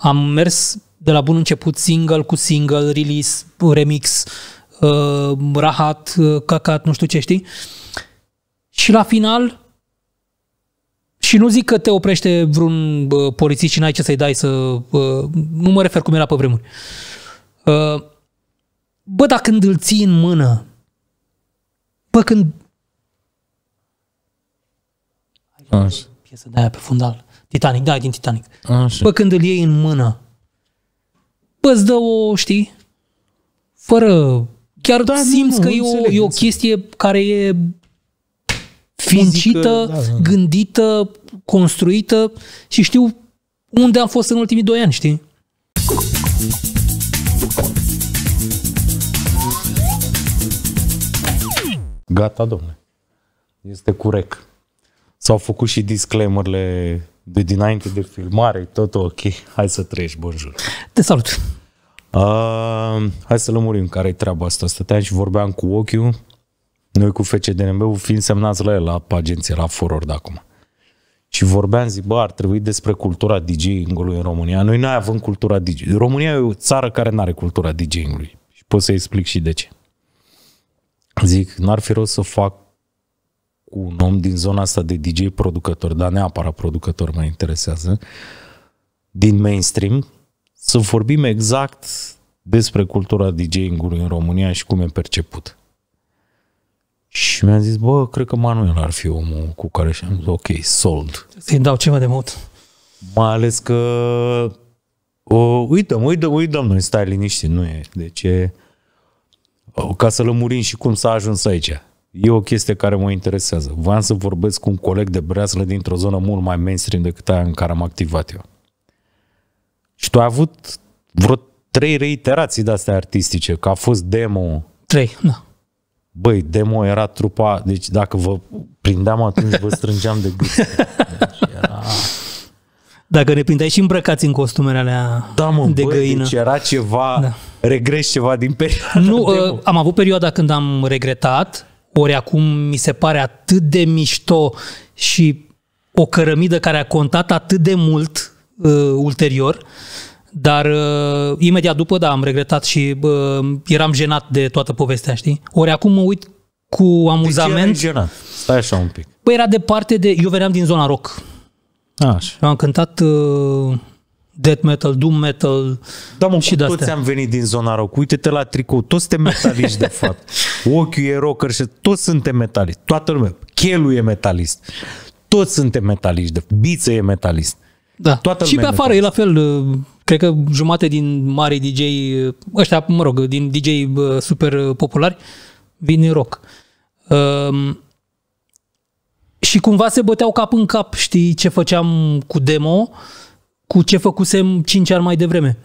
Am mers de la bun început single cu single, release, remix, uh, rahat, uh, căcat, nu știu ce știi. Și la final, și nu zic că te oprește vreun uh, polițist și n-ai ce să-i dai să... Uh, nu mă refer cum era pe vremuri. Uh, bă, dacă când îl ții în mână, bă, când... Așa. piesă de aia pe fundal. Titanic, da, e din Titanic. Așa. Bă, când îl iei în mână, bă, îți dă o, știi, fără... Chiar da, simți nu, că e o, e o chestie care e fincită, da, da. gândită, construită și știu unde am fost în ultimii doi ani, știi? Gata, domnule. Este curec. S-au făcut și disclaimerle de dinainte de filmare, tot ok, hai să treci, bonjour. Te salut! Uh, hai să lămurim care-i treaba asta. Stăteam și vorbeam cu ochiul, noi cu FCDNB-ul fiind semnați la el, la agenție, la foror de acum. Și vorbeam, zic, bă, ar trebui despre cultura DJing-ului în România. Noi nu avem cultura DJ. România e o țară care nu are cultura DJing-ului. Și pot să explic și de ce. Zic, n-ar fi rost să fac cu un om din zona asta de DJ producător, dar neapărat producător mă interesează, din mainstream, să vorbim exact despre cultura dj ului în România și cum e perceput. Și mi-a zis, bă, cred că Manuel ar fi omul cu care și-am zis, ok, sold. Îi dau ceva de mult. Mai ales că uh, uităm, uităm, uităm, noi stai liniștit, nu e. Deci e, uh, ca să lămurim și cum s-a ajuns aici. E o chestie care mă interesează. Vreau să vorbesc cu un coleg de breaslă dintr-o zonă mult mai mainstream decât aia în care am activat eu. Și tu ai avut vreo trei reiterații de-astea artistice, că a fost demo. Trei, da. Băi, demo era trupa, deci dacă vă prindeam atunci, vă strângeam de gust. Deci era... Dacă ne prindeai și îmbrăcați în costumele alea da, mă, de băi, deci găină. Deci era ceva, da. regres ceva din perioada. Nu, demo. Ă, am avut perioada când am regretat, ori acum mi se pare atât de mișto și o cărămidă care a contat atât de mult uh, ulterior, dar uh, imediat după, da, am regretat și uh, eram jenat de toată povestea, știi? Ori acum mă uit cu amuzament. De ce Stai așa un pic. Păi era departe de... Eu veneam din zona rock. Așa. Am cântat... Uh, death metal, doom metal da, mă, și de toți am venit din zona rock. Uite-te la tricou, toți suntem metaliști de fapt. Ochiul e rocker și toți suntem metaliști. Toată lumea. Chelu e metalist. Toți suntem metaliști. De fapt. Biță e metalist. Da. Toată și pe afară metalist. e la fel. Uh, cred că jumate din mari DJ, uh, ăștia, mă rog, din DJ uh, super populari, vin în rock. Um, și cumva se băteau cap în cap, știi, ce făceam cu demo, uh, cu ce făcusem 5 ani mai devreme.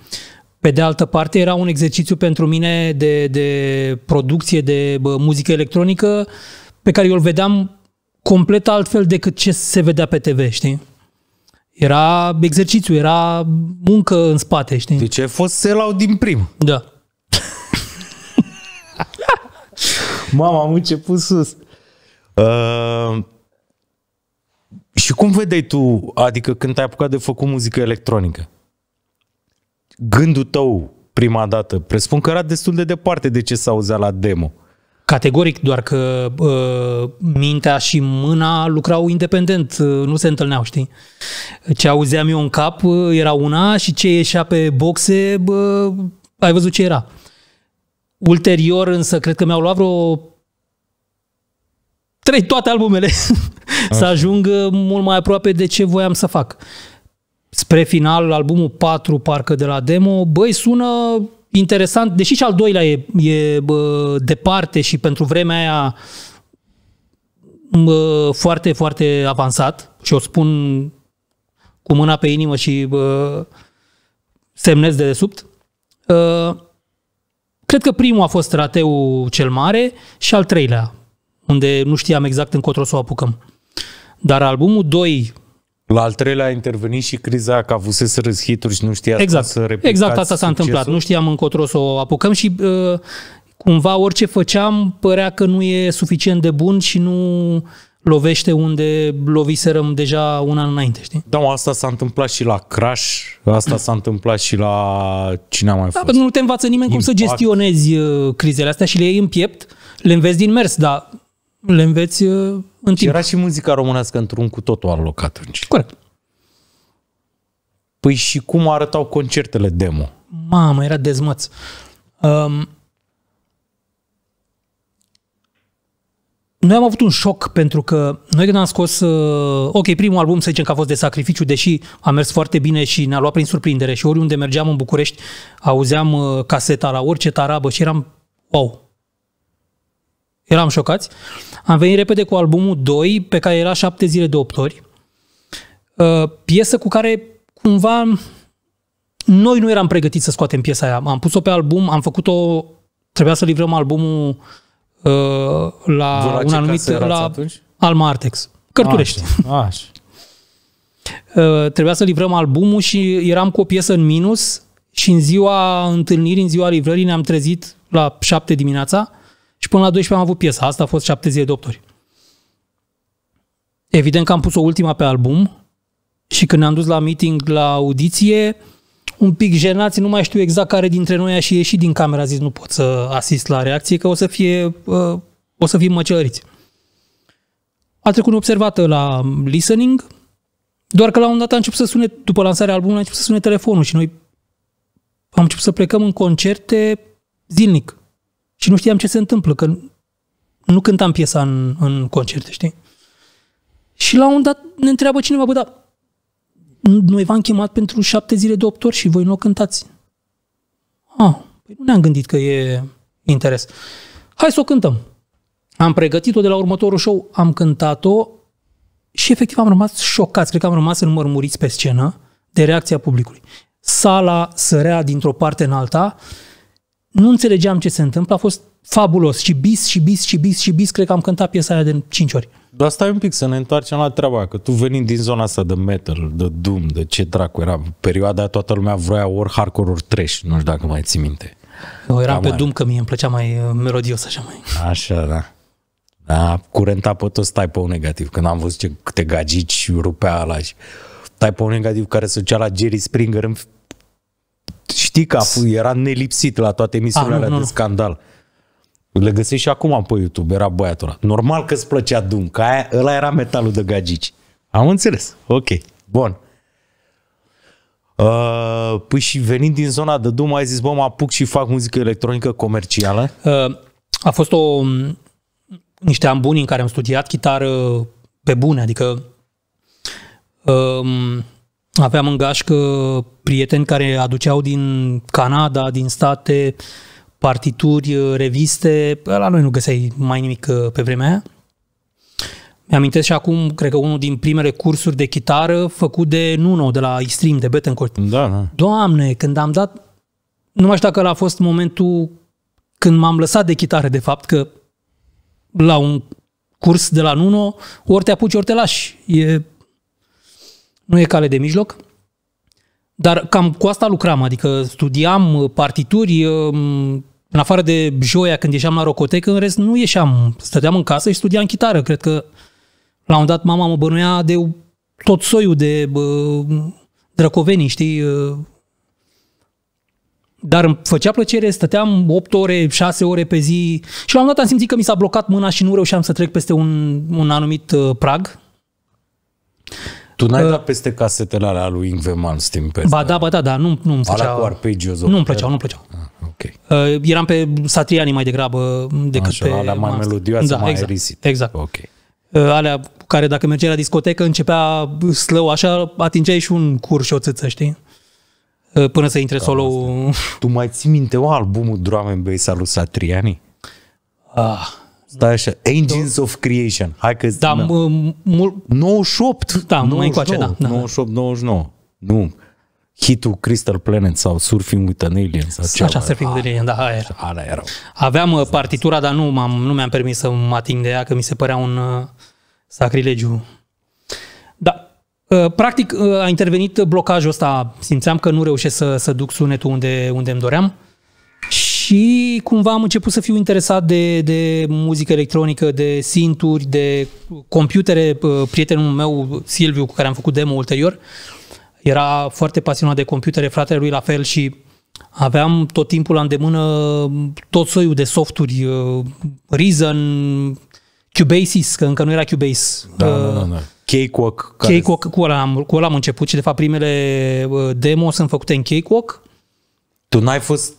Pe de altă parte, era un exercițiu pentru mine de, de producție de bă, muzică electronică pe care eu îl vedeam complet altfel decât ce se vedea pe TV, știi? Era exercițiu, era muncă în spate, știi? Deci ai fost selau din prim. Da. Mama, am început sus. Uh, și cum vedeai tu, adică când te-ai apucat de făcut muzică electronică? Gândul tău prima dată, presupun că era destul de departe de ce s-auzea la demo. Categoric, doar că uh, mintea și mâna lucrau independent, uh, nu se întâlneau, știi? Ce auzeam eu în cap uh, era una și ce ieșea pe boxe, uh, ai văzut ce era. Ulterior, însă, cred că mi-au luat vreo trei toate albumele Așa. să ajung mult mai aproape de ce voiam să fac. Spre final, albumul 4, parcă de la demo, băi, sună interesant, deși și al doilea e, e bă, departe și pentru vremea aia bă, foarte, foarte avansat și o spun cu mâna pe inimă și bă, semnez de desubt. Ă, cred că primul a fost rateul cel mare și al treilea unde nu știam exact încotro să o apucăm. Dar albumul 2... La al treilea a intervenit și criza că avusese răzhituri și nu știa exact, să replicați Exact asta s-a întâmplat. Nu știam încotro să o apucăm și uh, cumva orice făceam părea că nu e suficient de bun și nu lovește unde loviserăm deja un an înainte, știi? Da, asta s-a întâmplat și la Crash, asta s-a întâmplat și la cine a mai da, fost. Da, nu te învață nimeni Impact. cum să gestionezi uh, crizele astea și le iei în piept, le înveți din mers, dar le înveți uh, în timp. era și muzica românească într-un cu totul aloc atunci. Corect. Păi și cum arătau concertele demo? Mamă, era dezmăț. Um, noi am avut un șoc pentru că noi când am scos, uh, ok, primul album să zicem că a fost de sacrificiu, deși a mers foarte bine și ne-a luat prin surprindere și oriunde mergeam în București auzeam uh, caseta la orice tarabă și eram wow. Eram șocați. Am venit repede cu albumul 2, pe care era 7 zile de 8 ori. Uh, piesă cu care cumva noi nu eram pregătiți să scoatem piesa aia. Am pus-o pe album, am făcut-o, trebuia să livrăm albumul uh, la un anumit, la Al Alma Artex, Cărturești. Așa, așa. uh, trebuia să livrăm albumul și eram cu o piesă în minus și în ziua întâlnirii, în ziua livrării ne-am trezit la 7 dimineața și până la 12 am avut piesa. Asta a fost 7 zile doctori. Evident că am pus-o ultima pe album și când ne-am dus la meeting, la audiție, un pic jenați, nu mai știu exact care dintre noi a și ieșit din camera, a zis nu pot să asist la reacție, că o să fie, uh, o să fim măcelăriți. A trecut neobservată la listening, doar că la un dat a început să sune, după lansarea albumului, a început să sune telefonul și noi am început să plecăm în concerte zilnic și nu știam ce se întâmplă, că nu cântam piesa în, în concerte, știi? Și la un dat ne întreabă cineva, bă, da, noi v-am chemat pentru șapte zile de opt ori și voi nu o cântați. Ah, păi nu ne-am gândit că e interes. Hai să o cântăm. Am pregătit-o de la următorul show, am cântat-o și efectiv am rămas șocați, cred că am rămas înmărmuriți pe scenă de reacția publicului. Sala sărea dintr-o parte în alta, nu înțelegeam ce se întâmplă, a fost fabulos și bis și bis și bis și bis, cred că am cântat piesa aia de 5 ori. Dar stai un pic să ne întoarcem la treaba, că tu venind din zona asta de metal, de doom, de ce dracu era, perioada aia toată lumea vroia ori hardcore, ori trash, nu știu dacă mai ții minte. Eu eram Cam pe doom că mie îmi plăcea mai uh, melodios așa mai. Așa, da. Da, curenta pe tot stai pe un negativ, când am văzut ce, câte gagici rupea ăla și... pe un negativ care se ducea la Jerry Springer în știi că era nelipsit la toate emisiunile ah, alea nu, de nu. scandal. Le găsești și acum pe YouTube, era băiatul ăla. Normal că îți plăcea Doom, că aia, ăla era metalul de gagici. Am înțeles, ok, bun. Uh, păi și venind din zona de Doom, ai zis, bă, mă apuc și fac muzică electronică comercială? Uh, a fost o, um, niște ani buni în care am studiat chitară pe bune, adică um, aveam în gașcă prieteni care aduceau din Canada, din state, partituri, reviste. La noi nu găseai mai nimic uh, pe vremea aia. Mi-amintesc și acum, cred că unul din primele cursuri de chitară făcut de Nuno, de la Extreme, de Betancourt. Da, da. Doamne, când am dat... Nu mai știu dacă a fost momentul când m-am lăsat de chitară, de fapt, că la un curs de la Nuno, ori te apuci, ori te lași. E nu e cale de mijloc. Dar cam cu asta lucram, adică studiam uh, partituri, uh, în afară de joia când ieșeam la rocotecă, în rest nu ieșeam, stăteam în casă și studiam chitară. Cred că la un dat mama mă bănuia de tot soiul de bă, drăcovenii, știi? Uh. Dar îmi făcea plăcere, stăteam 8 ore, 6 ore pe zi și la un dat am simțit că mi s-a blocat mâna și nu reușeam să trec peste un, un anumit prag. Tu n-ai uh, dat peste casetele alea lui Ingve Malmsteen Peste Ba da, ba da, dar nu, nu-mi plăcea. Alea cu arpeggios. Nu-mi plăceau, nu-mi plăceau. Ah, okay. uh, eram pe Satriani mai degrabă decât Așa, pe alea mai Malmsteen. melodioasă, da, mai exact, aerisit. Exact. Ok. Uh, alea care dacă mergeai la discotecă începea slău, așa atingeai și un cur și o țâță, știi? Uh, până să intre solo Tu mai ții minte o albumul Drum and Bass al lui Satriani? Ah, Stai așa, Engines of Creation. Hai că... Da, mult... 98! Da, nu mai încoace, da, da. 98, 99. Nu. Hitul Crystal Planet sau Surfing with an Alien sau ceva. Așa, Surfing with an Alien, da, aia era. aia era, Aveam uh, partitura, dar nu, m-am, nu mi-am permis să mă ating de ea, că mi se părea un uh, sacrilegiu. Da, uh, Practic uh, a intervenit blocajul ăsta, simțeam că nu reușesc să, să duc sunetul unde, unde îmi doream și cumva am început să fiu interesat de, de muzică electronică, de sinturi, de computere. Prietenul meu, Silviu, cu care am făcut demo ulterior, era foarte pasionat de computere, fratele lui la fel și aveam tot timpul la îndemână tot soiul de softuri, uh, Reason, Cubasis, că încă nu era Cubase. Da, uh, da, da, da. Cakewalk. Care... Cakewalk, cu ăla, am, cu ăla am început și de fapt primele uh, demo sunt făcute în Cakewalk. Tu n-ai fost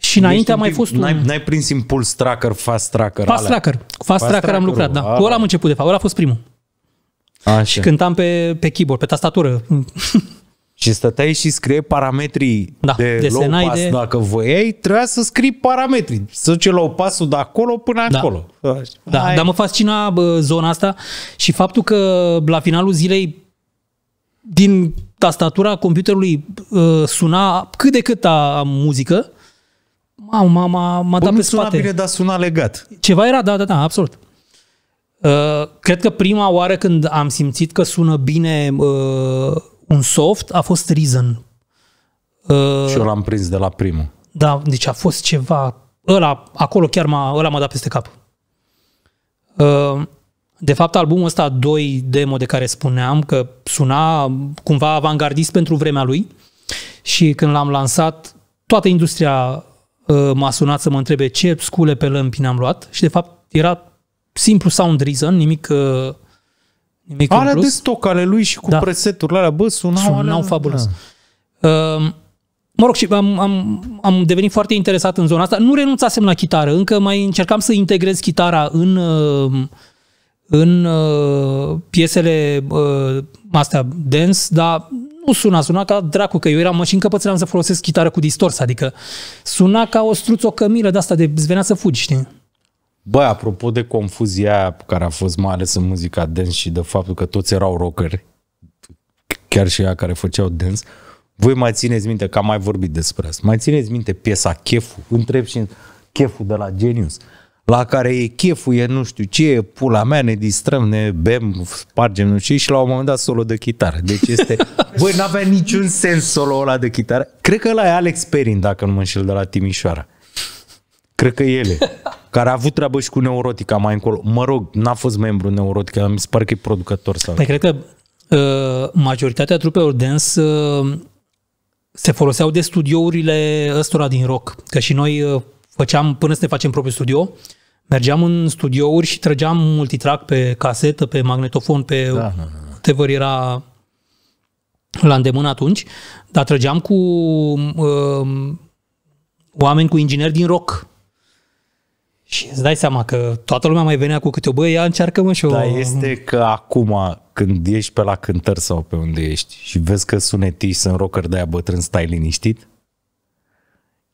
și înainte a mai fost un... N-ai, n-ai prins impuls tracker, fast tracker. Fast alea. tracker. Cu fast, fast tracker am lucrat, da. Cu ăla am început, de fapt. Ăla a fost primul. Așa. Și cântam pe, pe keyboard, pe tastatură. Și stăteai și scrie parametrii da, de de low pass de... dacă voiai, trebuia să scrii parametrii, să duce low pass de acolo până da. acolo. Da, Hai. dar mă fascina bă, zona asta și faptul că la finalul zilei din tastatura computerului ă, suna cât de cât a muzică, Mau, m-a, m-a, m-a dat pe suna spate. bine, dar suna legat. Ceva era, da, da, da, absolut. Uh, cred că prima oară când am simțit că sună bine uh, un soft a fost Reason. Uh, Și eu l-am prins de la primul. Da, deci a fost ceva... Ăla, acolo chiar m-a, ăla m-a dat peste cap. Uh, de fapt, albumul ăsta, doi demo de care spuneam, că suna cumva avangardist pentru vremea lui și când l-am lansat, toată industria Uh, m-a sunat să mă întrebe ce scule pe ne am luat și de fapt era simplu sound reason, nimic uh, nimic Alea de stoc ale lui și cu da. preseturile alea, bă, sunau, sunau alea... fabulos. Da. Uh, mă rog, și am, am, am devenit foarte interesat în zona asta. Nu renunțasem la chitară, încă mai încercam să integrez chitara în uh, în uh, piesele uh, astea dance, dar nu suna, suna ca dracu, că eu eram și încăpățânam să folosesc chitară cu distors, adică suna ca o struț, o cămilă de asta, de venea să fugi, știi? Bă, apropo de confuzia aia care a fost mai ales în muzica dance și de faptul că toți erau rockeri, chiar și ea care făceau dance, voi mai țineți minte, că am mai vorbit despre asta, mai țineți minte piesa Chefu, întreb și cheful de la Genius la care e cheful, e nu știu ce, pula mea, ne distrăm, ne bem, spargem, nu știu, și la un moment dat solo de chitară. Deci este, băi, n-avea niciun sens solo ăla de chitară. Cred că la e Alex Perin, dacă nu mă înșel, de la Timișoara. Cred că ele, care a avut treabă și cu Neurotica mai încolo. Mă rog, n-a fost membru Neurotica, mi se pare că e producător sau... Păi cred că uh, majoritatea trupelor dans uh, se foloseau de studiourile ăstora din rock. Că și noi uh, făceam, până să ne facem propriul studio, uh, mergeam în studiouri și trăgeam multitrack pe casetă, pe magnetofon, pe da, da, da. whatever era la îndemână atunci, dar trăgeam cu uh, oameni cu ingineri din rock. Și îți dai seama că toată lumea mai venea cu câte o băie, ia încearcă mă și o... Dar este că acum, când ești pe la cântări sau pe unde ești și vezi că sunetiști sunt rocker de-aia bătrân, stai liniștit?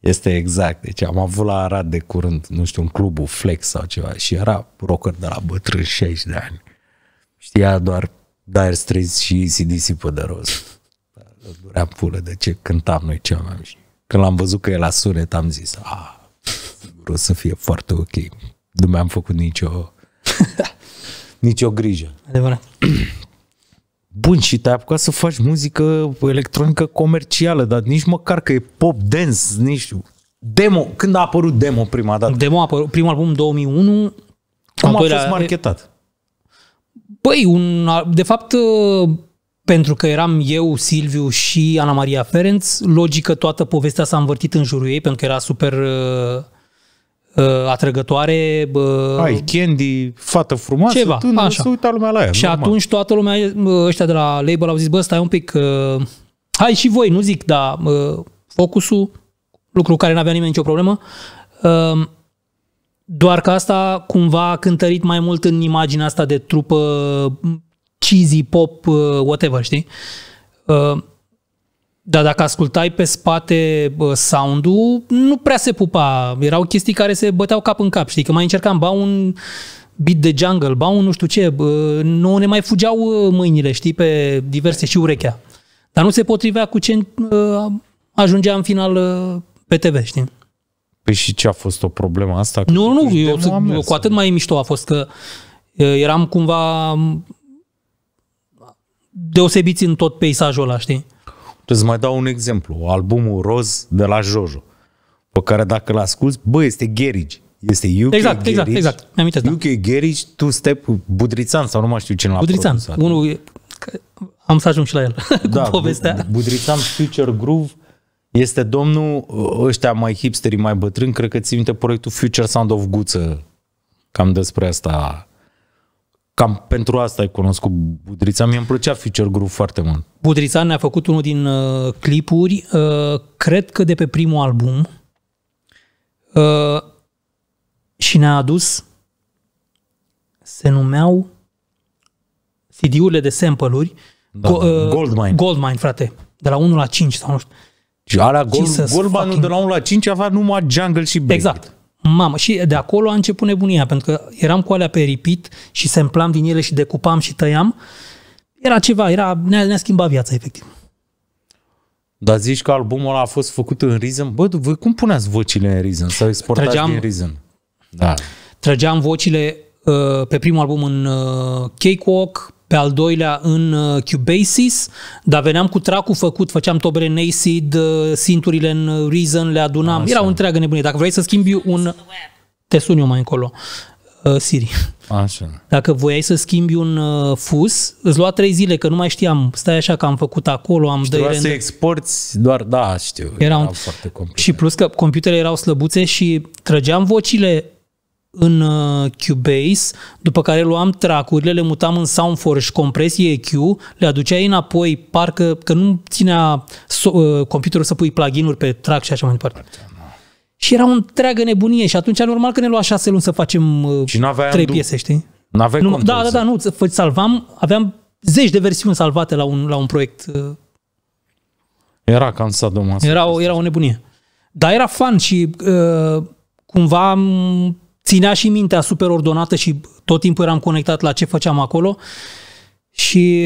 Este exact. Deci am avut la Arad de curând, nu știu, un club Flex sau ceva și era rocker de la bătrân 60 de ani. Știa doar Dire Straits și ACDC pe de roz. Durea pulă de ce cântam noi ce am și Când l-am văzut că e la sunet, am zis, a, o să fie foarte ok. Nu mi-am făcut nicio, nicio grijă. Adevărat. Bun, și te-ai apucat să faci muzică electronică comercială, dar nici măcar că e pop dance, nici... Demo, când a apărut Demo prima dată? Demo a apărut, primul album 2001. Cum a doilea... fost marketat? Păi, un, de fapt, pentru că eram eu, Silviu și Ana Maria Ferenț, logică toată povestea s-a învârtit în jurul ei, pentru că era super uh, atrăgătoare. Uh, Ai candy, fată frumoasă, ceva, tână, așa. să uita lumea la ea. Și normal. atunci toată lumea uh, ăștia de la label au zis, bă, stai un pic, uh, hai și voi, nu zic, dar uh, focusul, lucru care n-avea nimeni nicio problemă, uh, doar că asta cumva a cântărit mai mult în imaginea asta de trupă cheesy, pop, uh, whatever, știi? Uh, dar dacă ascultai pe spate sound-ul, nu prea se pupa. Erau chestii care se băteau cap în cap, știi? Că mai încercam, ba un beat de jungle, ba un nu știu ce, nu ne mai fugeau mâinile, știi, pe diverse și urechea. Dar nu se potrivea cu ce ajungea în final pe TV, știi? Păi și ce a fost o problemă asta? Nu, nu, eu, eu, cu atât mai mișto a fost că eram cumva deosebiți în tot peisajul ăla, știi? Îți mai dau un exemplu. Albumul Roz de la Jojo, pe care dacă l asculti, bă, este gerigi. Este UK exact, Gerich, exact, exact. exact. mi UK da. UK tu Step, Budrițan sau nu mai știu cine l-a Budrițan, adică- unul e, am să ajung și la el da, cu povestea. Budrițan Future Groove este domnul ăștia mai hipsteri, mai bătrâni, cred că ți minte proiectul Future Sound of Guță. Cam despre asta Cam pentru asta ai cunoscut Budrița. Mie îmi plăcea Future Group foarte mult. Budrița ne-a făcut unul din uh, clipuri, uh, cred că de pe primul album, uh, și ne-a adus, se numeau CD-urile de sample-uri. Da, go, uh, Goldmine. Goldmine, frate. De la 1 la 5 sau nu știu. Și alea Gold, Goldmine fucking... de la 1 la 5 avea numai Jungle și Break Exact. Mamă, și de acolo a început nebunia, pentru că eram cu alea pe ripit și se împlam din ele și decupam și tăiam. Era ceva, era, ne-a, ne schimbat viața, efectiv. Dar zici că albumul ăla a fost făcut în Reason? Bă, voi cum puneați vocile în Reason? Sau exportați trăgeam, din Reason? Da. Trăgeam vocile uh, pe primul album în uh, Cakewalk, pe al doilea în uh, Cubasis, dar veneam cu tracul făcut, făceam tobele uh, sinturile în uh, Reason, le adunam. Asta. Era o întreagă nebunie. Dacă vrei să schimbi un... Te sun eu mai încolo. Uh, Siri. Așa. Dacă voiai să schimbi un uh, fus, îți lua trei zile, că nu mai știam. Stai așa că am făcut acolo, am dă să exporți doar, da, știu. Era, un... foarte complicat. Și plus că computerele erau slăbuțe și trăgeam vocile în uh, Cubase, după care luam tracurile, le mutam în Soundforge, compresie EQ, le aduceai înapoi, parcă că nu ținea so- uh, computerul să pui plugin-uri pe track și așa mai departe. Și era o întreagă nebunie și atunci normal că ne lua șase luni să facem uh, și trei piese, știi? N-aveai nu, da, da, da, nu, salvam, aveam zeci de versiuni salvate la un, la un proiect. Era cam sadomas. Era o, era o nebunie. Dar era fan și uh, cumva ținea și mintea super ordonată și tot timpul eram conectat la ce făceam acolo și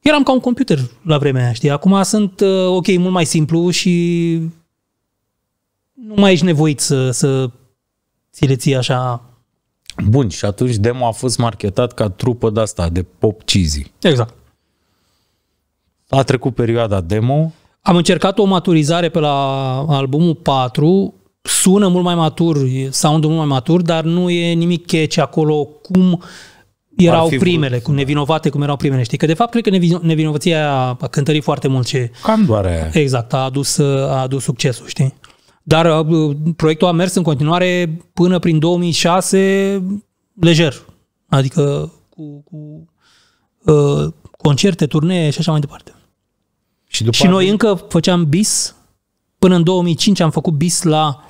eram ca un computer la vremea aia, știi? Acum sunt, uh, ok, mult mai simplu și nu mai ești nevoit să, să ți le ții așa. Bun, și atunci demo a fost marketat ca trupă de asta, de pop cheesy. Exact. A trecut perioada demo. Am încercat o maturizare pe la albumul 4, sună mult mai matur, sound mult mai matur, dar nu e nimic catch acolo cum erau primele, vrut, cum nevinovate, cum erau primele. Știi că, de fapt, cred că nevinovăția a cântărit foarte mult ce... Cam doare. Exact, a adus, a adus succesul, știi? Dar uh, proiectul a mers în continuare până prin 2006 lejer. Adică cu, cu uh, concerte, turnee și așa mai departe. Și, după și noi încă făceam bis. Până în 2005 am făcut bis la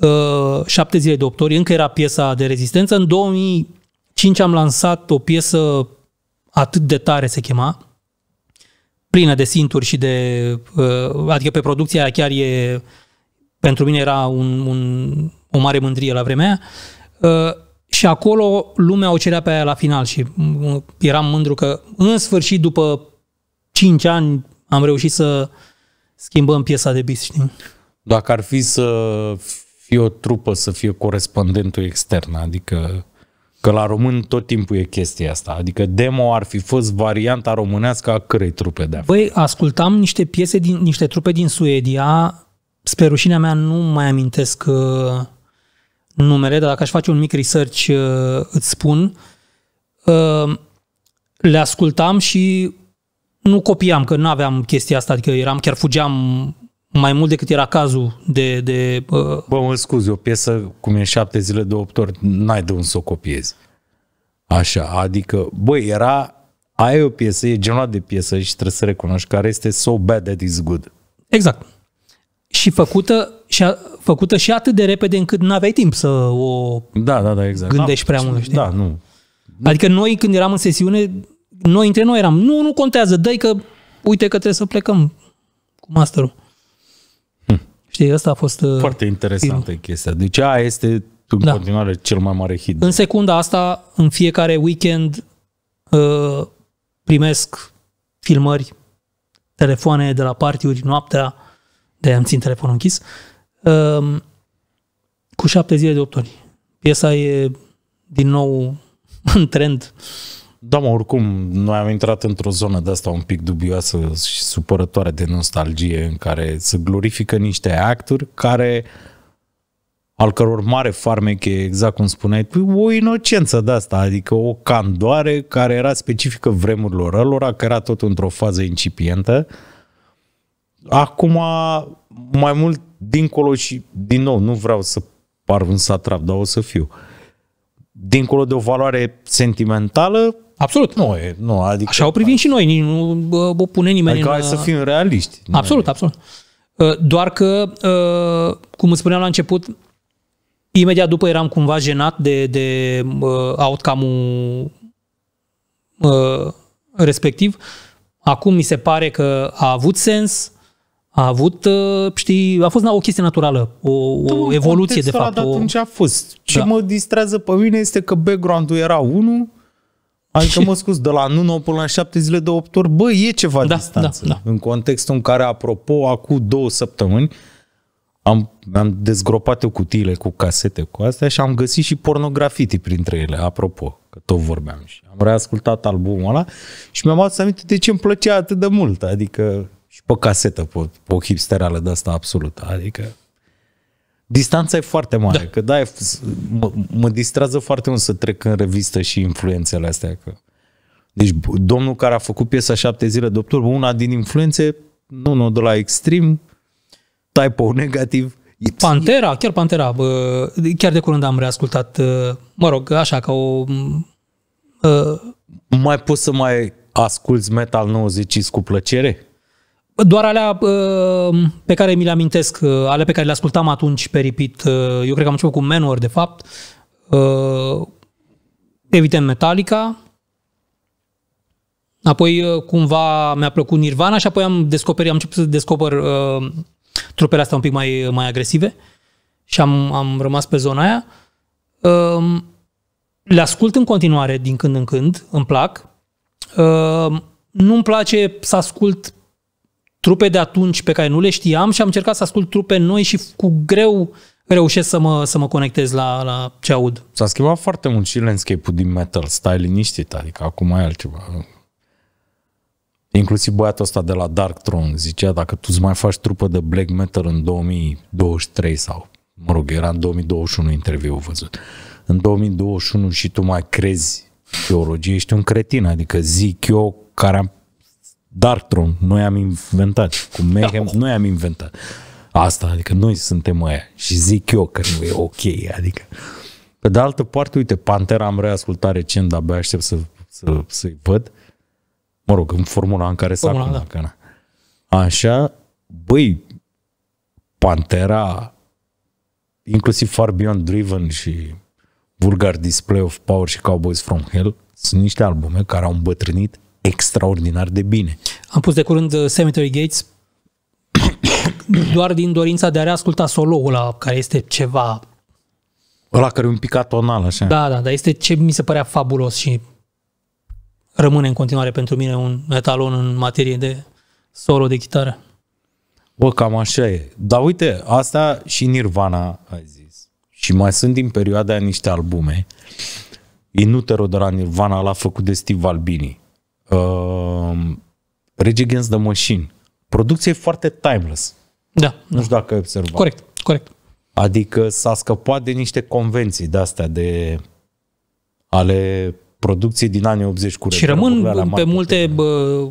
Uh, șapte zile de doctori, încă era piesa de rezistență. În 2005 am lansat o piesă atât de tare se chema, plină de sinturi și de... Uh, adică pe producția aia chiar e... pentru mine era un, un, o mare mândrie la vremea aia. Uh, și acolo lumea o cerea pe aia la final și eram mândru că în sfârșit după 5 ani am reușit să schimbăm piesa de bis, știi? Dacă ar fi să fie o trupă, să fie corespondentul extern, adică că la român tot timpul e chestia asta, adică demo ar fi fost varianta românească a cărei trupe de afaceri. Băi, ascultam niște piese, din, niște trupe din Suedia, spre rușinea mea nu mai amintesc uh, numele, dar dacă aș face un mic research uh, îți spun, uh, le ascultam și nu copiam, că nu aveam chestia asta, adică eram, chiar fugeam mai mult decât era cazul de... de uh... Bă, mă scuzi, o piesă cum e șapte zile de opt ori, n-ai de unde să o copiezi. Așa, adică, băi, era... Ai o piesă, e genul de piesă și trebuie să recunoști care este so bad that is good. Exact. Și făcută și, a, făcută și atât de repede încât n-aveai timp să o da, da, da, exact. gândești da, prea mult, știi? Da, nu. Adică noi când eram în sesiune, noi între noi eram, nu, nu contează, dai că, uite că trebuie să plecăm cu masterul. Știi, ăsta a fost... Uh, Foarte interesantă film. chestia. Deci aia este în da. continuare cel mai mare hit. În secunda asta, în fiecare weekend uh, primesc filmări, telefoane de la partiuri noaptea, de am țin telefonul închis, uh, cu șapte zile de opt ori. Piesa e din nou în trend. Da, mă, oricum, noi am intrat într-o zonă de asta un pic dubioasă și supărătoare de nostalgie în care se glorifică niște acturi care al căror mare farmec e exact cum spuneai tu, o inocență de asta, adică o candoare care era specifică vremurilor lor că era tot într-o fază incipientă. Acum, mai mult dincolo și, din nou, nu vreau să par un satrap, dar o să fiu. Dincolo de o valoare sentimentală, Absolut. Nu, e, nu adică... Așa o privim și noi, nu o pune nimeni adică în... hai să uh, fim realiști. Absolut, e. absolut. Uh, doar că, uh, cum îți spuneam la început, imediat după eram cumva jenat de, de outcome-ul respectiv. Acum mi se pare că a avut sens, a avut, știi, a fost o chestie naturală, o, o da, evoluție de fapt. O... ce a fost. Ce da. mă distrează pe mine este că background-ul era unul, Adică, mă scuz, de la 9 până la 7 zile de 8 ori, bă, e ceva da, distanță. Da, da. În contextul în care, apropo, acum două săptămâni, am, am dezgropat eu cutiile cu casete cu astea și am găsit și pornografiti printre ele, apropo, că tot vorbeam și am reascultat albumul ăla și mi-am adus aminte de ce îmi plăcea atât de mult, adică și pe casetă, pe, pe o hipsterală de asta absolută, adică distanța e foarte mare, da. că da, mă, mă distrează foarte mult să trec în revistă și influențele astea. Că... Deci domnul care a făcut piesa șapte zile de una din influențe, nu, nu, de la extrem, typo negativ. Pantera, chiar Pantera, bă, chiar de curând am reascultat, uh, mă rog, așa ca o... Uh... Mai poți să mai asculți Metal 90 cu plăcere? Doar alea uh, pe care mi le amintesc, uh, ale pe care le ascultam atunci pe repeat, uh, eu cred că am început cu Manowar, de fapt, evident Metallica, apoi cumva mi-a plăcut Nirvana și apoi am descoperit, am început să descoper trupele astea un pic mai, mai agresive și am, am rămas pe zona aia. Le ascult în continuare din când în când, îmi plac. Nu-mi place să ascult trupe de atunci pe care nu le știam și am încercat să ascult trupe noi și cu greu reușesc să mă, să mă conectez la, la ce aud. S-a schimbat foarte mult și landscape-ul din metal, stai liniștit, adică acum ai altceva. Inclusiv băiatul ăsta de la Dark Throne zicea, dacă tu îți mai faci trupă de black metal în 2023 sau, mă rog, era în 2021 interviu văzut, în 2021 și tu mai crezi teologie, ești un cretin, adică zic eu care am Darktron, noi am inventat. Cu Mayhem, da. noi am inventat. Asta, adică noi suntem aia. Și zic eu că nu e ok, adică. Pe de altă parte, uite, Pantera am reascultat recent, abia aștept să, să, să-i văd. Mă rog, în formula în care s-a Da. Așa, băi, Pantera, inclusiv Far Beyond Driven și Vulgar Display of Power și Cowboys from Hell, sunt niște albume care au îmbătrânit extraordinar de bine. Am pus de curând uh, Cemetery Gates doar din dorința de a reasculta solo-ul ăla, care este ceva... Ăla care e un pic atonal, așa. Da, da, dar este ce mi se părea fabulos și rămâne în continuare pentru mine un etalon în materie de solo de chitară. Bă, cam așa e. Dar uite, asta și Nirvana a zis. Și mai sunt din perioada aia niște albume. Inutero de la Nirvana l-a făcut de Steve Albini uh, Rage Against the Machine. Producție foarte timeless. Da. Nu știu dacă ai observat. Corect, corect. Adică s-a scăpat de niște convenții de-astea de ale producției din anii 80 cu Și rămân pe multe bă,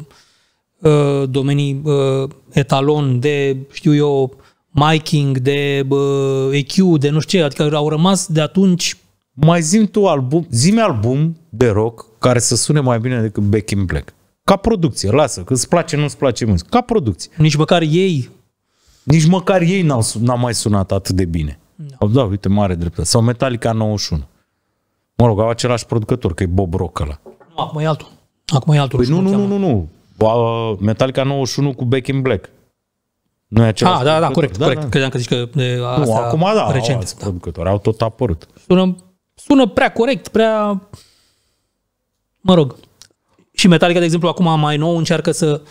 uh, domenii bă, etalon de, știu eu, miking, de bă, EQ, de nu știu ce, adică au rămas de atunci mai zim tu album, zime album de rock care să sune mai bine decât Back in Black. Ca producție, lasă, că îți place, nu-ți place muzică. Ca producție. Nici măcar ei. Nici măcar ei n-au, n-au mai sunat atât de bine. No. Da. da, uite, mare dreptate. Sau Metallica 91. Mă rog, au același producător, că e Bob Rock ăla. Nu, acum e altul. Acum e altul. Păi nu, nu, nu, nu, nu, nu. Metallica 91 cu Back in Black. Nu e același Ah, da, da, corect, da, corect. Da. Credeam că zici că de asta nu, acum da, recent. Au da. producători, au tot apărut. Sunăm sună prea corect, prea... Mă rog. Și Metallica, de exemplu, acum mai nou încearcă să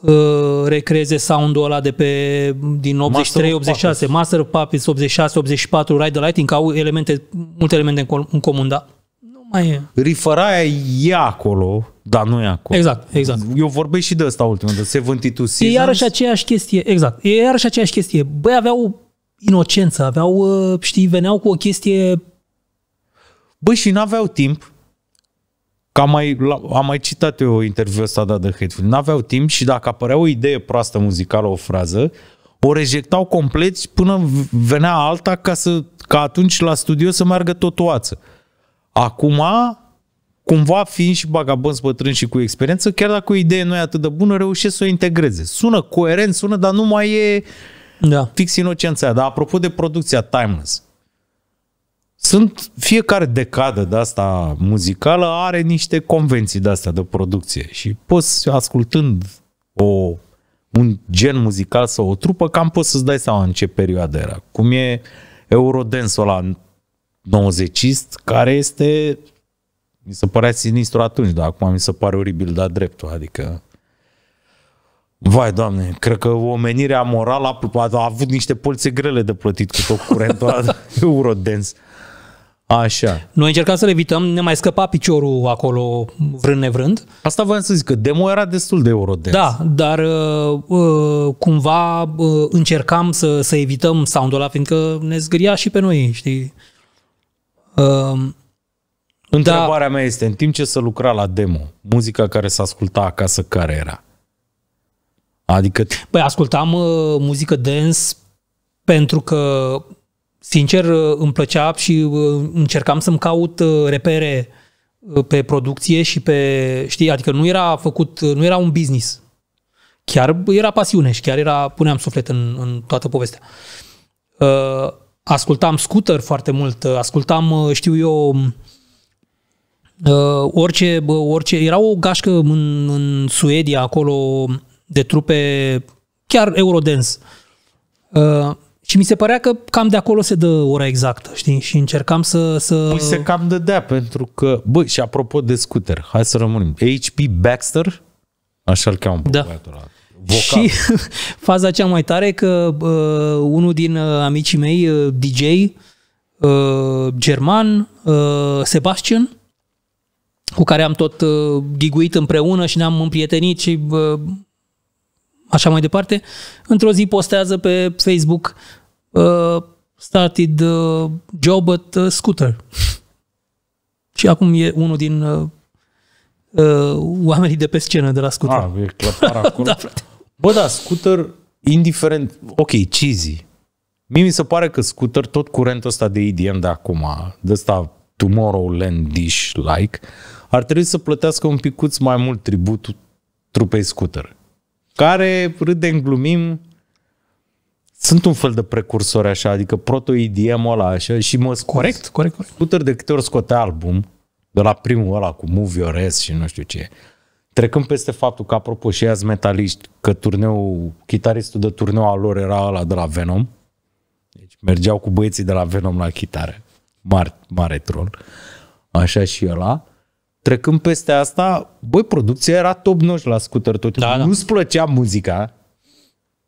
uh, recreeze sound-ul ăla de pe, din 83-86, Master of Puppets 86-84, Ride the Lighting, că au elemente, multe elemente în, în comun, da. Nu mai e. Rifăraia e acolo, dar nu e acolo. Exact, exact. Eu vorbesc și de asta ultimul, de 72 Seasons. E iarăși aceeași chestie, exact. E iarăși aceeași chestie. Băi, aveau inocență, aveau, uh, știi, veneau cu o chestie... băi și n-aveau timp. Că am mai, am mai citat eu interviul ăsta dat de Hateful. N-aveau timp și dacă apărea o idee proastă muzicală, o frază, o rejectau complet până venea alta ca, să, ca atunci la studio să meargă tot oață. Acum, cumva fiind și bagabons bătrân și cu experiență, chiar dacă o idee nu e atât de bună, reușesc să o integreze. Sună coerent, sună, dar nu mai e da. Fix inocența aia. Dar apropo de producția Timeless, sunt fiecare decadă de asta muzicală are niște convenții de astea de producție și poți ascultând o, un gen muzical sau o trupă, cam poți să-ți dai seama în ce perioadă era. Cum e Eurodance-ul la 90 care este mi se părea sinistru atunci, dar acum mi se pare oribil, dar dreptul, adică Vai, doamne, cred că omenirea morală a, a avut niște polțe grele de plătit cu tot curentul ăla Eurodance. Așa. Noi încercam să le evităm, ne mai scăpa piciorul acolo vrând nevrând. Asta voiam să zic, că demo era destul de eurodance. Da, dar uh, uh, cumva uh, încercam să, să evităm sound-ul ăla, fiindcă ne zgâria și pe noi, știi? Uh, Întrebarea da. mea este, în timp ce se lucra la demo, muzica care se asculta acasă care era? Adică... Băi, ascultam uh, muzică dance pentru că, sincer, uh, îmi plăcea și uh, încercam să-mi caut uh, repere uh, pe producție și pe, știi, adică nu era făcut, uh, nu era un business. Chiar era pasiune și chiar era, puneam suflet în, în toată povestea. Uh, ascultam scooter foarte mult, ascultam, știu eu, uh, orice, orice, era o gașcă în, în Suedia, acolo, de trupe chiar eurodens. Uh, și mi se părea că cam de acolo se dă ora exactă, știi? Și încercam să... să... Păi se cam dădea, pentru că... Bă, și apropo de scooter, hai să rămânim. HP Baxter, așa-l cheamă da. Vocal. Și faza cea mai tare că uh, unul din uh, amicii mei, uh, DJ, uh, german, uh, Sebastian, cu care am tot uh, giguit împreună și ne-am împrietenit și uh, așa mai departe, într-o zi postează pe Facebook uh, started uh, job at uh, scooter. Și acum e unul din uh, uh, oamenii de pe scenă de la scooter. Ah, e clar acolo. da, frate. Bă, da, scooter, indiferent, ok, cheesy. Mie mi se pare că scooter, tot curentul ăsta de EDM de acum, de ăsta Tomorrowland-ish like, ar trebui să plătească un picuț mai mult tribut trupei scooter care în glumim, sunt un fel de precursor așa, adică proto idm ăla așa și mă scuz. Corect, corect, corect. Scooter de câte ori scote album, de la primul ăla cu Movie Ores și nu știu ce, trecând peste faptul că, apropo, și azi metaliști, că turneul, chitaristul de turneu al lor era ăla de la Venom, deci mergeau cu băieții de la Venom la chitare, mare, mare troll, așa și ăla, trecând peste asta, băi, producția era top notch la scooter tot da, da, Nu-ți plăcea muzica,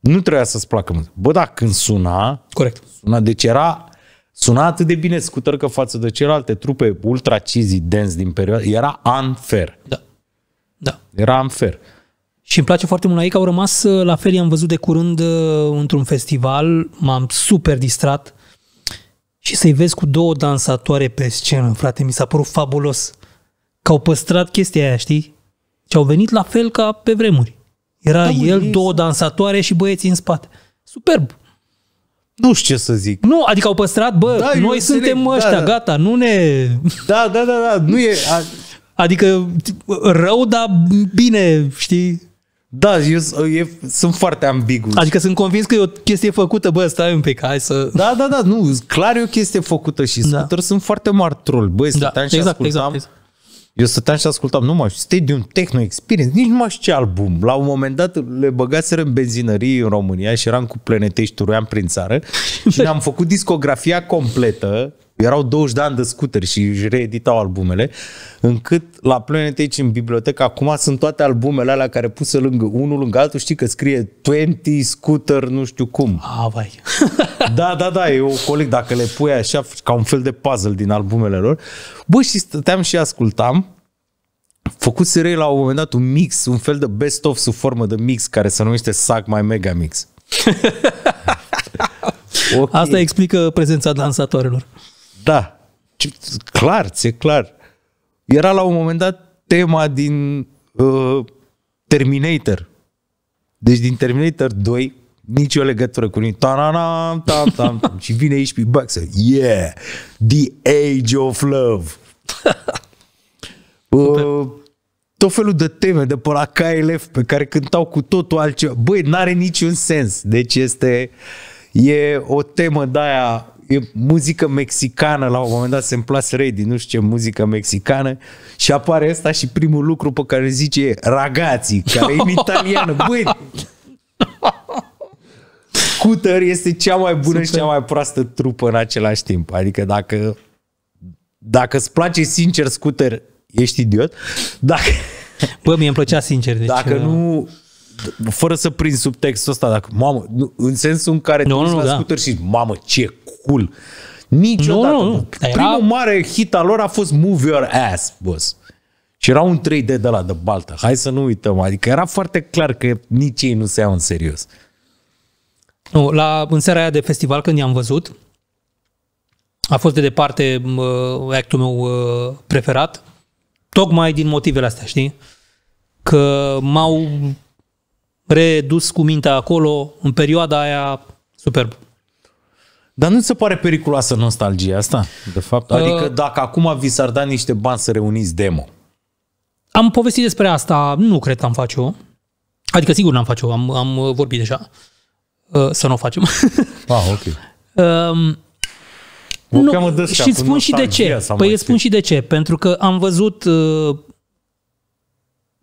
nu trebuia să-ți placă muzica. Bă, dar când suna, Corect. suna, deci era, suna atât de bine scooter că față de celelalte trupe ultra cheesy dance din perioada, era unfair. Da. Da. Era unfair. Și îmi place foarte mult la ei că au rămas uh, la fel, i-am văzut de curând uh, într-un festival, m-am super distrat și să-i vezi cu două dansatoare pe scenă, frate, mi s-a părut fabulos că au păstrat chestia aia, știi? Și au venit la fel ca pe vremuri. Era da, el, ei, două dansatoare și băieții în spate. Superb. Nu știu ce să zic. Nu, adică au păstrat, bă, da, noi suntem înțeleg. Da, ăștia, da, gata, nu ne... Da, da, da, da, nu e... A... Adică rău, dar bine, știi? Da, eu, eu sunt foarte ambigu. Adică sunt convins că e o chestie făcută, bă, stai un pic, hai să... Da, da, da, nu, clar e o chestie făcută și da. sunt foarte mari troll. Bă, da, stăteam da, și exact, exact, ascultam exact, exact. Eu stăteam și ascultam, nu mai știu, Stadium Techno Experience, nici nu mai știu ce album. La un moment dat le băgaseră în benzinării în România și eram cu plenetești, turuiam prin țară și ne-am făcut discografia completă erau 20 de ani de scuteri și își reeditau albumele, încât la Planet H în bibliotecă acum sunt toate albumele alea care puse lângă unul lângă altul, știi că scrie 20 scooter nu știu cum. Ah, vai. da, da, da, eu coleg, dacă le pui așa ca un fel de puzzle din albumele lor. Bă, și stăteam și ascultam făcut serie la un moment dat un mix, un fel de best-of sub formă de mix care se numește Sac My Mega Mix. okay. Asta explică prezența dansatoarelor. Da, Ce, clar, ți-e clar. Era la un moment dat tema din uh, Terminator. Deci din Terminator 2, nicio legătură cu nimic. Ta-na-na, ta tam, -na. și vine aici pe Baxter. Yeah! The Age of Love! uh, tot felul de teme de pe la KLF pe care cântau cu totul altceva. Băi, n-are niciun sens. Deci este... E o temă de aia e muzică mexicană, la un moment dat se împlas redi, nu știu ce muzică mexicană, și apare ăsta și primul lucru pe care zice e ragații, care e în italiană. Băi, Cutter este cea mai bună Super. și cea mai proastă trupă în același timp. Adică dacă dacă îți place sincer Scooter, ești idiot. Dacă, Bă, mie îmi plăcea sincer. Deci, dacă uh, nu, fără să prind subtextul ăsta, dacă, mamă, nu, în sensul în care nu, te nu, la da. scooter și, mamă, ce cool. Niciodată. Nu, nu. Primul era... mare hit al lor a fost Move Your Ass, boss. Și era un 3D de la de baltă. Hai să nu uităm. Adică era foarte clar că nici ei nu se iau în serios. Nu, la, în seara aia de festival, când i-am văzut, a fost de departe uh, actul meu uh, preferat, tocmai din motivele astea, știi? Că m-au redus cu mintea acolo în perioada aia superb. Dar nu se pare periculoasă nostalgia asta? De fapt, adică da. dacă acum vi s-ar da niște bani să reuniți demo. Am povestit despre asta, nu cred că am face-o. Adică sigur n-am face-o, am, am vorbit deja. Uh, să nu o facem. Ah, ok. Uh, nu, și îți spun și de ce. Păi îți spun și de ce. Pentru că am văzut uh,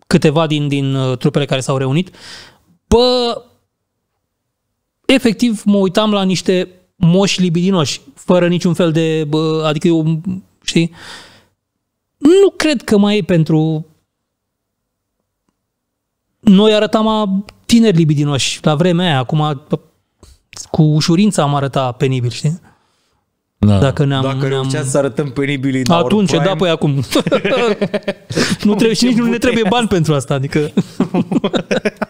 câteva din, din uh, trupele care s-au reunit. Bă, efectiv mă uitam la niște moși libidinoși, fără niciun fel de... Bă, adică eu, știi? Nu cred că mai e pentru... Noi arătam a tineri libidinoși la vremea aia, acum cu ușurință am arătat penibil, știi? Da. Dacă ne-am... Dacă ne-am... să arătăm penibilii în Atunci, da, păi acum. nu trebuie, și nici nu ne trebuie bani pentru asta, adică...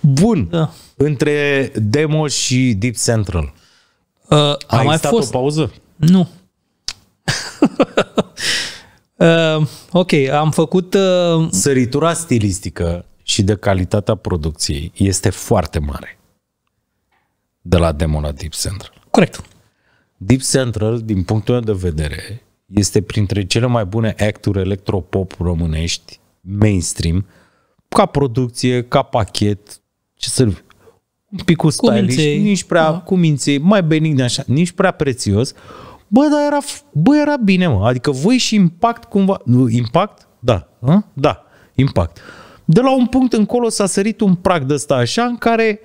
Bun. Da între Demo și Deep Central. Uh, a mai fost... o pauză? Nu. uh, ok, am făcut... Uh... Săritura stilistică și de calitatea producției este foarte mare de la Demo la Deep Central. Corect. Deep Central, din punctul meu de vedere, este printre cele mai bune acturi electropop românești, mainstream, ca producție, ca pachet, ce să un pic cu stylish, minței, nici prea da. cu minței, mai benign așa, nici prea prețios. Bă, dar era, bă, era bine, mă. Adică voi și impact cumva... Nu, impact? Da. A? Da, impact. De la un punct încolo s-a sărit un prag de ăsta așa în care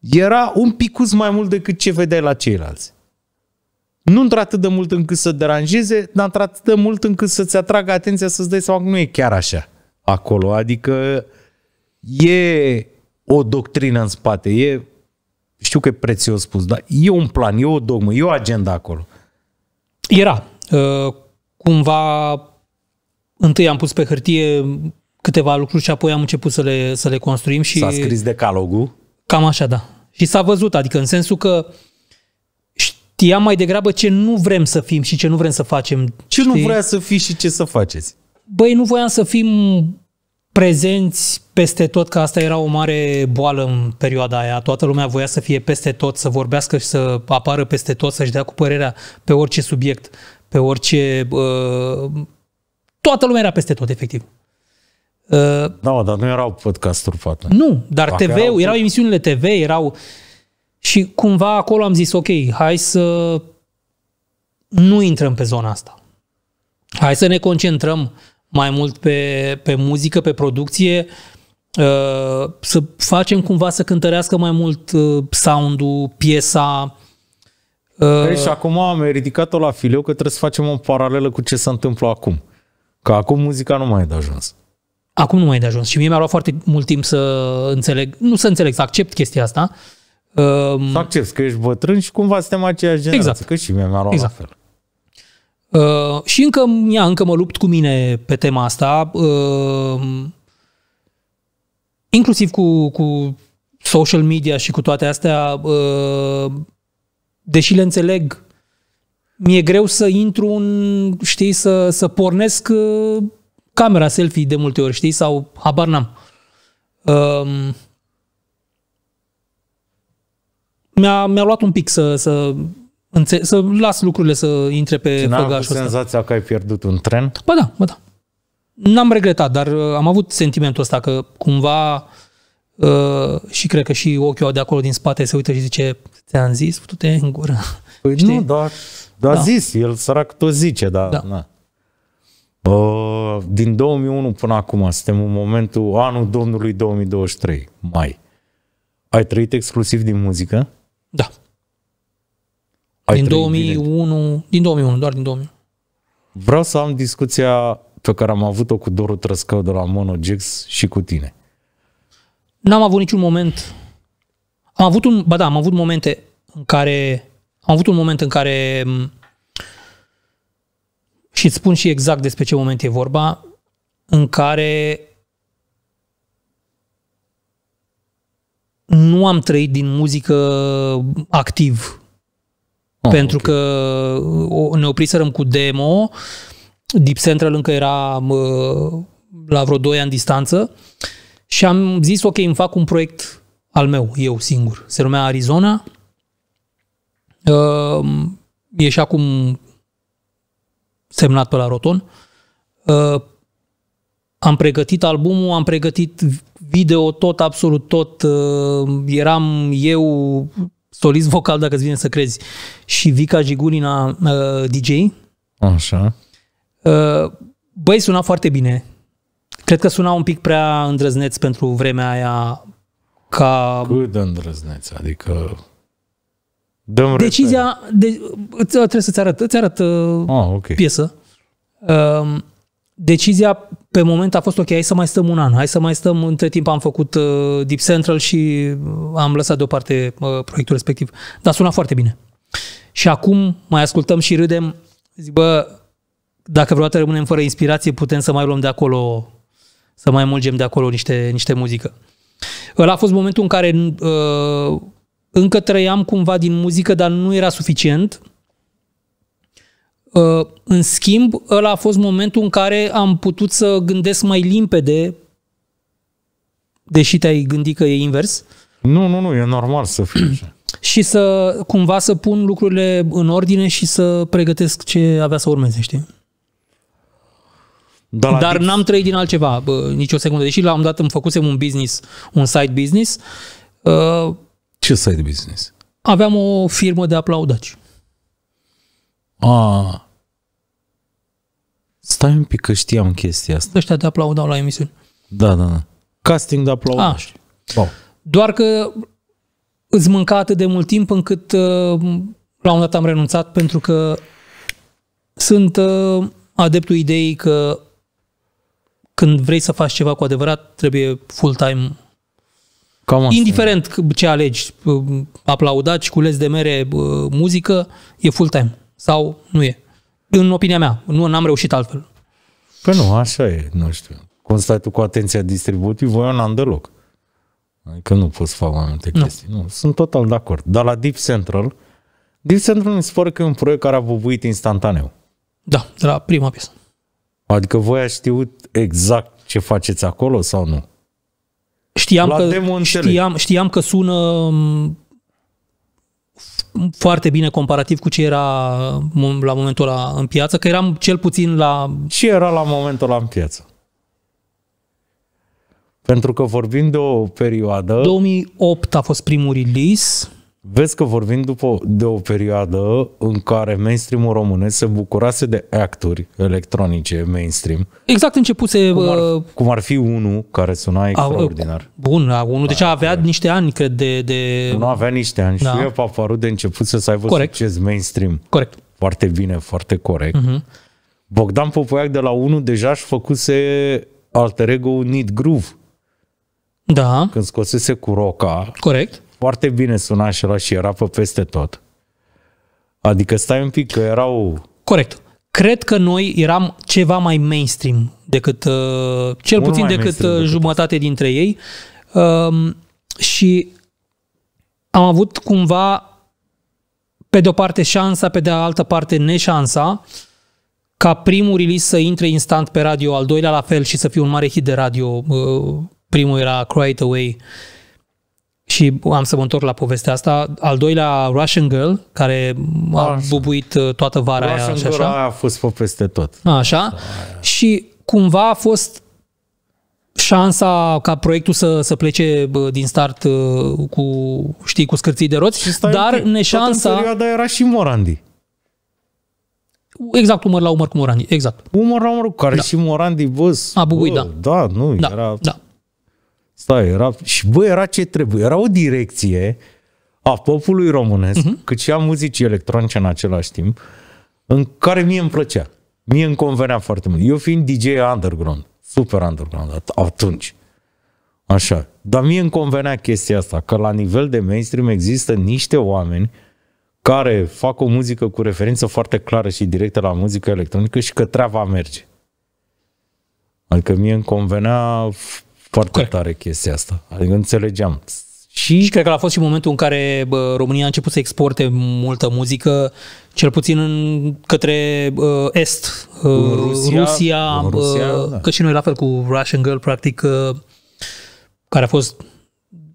era un picuț mai mult decât ce vedeai la ceilalți. Nu într-atât de mult încât să deranjeze, dar într-atât de mult încât să-ți atragă atenția să-ți dai seama că nu e chiar așa acolo. Adică e o doctrină în spate. E, știu că e prețios spus, dar e un plan, e o dogmă, e o agenda acolo. Era. Uh, cumva, întâi am pus pe hârtie câteva lucruri și apoi am început să le, să le construim. Și S-a scris decalogul? Cam așa, da. Și s-a văzut, adică în sensul că știam mai degrabă ce nu vrem să fim și ce nu vrem să facem. Ce știi? nu vrea să fii și ce să faceți? Băi, nu voiam să fim prezenți peste tot, că asta era o mare boală în perioada aia. Toată lumea voia să fie peste tot, să vorbească și să apară peste tot, să-și dea cu părerea pe orice subiect, pe orice... Uh, toată lumea era peste tot, efectiv. Uh, da, dar nu erau podcasturi poate. Nu, dar TV, erau... erau emisiunile TV, erau... Și cumva acolo am zis, ok, hai să nu intrăm pe zona asta. Hai să ne concentrăm mai mult pe, pe muzică, pe producție, uh, să facem cumva să cântărească mai mult uh, sound-ul, piesa. Uh, păi, și acum am ridicat-o la fileu că trebuie să facem o paralelă cu ce se întâmplă acum. Că acum muzica nu mai e de ajuns. Acum nu mai e de ajuns și mie mi-a luat foarte mult timp să înțeleg, nu să înțeleg, să accept chestia asta. Um, să accept că ești bătrân și cumva suntem aceeași generație, exact. că și mie mi-a luat exact. la fel. Uh, și încă, ia, încă mă lupt cu mine pe tema asta. Uh, inclusiv cu, cu social media și cu toate astea, uh, deși le înțeleg, mi-e greu să intru în, știi, să, să pornesc uh, camera selfie de multe ori, știi, sau habar n-am. Um, mi-a, mi-a luat un pic să, să, înțe- să las lucrurile să intre pe N-a senzația că ai pierdut un tren? Ba da, ba da n-am regretat, dar uh, am avut sentimentul ăsta că cumva uh, și cred că și ochiul de acolo din spate se uită și zice ți-am zis, tu te în gură. Păi Știi? nu, dar da. a da. zis, el sărac tot zice, dar... Da. Na. Uh, din 2001 până acum, suntem în momentul anul Domnului 2023, mai. Ai trăit exclusiv din muzică? Da. Ai din 2001, din... din 2001, doar din 2001. Vreau să am discuția pe care am avut-o cu Doru Trăscău de la Monogex și cu tine? N-am avut niciun moment. Am avut un, ba da, am avut momente în care, am avut un moment în care și îți spun și exact despre ce moment e vorba, în care nu am trăit din muzică activ. Oh, pentru okay. că ne opriserăm cu demo, uh, Deep Central încă era la vreo 2 ani distanță și am zis, ok, îmi fac un proiect al meu, eu singur. Se numea Arizona. Ehm, e și acum semnat pe la Roton. Ehm, am pregătit albumul, am pregătit video, tot, absolut tot. Ehm, eram eu solist vocal, dacă îți vine să crezi, și Vica Jigulina, DJ. Așa Băi, suna foarte bine. Cred că suna un pic prea îndrăzneț pentru vremea aia ca... Cât de îndrăzneț? Adică... Dăm Decizia... De, trebuie să-ți arăt. Îți arăt uh, ah, okay. piesă. Um, decizia pe moment a fost ok, hai să mai stăm un an, hai să mai stăm, între timp am făcut uh, Deep Central și uh, am lăsat deoparte uh, proiectul respectiv. Dar suna foarte bine. Și acum mai ascultăm și râdem, zic, bă, dacă vreodată rămânem fără inspirație, putem să mai luăm de acolo, să mai mulgem de acolo niște, niște muzică. Ăla a fost momentul în care uh, încă trăiam cumva din muzică, dar nu era suficient. Uh, în schimb, ăla a fost momentul în care am putut să gândesc mai limpede, deși te-ai gândit că e invers. Nu, nu, nu, e normal să fie așa. Și să cumva să pun lucrurile în ordine și să pregătesc ce avea să urmeze, știi? Da Dar, Dar n-am trăit din altceva bă, nicio secundă. Deși la un dat îmi făcusem un business, un side business. Uh, Ce side business? Aveam o firmă de aplaudaci. Ah. Stai un pic că știam chestia asta. Ăștia te aplaudau la emisiuni. Da, da, da. Casting de aplaudaci. Ah. Wow. Doar că îți mânca atât de mult timp încât uh, la un dat am renunțat pentru că sunt uh, adeptul ideii că când vrei să faci ceva cu adevărat, trebuie full-time. Cam asta. Indiferent ce alegi, uh, aplaudat și cules de mere uh, muzică, e full-time. Sau nu e. În opinia mea, nu am reușit altfel. Păi nu, așa e, nu știu. Constatul cu atenția distributivă, eu n-am deloc. Adică nu pot să fac mai multe nu. chestii. Nu, sunt total de acord. Dar la Deep Central, Deep Central mi se pare că e un proiect care a bubuit instantaneu. Da, de la prima piesă. Adică voi ați știut exact ce faceți acolo sau nu? Știam că, știam, știam că sună mm, foarte bine comparativ cu ce era la momentul ăla în piață, că eram cel puțin la... Ce era la momentul ăla în piață? Pentru că vorbim de o perioadă... 2008 a fost primul release, Vezi că vorbim după, de o perioadă în care mainstream-ul românesc se bucurase de acturi electronice mainstream. Exact începuse... Cum ar, uh, cum ar fi unul care suna uh, extraordinar. bun, unul deja deci da, avea da. niște ani, cred, de... de... Nu avea niște ani da. și eu apărut de început să aibă corect. succes mainstream. Corect. Foarte bine, foarte corect. Uh-huh. Bogdan Popoiac de la 1 deja și făcuse alter ego Need Groove. Da. Când scosese cu Roca. Corect foarte bine suna și și era pe peste tot. Adică stai un pic, că erau... Corect. Cred că noi eram ceva mai mainstream decât, uh, cel Mult puțin decât, uh, decât jumătate decât. dintre ei. Uh, și am avut cumva, pe de-o parte șansa, pe de altă parte neșansa, ca primul release să intre instant pe radio, al doilea la fel și să fie un mare hit de radio. Uh, primul era Cry It Away și am să mă întorc la povestea asta. Al doilea, Russian Girl, care a, bubuit uh, toată vara Russian aia. Russian Girl așa. a fost pe peste tot. Așa. Da. Și cumva a fost șansa ca proiectul să, să plece din start uh, cu, știi, cu scârții de roți, dar pic, neșansa... Tot în perioada era și Morandi. Exact, umăr la umăr cu Morandi, exact. Umăr la umăr cu care da. și Morandi, văz. a bubuit, bă, da. da, nu, da, era... Da. Da, era, și bă, era ce trebuie, era o direcție a popului românesc, uh-huh. cât și a muzicii electronice în același timp, în care mie îmi plăcea. Mie îmi convenea foarte mult. Eu fiind DJ underground, super underground atunci. Așa. Dar mie îmi convenea chestia asta, că la nivel de mainstream există niște oameni care fac o muzică cu referință foarte clară și directă la muzică electronică și că treaba merge. Adică mie îmi convenea foarte Corect. tare chestia asta. Adică înțelegeam. Și... și cred că a fost și momentul în care bă, România a început să exporte multă muzică, cel puțin în, către bă, Est, în Rusia, Rusia, în Rusia bă, da. că și noi la fel cu Russian Girl, practic, bă, care a fost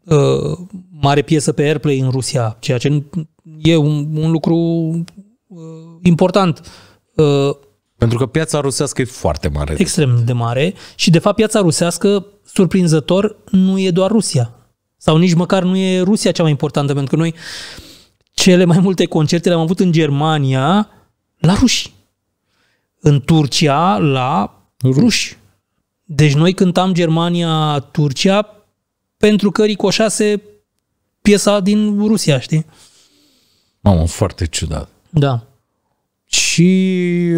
bă, mare piesă pe Airplay în Rusia, ceea ce e un, un lucru bă, important. Bă, pentru că piața rusească e foarte mare. Extrem de mare și de fapt piața rusească, surprinzător, nu e doar Rusia. Sau nici măcar nu e Rusia cea mai importantă, pentru că noi cele mai multe concerte le-am avut în Germania la ruși. În Turcia la ruși. ruși. Deci noi cântam Germania-Turcia pentru că ricoșase piesa din Rusia, știi? Mamă, foarte ciudat. Da. Și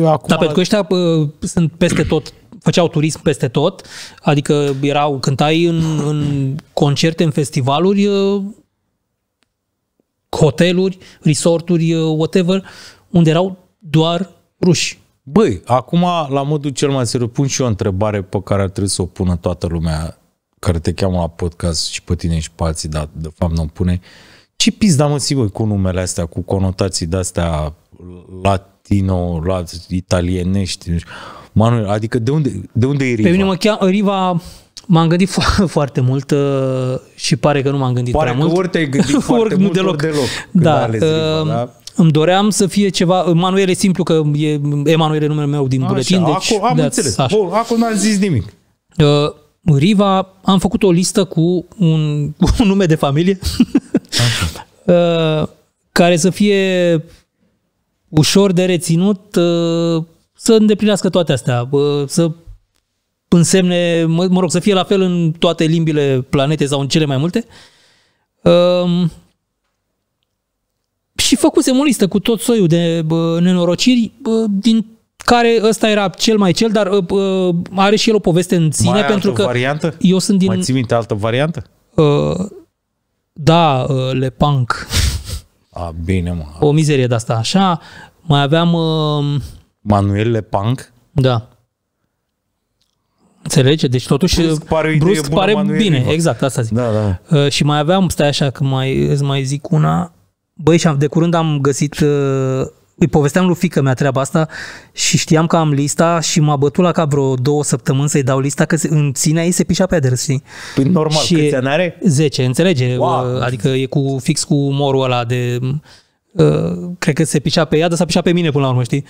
acum... Da, pentru că ăștia pă, sunt peste tot, făceau turism peste tot, adică erau, cântai în, în concerte, în festivaluri, ă, hoteluri, resorturi, ă, whatever, unde erau doar ruși. Băi, acum, la modul cel mai serios, pun și o întrebare pe care ar trebui să o pună toată lumea care te cheamă la podcast și pe tine și pe alții, dar de fapt nu pune. Ce pizda mă sigur cu numele astea, cu conotații de-astea latino, la italienești. Manuel, adică de unde, de unde e Riva? Pe mine mă cheamă Riva M-am gândit fo- foarte mult uh, și pare că nu m-am gândit pare prea mult. Pare că ori te-ai gândit foarte ori, mult, deloc. ori deloc. Da, ales uh, da? Îmi doream să fie ceva... Emanuel e simplu că e Emanuel e numele meu din așa, buletin. Deci, acolo, am înțeles. Așa. Bun, acum n-am zis nimic. Uh, Riva, am făcut o listă cu un, cu un nume de familie. Așa. uh, care să fie ușor de reținut uh, să îndeplinească toate astea, uh, să însemne, mă, rog, să fie la fel în toate limbile planetei sau în cele mai multe. Um, și făcusem o listă cu tot soiul de nenorociri, din care ăsta era cel mai cel, dar are și el o poveste în sine, mai pentru că variantă? eu sunt din... Mai ții minte altă variantă? Uh, da, uh, Le Punk. A, bine, mă. O mizerie de asta, așa. Mai aveam... Uh... Manuelele punk? Da. Înțelege? Deci totuși brusc uh, pare, brusc pare manuel, bine, bă. exact, asta zic. Da, da. Uh, și mai aveam, stai așa că mai, îți mai zic una, băi, și de curând am găsit uh, îi povesteam lui fică mea treaba asta și știam că am lista și m-a bătut la cap vreo două săptămâni să-i dau lista, că în ținea ei se pișa pe aderă, știi? Păi normal, și câți ani are? 10, înțelege, wow. Ă, adică e cu fix cu morul ăla de... Uh, cred că se pișa pe ea, dar s-a pișat pe mine până la urmă, știi?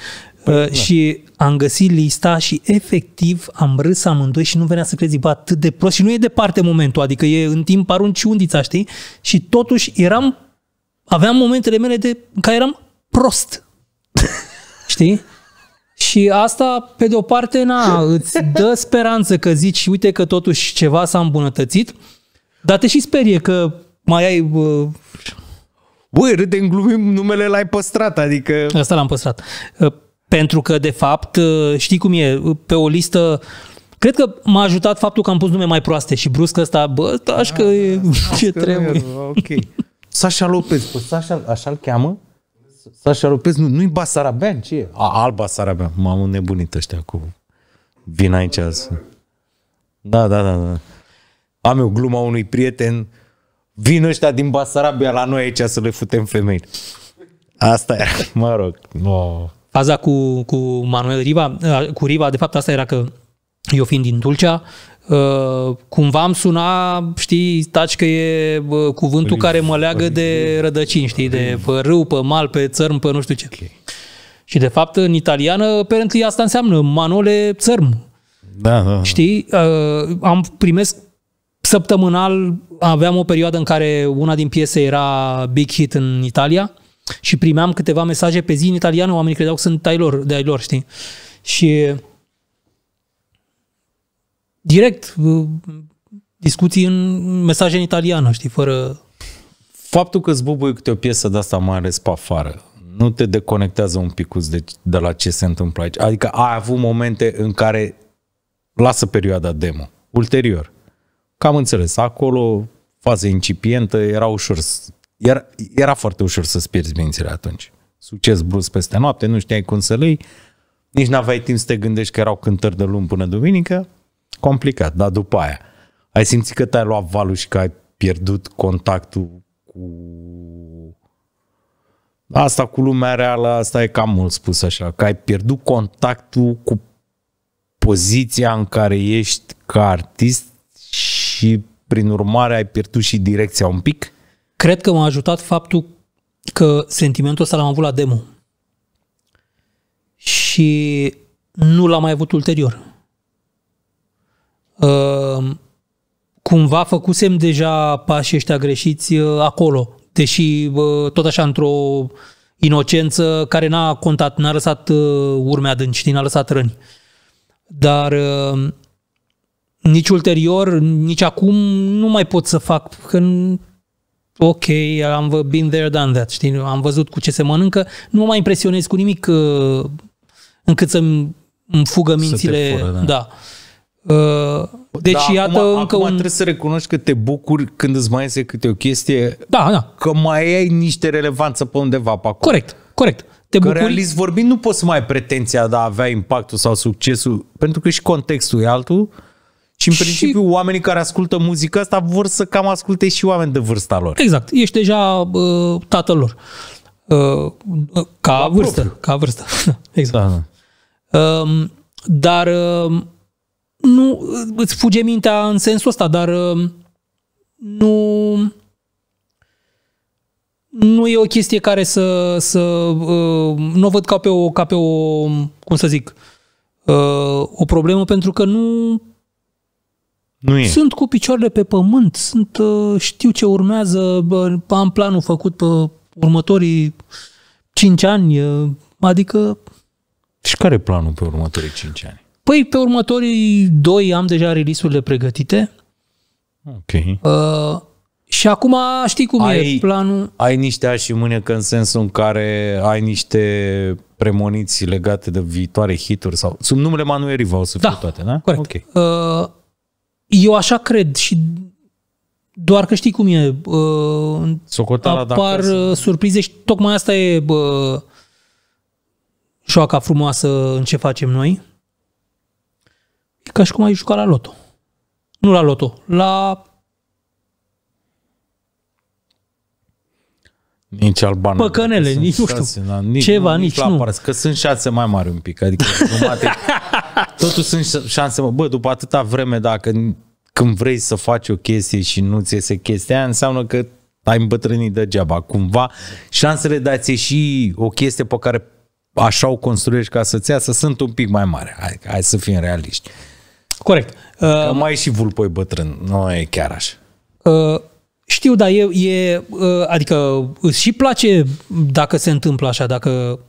Păi, uh, Și am găsit lista și efectiv am râs amândoi și nu venea să crezi, bă, atât de prost și nu e departe momentul, adică e în timp arunci undița, știi? Și totuși eram, aveam momentele mele de, ca eram prost, Știi? Și asta, pe de-o parte, na, îți dă speranță că zici, uite că totuși ceva s-a îmbunătățit, dar te și sperie că mai ai... Uh... Băi, în glumim, numele l-ai păstrat, adică... Asta l-am păstrat. Ă, pentru că, de fapt, ă, știi cum e, ă, pe o listă... Cred că m-a ajutat faptul că am pus nume mai proaste și brusc ăsta, bă, tași că ah, e ce trebuie. Ok. Sasha Lopez, pe așa-l cheamă? Sasha Lopez, păi nu, nu-i Basarabean, ce e? A, al Basarabean, m-am nebunit ăștia cu... Vin aici azi. Da, da, da, da. Am eu gluma unui prieten, vin ăștia din Basarabia la noi aici să le futem femei. Asta era, mă rog. No. Faza cu, cu Manuel Riva, cu Riva, de fapt asta era că eu fiind din Tulcea, Uh, cumva am suna, știi, taci că e bă, cuvântul Părinți, care mă leagă păi, de păi, păi, rădăcini, știi, de pe râu, pe mal, pe țărm, pe nu știu ce. Okay. Și de fapt, în italiană, apparently asta înseamnă manole țărm. Da, da. da. Știi? Uh, am primesc săptămânal, aveam o perioadă în care una din piese era big hit în Italia și primeam câteva mesaje pe zi în italiană, oamenii credeau că sunt ai lor, de ai lor, știi? Și uh, direct uh, discuții în mesaje în italiană, știi, fără... Faptul că zbubui câte o piesă de asta, mai ales pe afară, nu te deconectează un pic de, de la ce se întâmplă aici. Adică ai avut momente în care lasă perioada demo, ulterior. Cam înțeles, acolo fază incipientă, era ușor, era, era foarte ușor să-ți pierzi mințile atunci. Succes brusc peste noapte, nu știai cum să lei, nici n-aveai timp să te gândești că erau cântări de luni până duminică, complicat, dar după aia ai simțit că te-ai luat valul și că ai pierdut contactul cu asta cu lumea reală, asta e cam mult spus așa, că ai pierdut contactul cu poziția în care ești ca artist și prin urmare ai pierdut și direcția un pic? Cred că m-a ajutat faptul că sentimentul ăsta l-am avut la demo și nu l-am mai avut ulterior. Ehm, cumva făcusem deja pașii ăștia greșiți eh, acolo, deși eh, tot așa într-o inocență care n-a contat, n-a lăsat eh, urme adânci, n-a lăsat răni. Dar ehm, nici ulterior, nici acum nu mai pot să fac, că ok, am been there, done that, știi, am văzut cu ce se mănâncă, nu mă mai impresionez cu nimic încât să-mi fugă mințile. Să fură, da. da deci, da, iată acum, încă acum un... trebuie să recunoști că te bucuri când îți mai iese câte o chestie, da, da. că mai ai niște relevanță pe undeva pe acolo. Corect, corect. Te că bucuri... realist vorbind nu poți să mai ai pretenția de a avea impactul sau succesul, pentru că și contextul e altul și în și... principiu oamenii care ascultă muzica asta vor să cam asculte și oameni de vârsta lor. Exact, ești deja uh, tatăl lor. Uh, vârstă, ca, vârstă, ca vârstă. Exact. Da, da. Uh, dar... Uh, nu îți fuge mintea în sensul ăsta, dar um, nu nu e o chestie care să, să um, nu o văd ca pe o, ca pe o cum să zic, uh, o problemă pentru că nu nu e. Sunt cu picioarele pe pământ, sunt, uh, știu ce urmează, am planul făcut pe următorii 5 ani, uh, adică... Și care e planul pe următorii 5 ani? Păi pe următorii doi am deja release-urile pregătite. Ok. Uh, și acum știi cum ai, e planul. Ai niște ași în mânecă în sensul în care ai niște premoniții legate de viitoare hituri sau sub numele Manuel Riva o să fie da, toate, da? corect. Okay. Uh, eu așa cred și doar că știi cum e. Uh, Socotala apar dacă... Uh, surprize și tocmai asta e uh, șoaca frumoasă în ce facem noi. E ca și cum ai juca la loto. Nu la loto, la... Nici albană. Păcănele, nici nu știu. Na, nici, ceva, nu, nici, nici nu. Pars, că sunt șanse mai mari un pic. Adică numate, totuși sunt șanse... Bă, după atâta vreme, dacă când vrei să faci o chestie și nu ți iese chestia înseamnă că ai îmbătrânit degeaba. Cumva șansele de a-ți și o chestie pe care așa o construiești ca să-ți iasă sunt un pic mai mari. Hai, hai să fim realiști. Corect. Că uh, mai e și vulpoi bătrân, nu e chiar așa. Uh, știu, dar e, e uh, adică îți și place dacă se întâmplă așa, dacă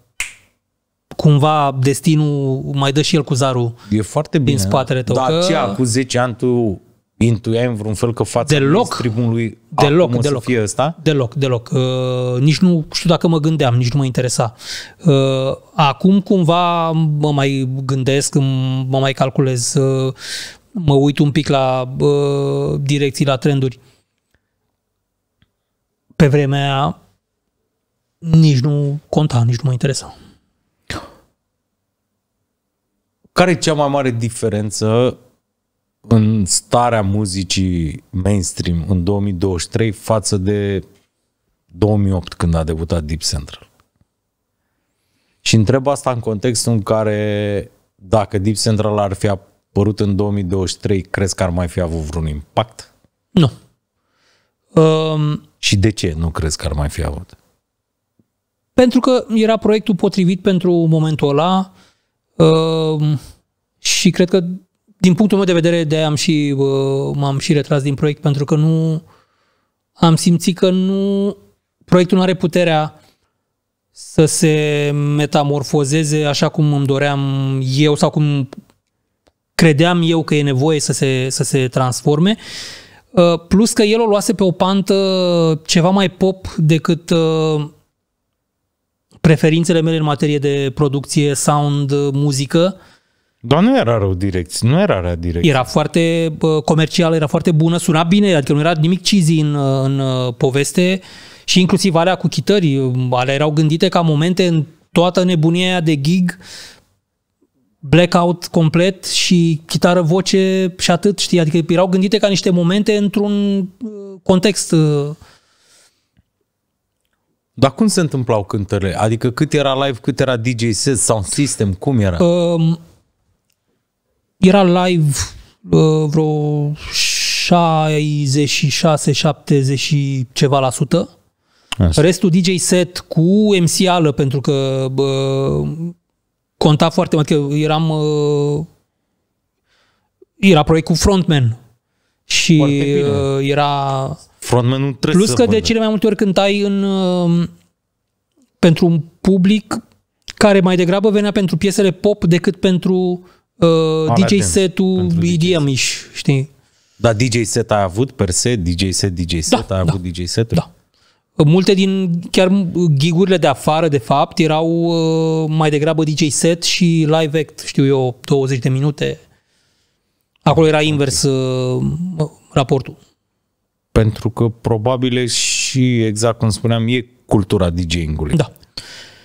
cumva destinul mai dă și el cu zarul e foarte bine, din spatele da. tău. Dar că... ce, cu 10 ani tu intuiai în vreun fel că fața deloc, lui deloc, acum deloc, să fie ăsta? Deloc, deloc. Uh, nici nu știu dacă mă gândeam, nici nu mă interesa. Uh, acum cumva mă mai gândesc, mă mai calculez, uh, mă uit un pic la uh, direcții, la trenduri. Pe vremea nici nu conta, nici nu mă interesa. Care e cea mai mare diferență în starea muzicii mainstream în 2023 față de 2008 când a debutat Deep Central. Și întreb asta în contextul în care dacă Deep Central ar fi apărut în 2023, crezi că ar mai fi avut vreun impact? Nu. Um, și de ce nu crezi că ar mai fi avut? Pentru că era proiectul potrivit pentru momentul ăla um, și cred că din punctul meu de vedere, de am și, uh, m-am și retras din proiect pentru că nu am simțit că nu proiectul nu are puterea să se metamorfozeze așa cum îmi doream eu sau cum credeam eu că e nevoie să se, să se transforme. Uh, plus că el o luase pe o pantă ceva mai pop decât uh, preferințele mele în materie de producție, sound, muzică. Uh, dar nu era rău direct, nu era rea direct. Era foarte comercială, era foarte bună, suna bine, adică nu era nimic cheesy în, în uh, poveste și inclusiv alea cu chitări, alea erau gândite ca momente în toată nebunia aia de gig, blackout complet și chitară voce și atât, știi? Adică erau gândite ca niște momente într-un uh, context uh. dar cum se întâmplau cântările? Adică cât era live, cât era DJ set, sound system, cum era? Um, era live uh, vreo 66, 70 și ceva la sută. Asta. Restul DJ set cu MC ală, pentru că bă, conta foarte mult, că eram uh, era proiect cu frontman și uh, era frontmanul trebuie plus că de cele mai multe ori cântai în uh, pentru un public care mai degrabă venea pentru piesele pop decât pentru uh, DJ setul idm știi? Dar DJ set a avut per se, DJ set, DJ da, set, da, a avut da, DJ set? Da. Multe din chiar gigurile de afară, de fapt, erau uh, mai degrabă DJ set și live act, știu eu, 20 de minute. Acolo era invers uh, raportul. Pentru că probabil și exact cum spuneam, e cultura DJ- ingului Da.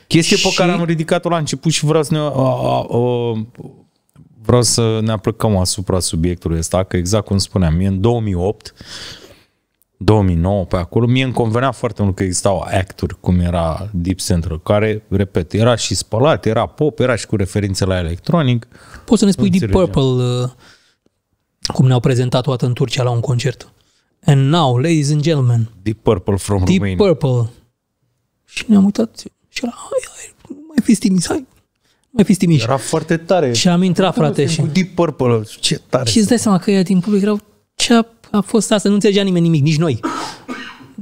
Chestie și... pe care am ridicat-o la început și vreau să ne o, o, o, vreau să ne aplicăm asupra subiectului ăsta, că exact cum spuneam, mie în 2008, 2009 pe acolo, mie îmi convenea foarte mult că existau acturi cum era Deep Central, care, repet, era și spălat, era pop, era și cu referințe la electronic. Poți să ne spui Deep Purple uh, cum ne-au prezentat toată în Turcia la un concert. And now, ladies and gentlemen, Deep Purple from Deep Romania. Purple. Și ne-am uitat și la, mai fi stimis, hai, mai fiți timiși. Era foarte tare. Și am intrat, frate. Și... Deep Purple, ce tare. Și îți dai seama că ea din public erau ce a, a fost asta, nu înțelegea nimeni nimic, nici noi.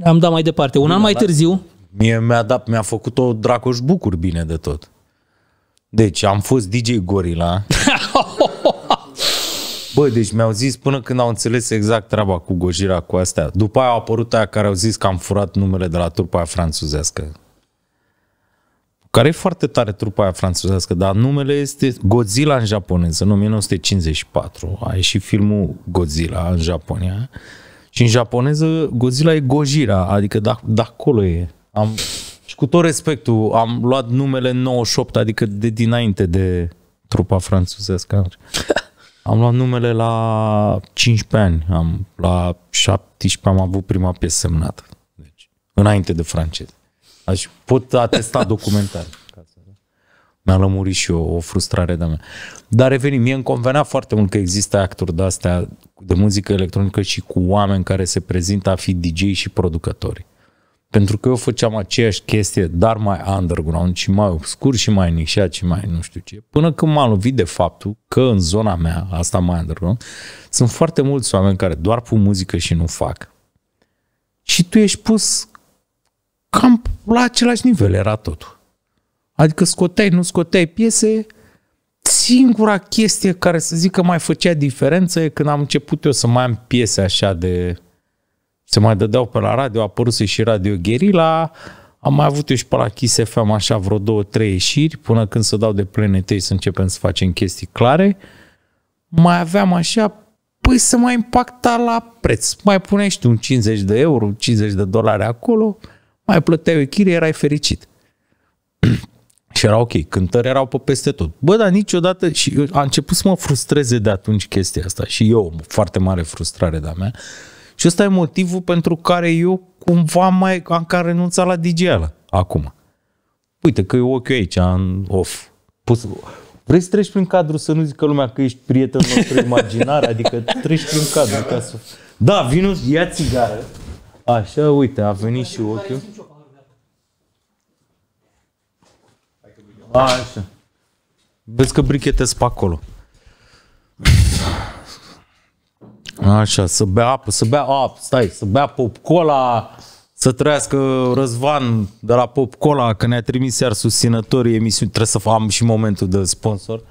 Am dat mai departe. Un an mai târziu... Mie mi-a dat, mi-a făcut-o Dracoș Bucur bine de tot. Deci am fost DJ Gorila. Bă, deci mi-au zis până când au înțeles exact treaba cu Gojira, cu astea. După aia au apărut aia care au zis că am furat numele de la turpa aia franțuzească care e foarte tare trupa aia franțuzească, dar numele este Godzilla în japoneză, în 1954. A ieșit filmul Godzilla în Japonia și în japoneză Godzilla e Gojira, adică de, da, de acolo e. Am, și cu tot respectul, am luat numele 98, adică de dinainte de trupa franțuzească. Am luat numele la 15 ani, am, la 17 am avut prima piesă semnată, deci, înainte de francez. Aș pot atesta documentar. Mi-am lămurit și eu o frustrare de-a mea. Dar revenim, mie îmi convenea foarte mult că există actori de-astea de muzică electronică și cu oameni care se prezintă a fi DJ și producători. Pentru că eu făceam aceeași chestie, dar mai underground și mai obscur și mai nișat și mai nu știu ce. Până când m-am lovit de faptul că în zona mea, asta mai underground, sunt foarte mulți oameni care doar pun muzică și nu fac. Și tu ești pus cam la același nivel era totul. Adică scoteai, nu scoteai piese, singura chestie care să zic că mai făcea diferență e când am început eu să mai am piese așa de... Se mai dădeau pe la radio, a apărut și Radio Guerilla, am mai avut eu și pe la Kiss FM așa vreo două, trei ieșiri, până când să dau de plenetei tăi să începem să facem chestii clare. Mai aveam așa, păi să mai impacta la preț. Mai punești un 50 de euro, 50 de dolari acolo, mai plăteai o chirie, erai fericit. și era ok, cântări erau pe peste tot. Bă, dar niciodată, și a început să mă frustreze de atunci chestia asta și eu, foarte mare frustrare de-a mea. Și ăsta e motivul pentru care eu cumva mai am ca renunțat la dj acum. Uite că e ok aici, în off. Pus, Vrei să treci prin cadru să nu zică lumea că ești prietenul nostru imaginar? Adică treci prin cadru ca să... Da, vinul, ia țigară. Așa, uite, a venit și ochiul. așa. Vezi că brichete sunt acolo. Așa, să bea apă, să bea apă, stai, să bea popcola, să trăiască Răzvan de la Popcola, că ne-a trimis iar susținătorii emisiuni. Trebuie să am și momentul de sponsor.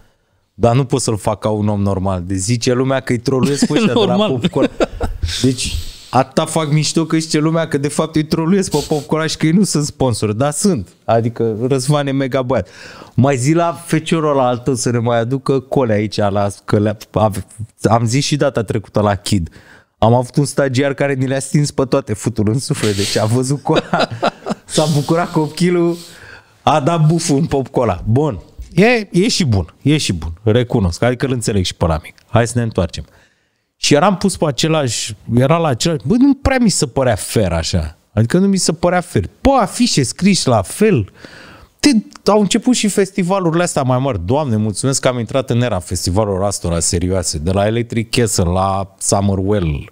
Dar nu pot să-l fac ca un om normal. De deci zice lumea că i troluiesc cu ăștia de la Popcola. Deci, atâta fac mișto că ce lumea că de fapt îi troluiesc pe și că ei nu sunt sponsori, dar sunt. Adică Răzvan e mega băiat. Mai zi la feciorul ăla altă să ne mai aducă cole aici, la, că le, am zis și data trecută la Kid. Am avut un stagiar care ni le-a stins pe toate futul în suflet, deci a văzut cola, s-a bucurat copchilul, a dat buful în popcola. Bun, e, e și bun, e și bun, recunosc, adică îl înțeleg și pe la mic. Hai să ne întoarcem. Și eram pus pe același, era la același, bă, nu prea mi se părea fer așa. Adică nu mi se părea fer. Po, afișe scris la fel. Te, au început și festivalurile astea mai mari. Doamne, mulțumesc că am intrat în era festivalurilor astea serioase. De la Electric Castle, la Summerwell,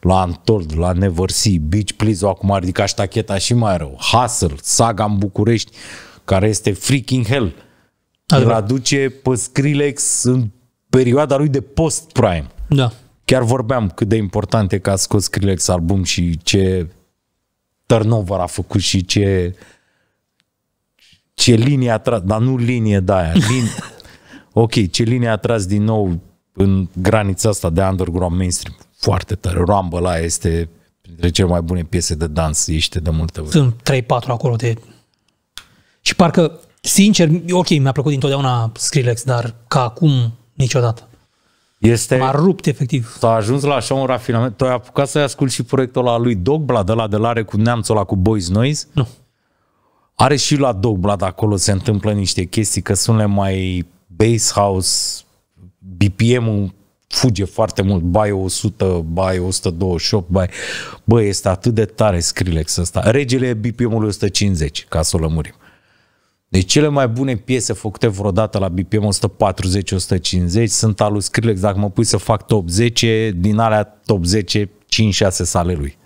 la Antold, la Never See, Beach Please, acum a ridicat ștacheta și mai rău. Hustle, Saga în București, care este freaking hell. Îl aduce pe Skrillex în perioada lui de post-prime. Da. Chiar vorbeam cât de important e că a scos Skrillex album și ce turnover a făcut și ce ce linie a tras, dar nu linie de aia, lin... ok, ce linie a tras din nou în granița asta de underground mainstream, foarte tare. Rumble la este printre cele mai bune piese de dans ieșite de multă vreme. Sunt 3-4 acolo de... Și parcă, sincer, ok, mi-a plăcut întotdeauna Skrillex, dar ca acum niciodată. Este, M-a rupt, efectiv. S-a ajuns la așa un rafinament. Tu ai apucat să-i asculti și proiectul la lui Dogblad, ăla de la are cu neamțul ăla cu Boys Noise? Nu. Are și la Dogblad acolo se întâmplă niște chestii, că sunt mai bass house, BPM-ul fuge foarte mult, bai 100, bai 128, bai... Băi, este atât de tare Skrillex ăsta. Regele BPM-ului 150, ca să o lămurim. Deci cele mai bune piese făcute vreodată la BPM 140-150 sunt al lui Skrillex. Dacă mă pui să fac top 10, din alea top 10, 5-6 sale lui.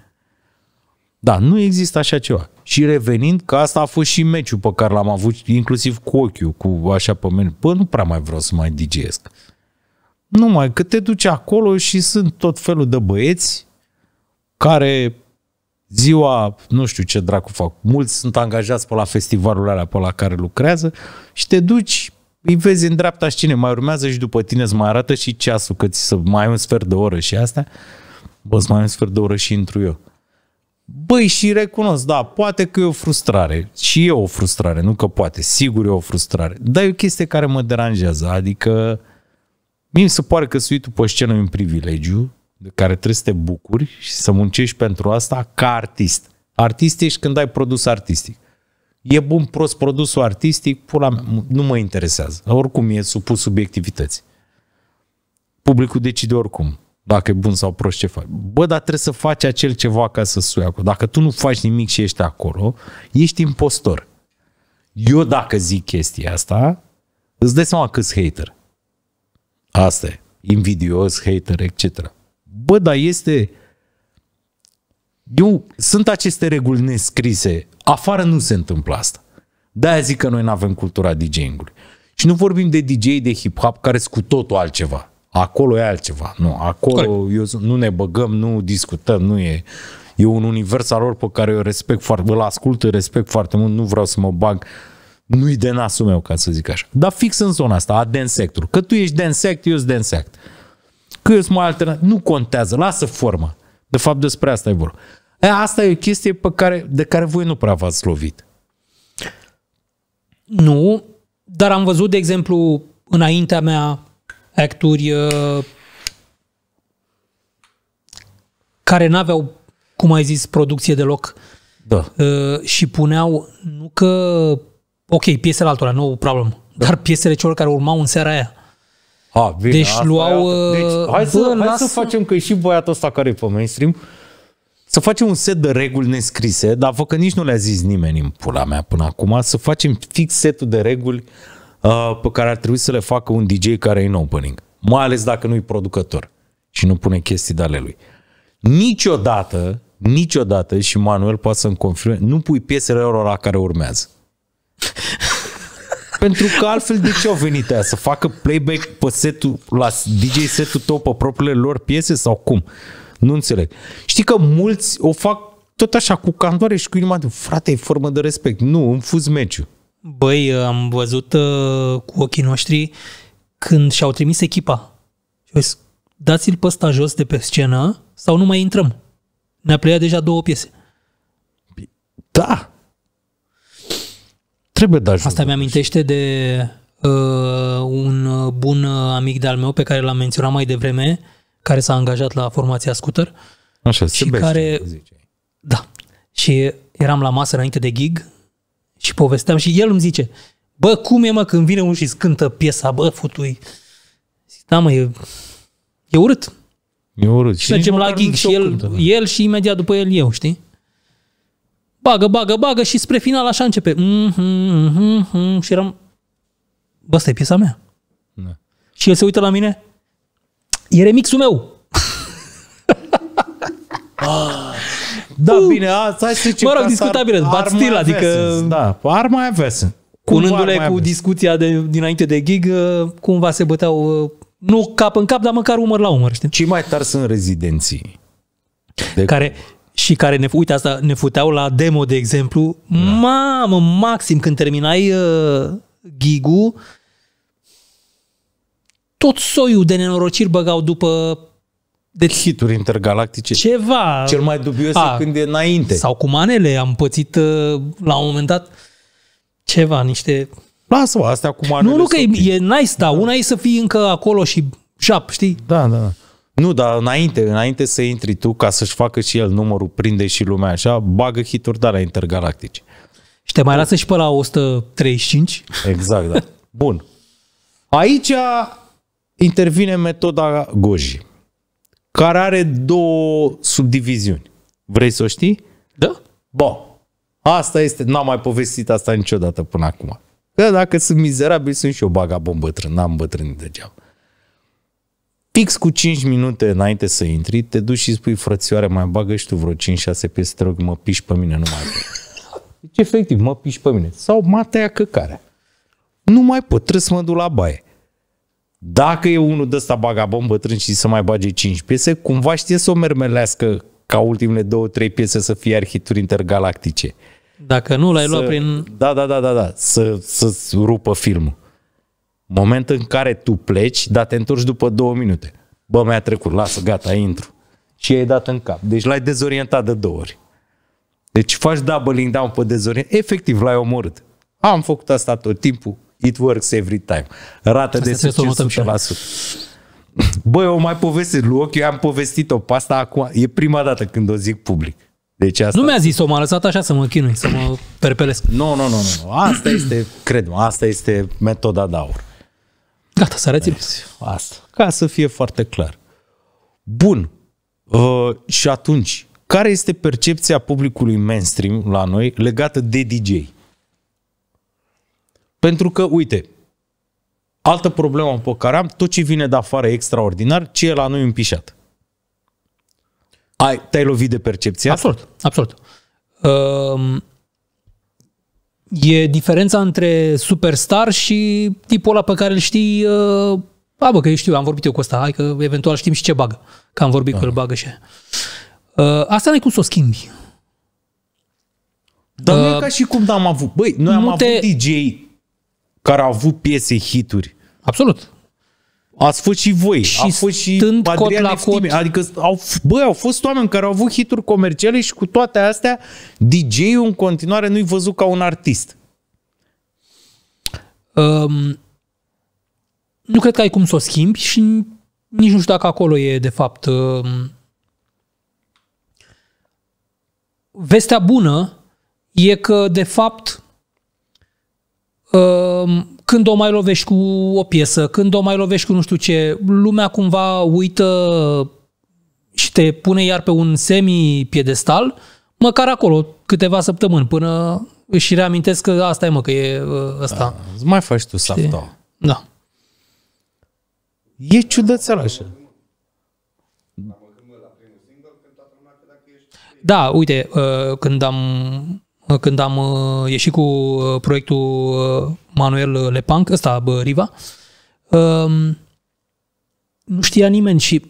Da, nu există așa ceva. Și revenind, că asta a fost și meciul pe care l-am avut, inclusiv cu ochiul, cu așa pe mine. Bă, nu prea mai vreau să mai digiesc. Numai că te duci acolo și sunt tot felul de băieți care ziua, nu știu ce dracu fac, mulți sunt angajați pe la festivalul alea pe la care lucrează și te duci, îi vezi în dreapta și cine mai urmează și după tine îți mai arată și ceasul că ți să mai un sfert de oră și astea. Bă, mai un sfert de oră și intru eu. Băi, și recunosc, da, poate că e o frustrare. Și e o frustrare, nu că poate. Sigur e o frustrare. Dar e o chestie care mă deranjează. Adică, mi se pare că suitul pe scenă e un privilegiu de care trebuie să te bucuri și să muncești pentru asta ca artist. Artist ești când ai produs artistic. E bun, prost produsul artistic, pula mea, nu mă interesează. Oricum e supus subiectivității. Publicul decide oricum dacă e bun sau prost ce faci. Bă, dar trebuie să faci acel ceva ca să sui acolo. Dacă tu nu faci nimic și ești acolo, ești impostor. Eu dacă zic chestia asta, îți dai seama câți hater. Asta e. Invidios, hater, etc. Bă, dar este... Eu, sunt aceste reguli nescrise. Afară nu se întâmplă asta. De-aia zic că noi nu avem cultura DJ- ului Și nu vorbim de DJ de hip-hop care sunt cu totul altceva. Acolo e altceva. Nu, acolo eu, nu ne băgăm, nu discutăm, nu e... E un univers al lor pe care eu respect foarte, îl ascult, îl respect foarte mult, nu vreau să mă bag nu-i de nasul meu, ca să zic așa. Dar fix în zona asta, a dance sector. Că tu ești dance sect, eu sunt dance sector câți mai alternative, nu contează, lasă forma. De fapt, despre asta e vorba. Asta e o chestie pe care, de care voi nu prea v-ați lovit. Nu, dar am văzut, de exemplu, înaintea mea actori uh, care n-aveau, cum ai zis, producție deloc. Da. Uh, și puneau, nu că, ok, piesele altora, nu no problem, da. dar piesele celor care urmau în seara aia. Ha, bine, deci asta luau... Uh, deci, hai, să, hai să facem că e și băiatul ăsta care e pe mainstream, să facem un set de reguli nescrise, dar vă că nici nu le-a zis nimeni în pula mea până acum, să facem fix setul de reguli uh, pe care ar trebui să le facă un DJ care e în opening. Mai ales dacă nu-i producător și nu pune chestii de ale lui. Niciodată, niciodată, și Manuel poate să-mi confirme, nu pui piesele lor la care urmează pentru că altfel de ce au venit aia? Să facă playback pe setul, la DJ setul tău pe propriile lor piese sau cum? Nu înțeleg. Știi că mulți o fac tot așa cu candoare și cu inima de frate, e formă de respect. Nu, fuz meciul. Băi, am văzut uh, cu ochii noștri când și-au trimis echipa. zis, dați-l pe ăsta jos de pe scenă sau nu mai intrăm. Ne-a plăiat deja două piese. Da, Trebuie de ajutor. Asta mi-amintește de uh, un uh, bun uh, amic de-al meu pe care l-am menționat mai devreme, care s-a angajat la formația Scooter. Așa, și se care, zice. Da. Și eram la masă înainte de gig și povesteam și el îmi zice, bă, cum e mă când vine unul și scântă piesa, bă, futui. Zic, da mă, e, e urât. E urât. Și, și mergem la gig și el, da. el și imediat după el eu, știi? bagă, bagă, bagă și spre final așa începe. Mm-hmm, mm-hmm, și eram, bă, asta e piesa mea. Da. Și el se uită la mine, e remixul meu. ah. Da, uh. bine, asta este ce Mă rog, discutabil, bat stil, adică... Da, ar e avea cunându le cu discuția de, dinainte de gig, uh, cumva se băteau uh, nu cap în cap, dar măcar umăr la umăr, știi? Cei mai tari sunt rezidenții. De care, și care ne, uite asta, ne futeau la demo, de exemplu, da. mamă, maxim, când terminai uh, gigu, tot soiul de nenorociri băgau după de deci, hituri intergalactice. Ceva. Cel mai dubios A, e când e înainte. Sau cu manele am pățit uh, la un moment dat ceva, niște... Lasă-o, astea cu manele. Nu, nu, că e, e nice, da, da. una e să fii încă acolo și șap, știi? Da, da, da. Nu, dar înainte, înainte să intri tu, ca să-și facă și el numărul, prinde și lumea așa, bagă hituri de intergalactici. Și te mai lasă și pe la 135? Exact, da. Bun. Aici intervine metoda Goji, care are două subdiviziuni. Vrei să o știi? Da. Bun. Asta este, n-am mai povestit asta niciodată până acum. Că dacă sunt mizerabil, sunt și eu bagabombă bătrân, n-am bătrânit degeaba. Pix cu 5 minute înainte să intri, te duci și spui, frățioare, mai bagă și tu vreo 5-6 piese, te rog, mă piși pe mine, nu mai Deci, efectiv, mă piși pe mine. Sau mă tăia căcarea. Nu mai pot, trebuie să mă duc la baie. Dacă e unul de ăsta bagabon bătrân și să mai bage 5 piese, cumva știe să o mermelească ca ultimele două, trei piese să fie arhituri intergalactice. Dacă nu, l-ai să, luat prin... Da, da, da, da, da, să, să rupă filmul. Moment în care tu pleci, dar te întorci după două minute. Bă, mi-a trecut, lasă, gata, intru. Și ai dat în cap. Deci l-ai dezorientat de două ori. Deci faci doubling down pe dezorientat. Efectiv, l-ai omorât. Am făcut asta tot timpul. It works every time. Rată asta de succes 100%. Băi, o mai povestesc lui ochi, eu am povestit-o pe asta acum. E prima dată când o zic public. Deci asta... Nu mi-a zis-o, m-a lăsat așa să mă chinui, să mă perpelesc. Nu, no, nu, no, nu, no, nu. Asta este, cred asta este metoda de aur. Gata, s-a deci, Asta. Ca să fie foarte clar. Bun. Uh, și atunci, care este percepția publicului mainstream la noi legată de DJ? Pentru că, uite, altă problemă pe care am, tot ce vine de afară extraordinar, ce e la noi împișat. Ai, te-ai lovit de percepția Absolut, absolut. Uh... E diferența între superstar și tipul ăla pe care îl știi... Uh, a, bă, că eu știu, am vorbit eu cu ăsta, hai că eventual știm și ce bagă. Că am vorbit uh-huh. că îl bagă și uh, Asta n-ai cum să o schimbi. Dar uh, nu e uh, ca și cum n-am avut. Băi, noi am te... avut DJ care a avut piese hituri. Absolut. Ați fost și voi, și a fost și stând Adrian cot la cot. Adică, au, bă, au fost oameni care au avut hituri comerciale și cu toate astea, DJ-ul în continuare nu-i văzut ca un artist. Um, nu cred că ai cum să o schimbi și nici nu știu dacă acolo e, de fapt, um, vestea bună e că, de fapt, um, când o mai lovești cu o piesă, când o mai lovești cu nu știu ce, lumea cumva uită și te pune iar pe un semi-piedestal, măcar acolo, câteva săptămâni, până își reamintesc că asta e, mă, că e ă, ăsta. Da, mai faci tu safta. Da. E ciudățel așa. Da, uite, ă, când am Uh, când am uh, ieșit cu uh, proiectul Manuel Lepanc, ăsta, Riva, um, nu știa nimeni și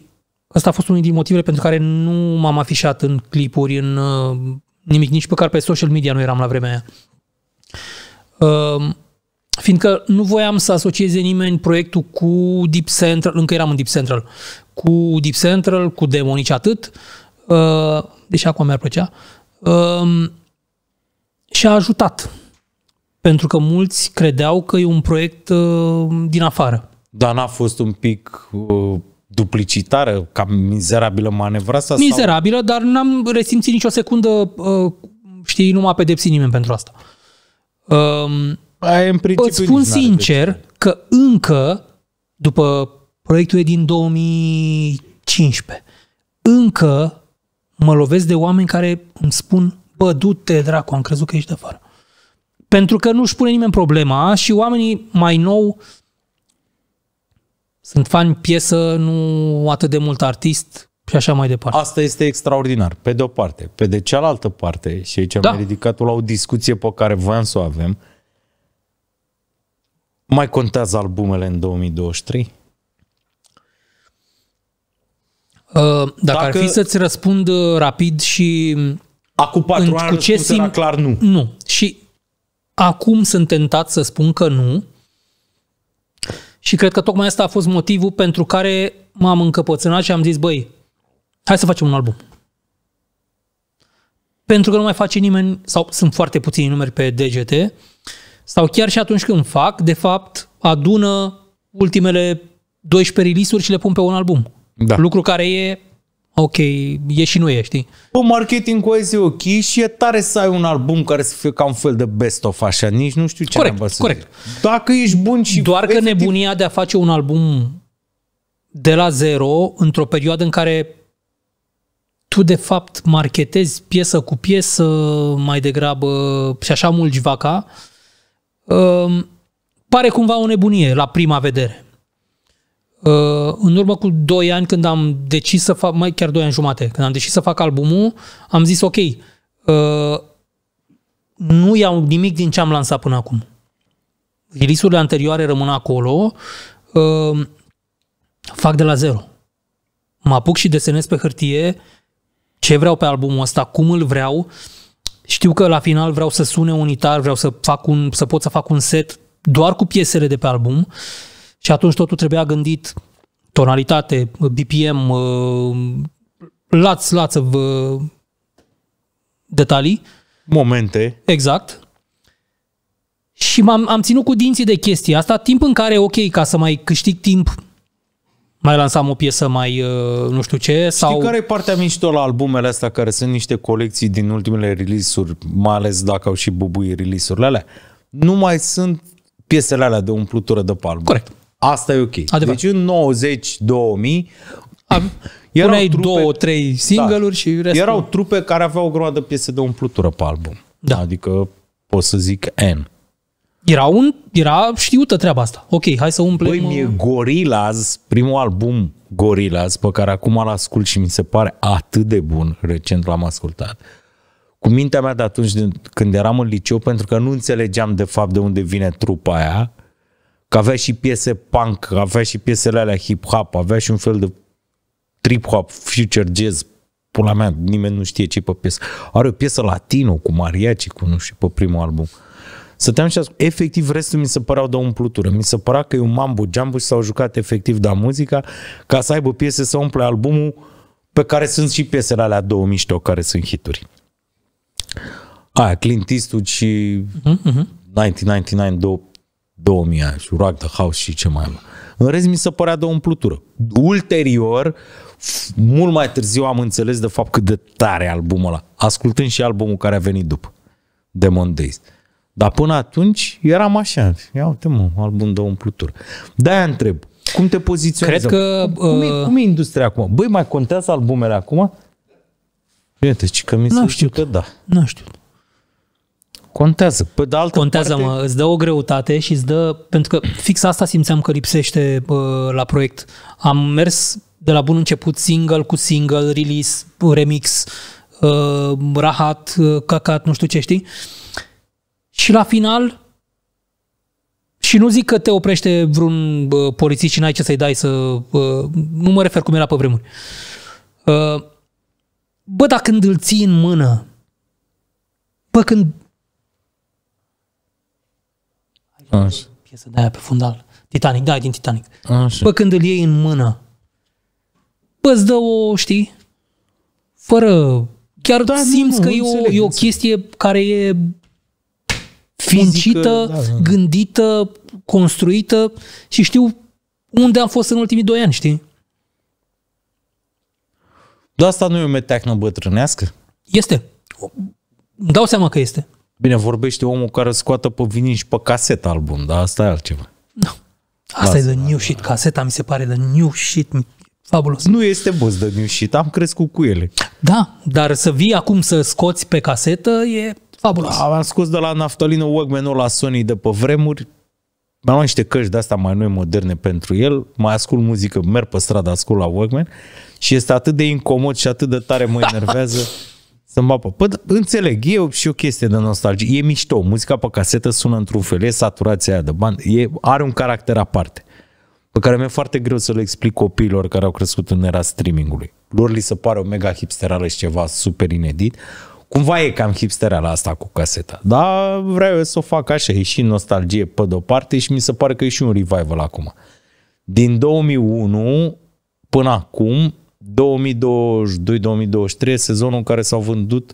ăsta a fost unul din motivele pentru care nu m-am afișat în clipuri, în nimic, nici păcar pe social media nu eram la vremea aia. Um, fiindcă nu voiam să asocieze nimeni proiectul cu Deep Central, încă eram în Deep Central, cu Deep Central, cu demonici atât, deși acum mi-ar plăcea, um, și a ajutat. Pentru că mulți credeau că e un proiect uh, din afară. Dar n-a fost un pic uh, duplicitară, ca mizerabilă manevra asta? Mizerabilă, sau? dar n-am resimțit nicio secundă, uh, știi, nu m-a pedepsit nimeni pentru asta. Uh, Aia, în îți spun sincer că încă, după proiectul e din 2015, încă mă lovesc de oameni care îmi spun bă, du-te, dracu, am crezut că ești de afară. Pentru că nu-și pune nimeni problema și oamenii mai nou sunt fani piesă, nu atât de mult artist și așa mai departe. Asta este extraordinar, pe de o parte. Pe de cealaltă parte, și aici da. am ridicat la o discuție pe care voiam să o avem, mai contează albumele în 2023? Dacă, uh, Dacă ar fi să-ți răspund uh, rapid și Acum patru ani cu ce simt, clar nu. Nu. Și acum sunt tentat să spun că nu. Și cred că tocmai asta a fost motivul pentru care m-am încăpățânat și am zis, băi, hai să facem un album. Pentru că nu mai face nimeni, sau sunt foarte puțini numeri pe DGT, sau chiar și atunci când fac, de fapt, adună ultimele 12 release și le pun pe un album. Da. Lucru care e ok, e și nu e, știi? Bă, marketing cu e ok și e tare să ai un album care să fie ca un fel de best of așa, nici nu știu ce corect, să corect. Zic. Dacă ești bun și... Doar efectiv... că nebunia de a face un album de la zero, într-o perioadă în care tu de fapt marketezi piesă cu piesă mai degrabă și așa mulgi vaca, um, pare cumva o nebunie la prima vedere. Uh, în urmă cu 2 ani când am decis să fac, mai chiar 2 ani jumate, când am decis să fac albumul, am zis ok, uh, nu iau nimic din ce am lansat până acum. Release-urile anterioare rămân acolo, uh, fac de la zero. Mă apuc și desenez pe hârtie ce vreau pe albumul ăsta, cum îl vreau. Știu că la final vreau să sune unitar, vreau să, fac un, să pot să fac un set doar cu piesele de pe album. Uh, și atunci totul trebuia gândit tonalitate, BPM, uh, lați, lață, uh, detalii. Momente. Exact. Și m-am am ținut cu dinții de chestia asta, timp în care, ok, ca să mai câștig timp, mai lansam o piesă mai uh, nu știu ce. Știi sau... care e partea mișto la albumele astea care sunt niște colecții din ultimele release-uri, mai ales dacă au și bubui release-urile alea? Nu mai sunt piesele alea de umplutură de palmă. Corect. Asta e ok. Adevărat. Deci în 90-2000 erau trupe, două, trei da. single-uri da, și restul... Erau trupe care aveau o groadă piese de umplutură pe album. Da. Adică pot să zic N. Era, un, era știută treaba asta. Ok, hai să umplem... Păi mie Gorillaz, primul album Gorillaz, pe care acum l ascult și mi se pare atât de bun, recent l-am ascultat, cu mintea mea de atunci de, când eram în liceu, pentru că nu înțelegeam de fapt de unde vine trupa aia, Că avea și piese punk, avea și piesele alea hip-hop, avea și un fel de trip-hop, future jazz, pula mea, nimeni nu știe ce pe piesă. Are o piesă latino cu mariachi, cu nu știu, pe primul album. Stăteam și ascult. efectiv restul mi se păreau de umplutură. Mi se părea că e un mambo jambo și s-au jucat efectiv de da, muzica ca să aibă piese să umple albumul pe care sunt și piesele alea două mișto care sunt hituri. Aia, Clint Eastwood și uh-huh. Mhm, mhm. 1999, două 2000 și Rock the House și ce mai am. În rest mi se părea de o umplutură. Ulterior, mult mai târziu am înțeles de fapt cât de tare albumul ăla, ascultând și albumul care a venit după, Demon Days. Dar până atunci eram așa, ia uite mă, album de umplutură. De-aia întreb, cum te poziționezi? Cred că... Cum, e, uh, cum e industria acum? Băi, mai contează albumele acum? Bine, ci deci că mi se știu că da. Nu știu. Contează. Pe de altă Contează, parte... mă, îți dă o greutate și îți dă... Pentru că fix asta simțeam că lipsește uh, la proiect. Am mers de la bun început single cu single, release, remix, uh, rahat, uh, căcat, nu știu ce știi. Și la final, și nu zic că te oprește vreun uh, polițist și n-ai ce să-i dai să... Uh, nu mă refer cum era pe vremuri. Uh, bă, dacă când îl ții în mână, bă, când Așa. piesă de aia pe fundal. Titanic, da, din Titanic. Așa. Bă, când îl iei în mână, bă, îți dă o, știi, fără... Chiar da, simți nu, că nu, e o, înțeleg, e o chestie care e fincită, da, da, da. gândită, construită și știu unde am fost în ultimii doi ani, știi? Dar asta nu e o meteahnă bătrânească? Este. Îmi dau seama că este. Bine, vorbește omul care scoată pe vinil și pe casetă album, dar asta e altceva. Nu. Asta da. asta e de new shit. Caseta mi se pare de new shit. Fabulos. Nu este buz, de new shit. Am crescut cu ele. Da, dar să vii acum să scoți pe casetă e fabulos. Am scos de la Naftalino Walkman-ul la Sony de pe vremuri. Mi-am luat niște căști de-astea mai noi, moderne pentru el. Mai ascult muzică, merg pe stradă, ascult la Walkman. Și este atât de incomod și atât de tare mă enervează să mă apă. Păi, da, înțeleg, e și o chestie de nostalgie. E mișto, muzica pe casetă sună într-un fel, e saturația aia de bani, e, are un caracter aparte pe care mi-e foarte greu să le explic copiilor care au crescut în era streamingului. Lor li se pare o mega hipsterală și ceva super inedit. Cumva e cam hipsterala asta cu caseta. Dar vreau să o fac așa, e și nostalgie pe de-o parte și mi se pare că e și un revival acum. Din 2001 până acum 2022-2023, sezonul în care s-au vândut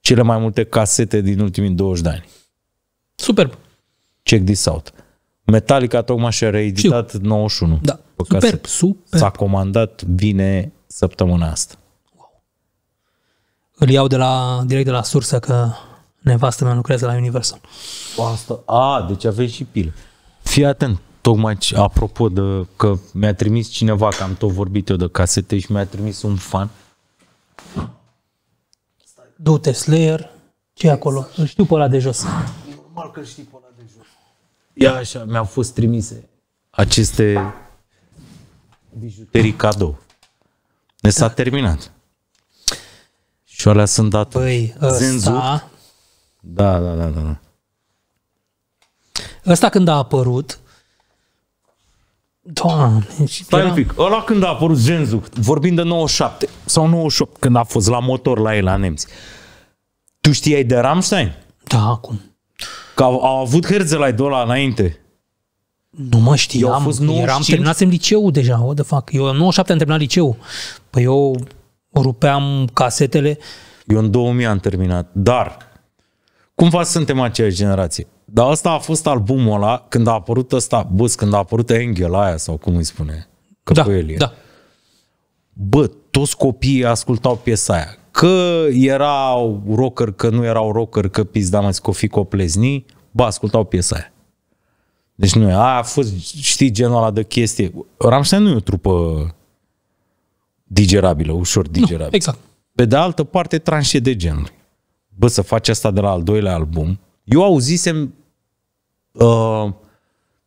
cele mai multe casete din ultimii 20 de ani. Superb. Check this out. Metallica tocmai și-a reeditat Știu. 91. Da. Superb, superb, S-a comandat vine săptămâna asta. Wow. Îl iau de la, direct de la sursă că nevastă mea lucrează la Universal. Asta, a, deci aveți și pile. Fii atent, tocmai apropo de că mi-a trimis cineva, că am tot vorbit eu de casete și mi-a trimis un fan. Du-te, Slayer, ce acolo? Îl știu pe ăla de jos. Normal că știi pe ăla de jos. Ia așa, mi-au fost trimise aceste bijuterii cadou. Ne s-a da. terminat. Și alea sunt date. Păi, Zenzu. Da, da, da, da, da. Ăsta când a apărut, Doamne, Stai era... un pic, ăla când a apărut Zenzu, vorbind de 97 sau 98, când a fost la motor la el, la nemți, tu știai de Ramstein? Da, acum. Că au, au avut Herzl de la înainte. Nu mă știam, eu am fost 95... eram, terminasem liceu deja, o de fac. Eu în 97 am terminat liceu. Păi eu rupeam casetele. Eu în 2000 am terminat, dar cumva suntem aceeași generație. Dar asta a fost albumul ăla, când a apărut ăsta, bus, când a apărut Angel aia sau cum îi spune, Căpăelie. Da, da. Bă, toți copiii ascultau piesa aia. Că erau rocker, că nu erau rocker, că pizda mă fi coplezni, bă, ascultau piesa aia. Deci nu, aia a fost, știi, genul ăla de chestie. Ramstein nu e o trupă digerabilă, ușor digerabilă. Nu, exact. Pe de altă parte, tranșe de genuri bă, să faci asta de la al doilea album. Eu auzisem uh,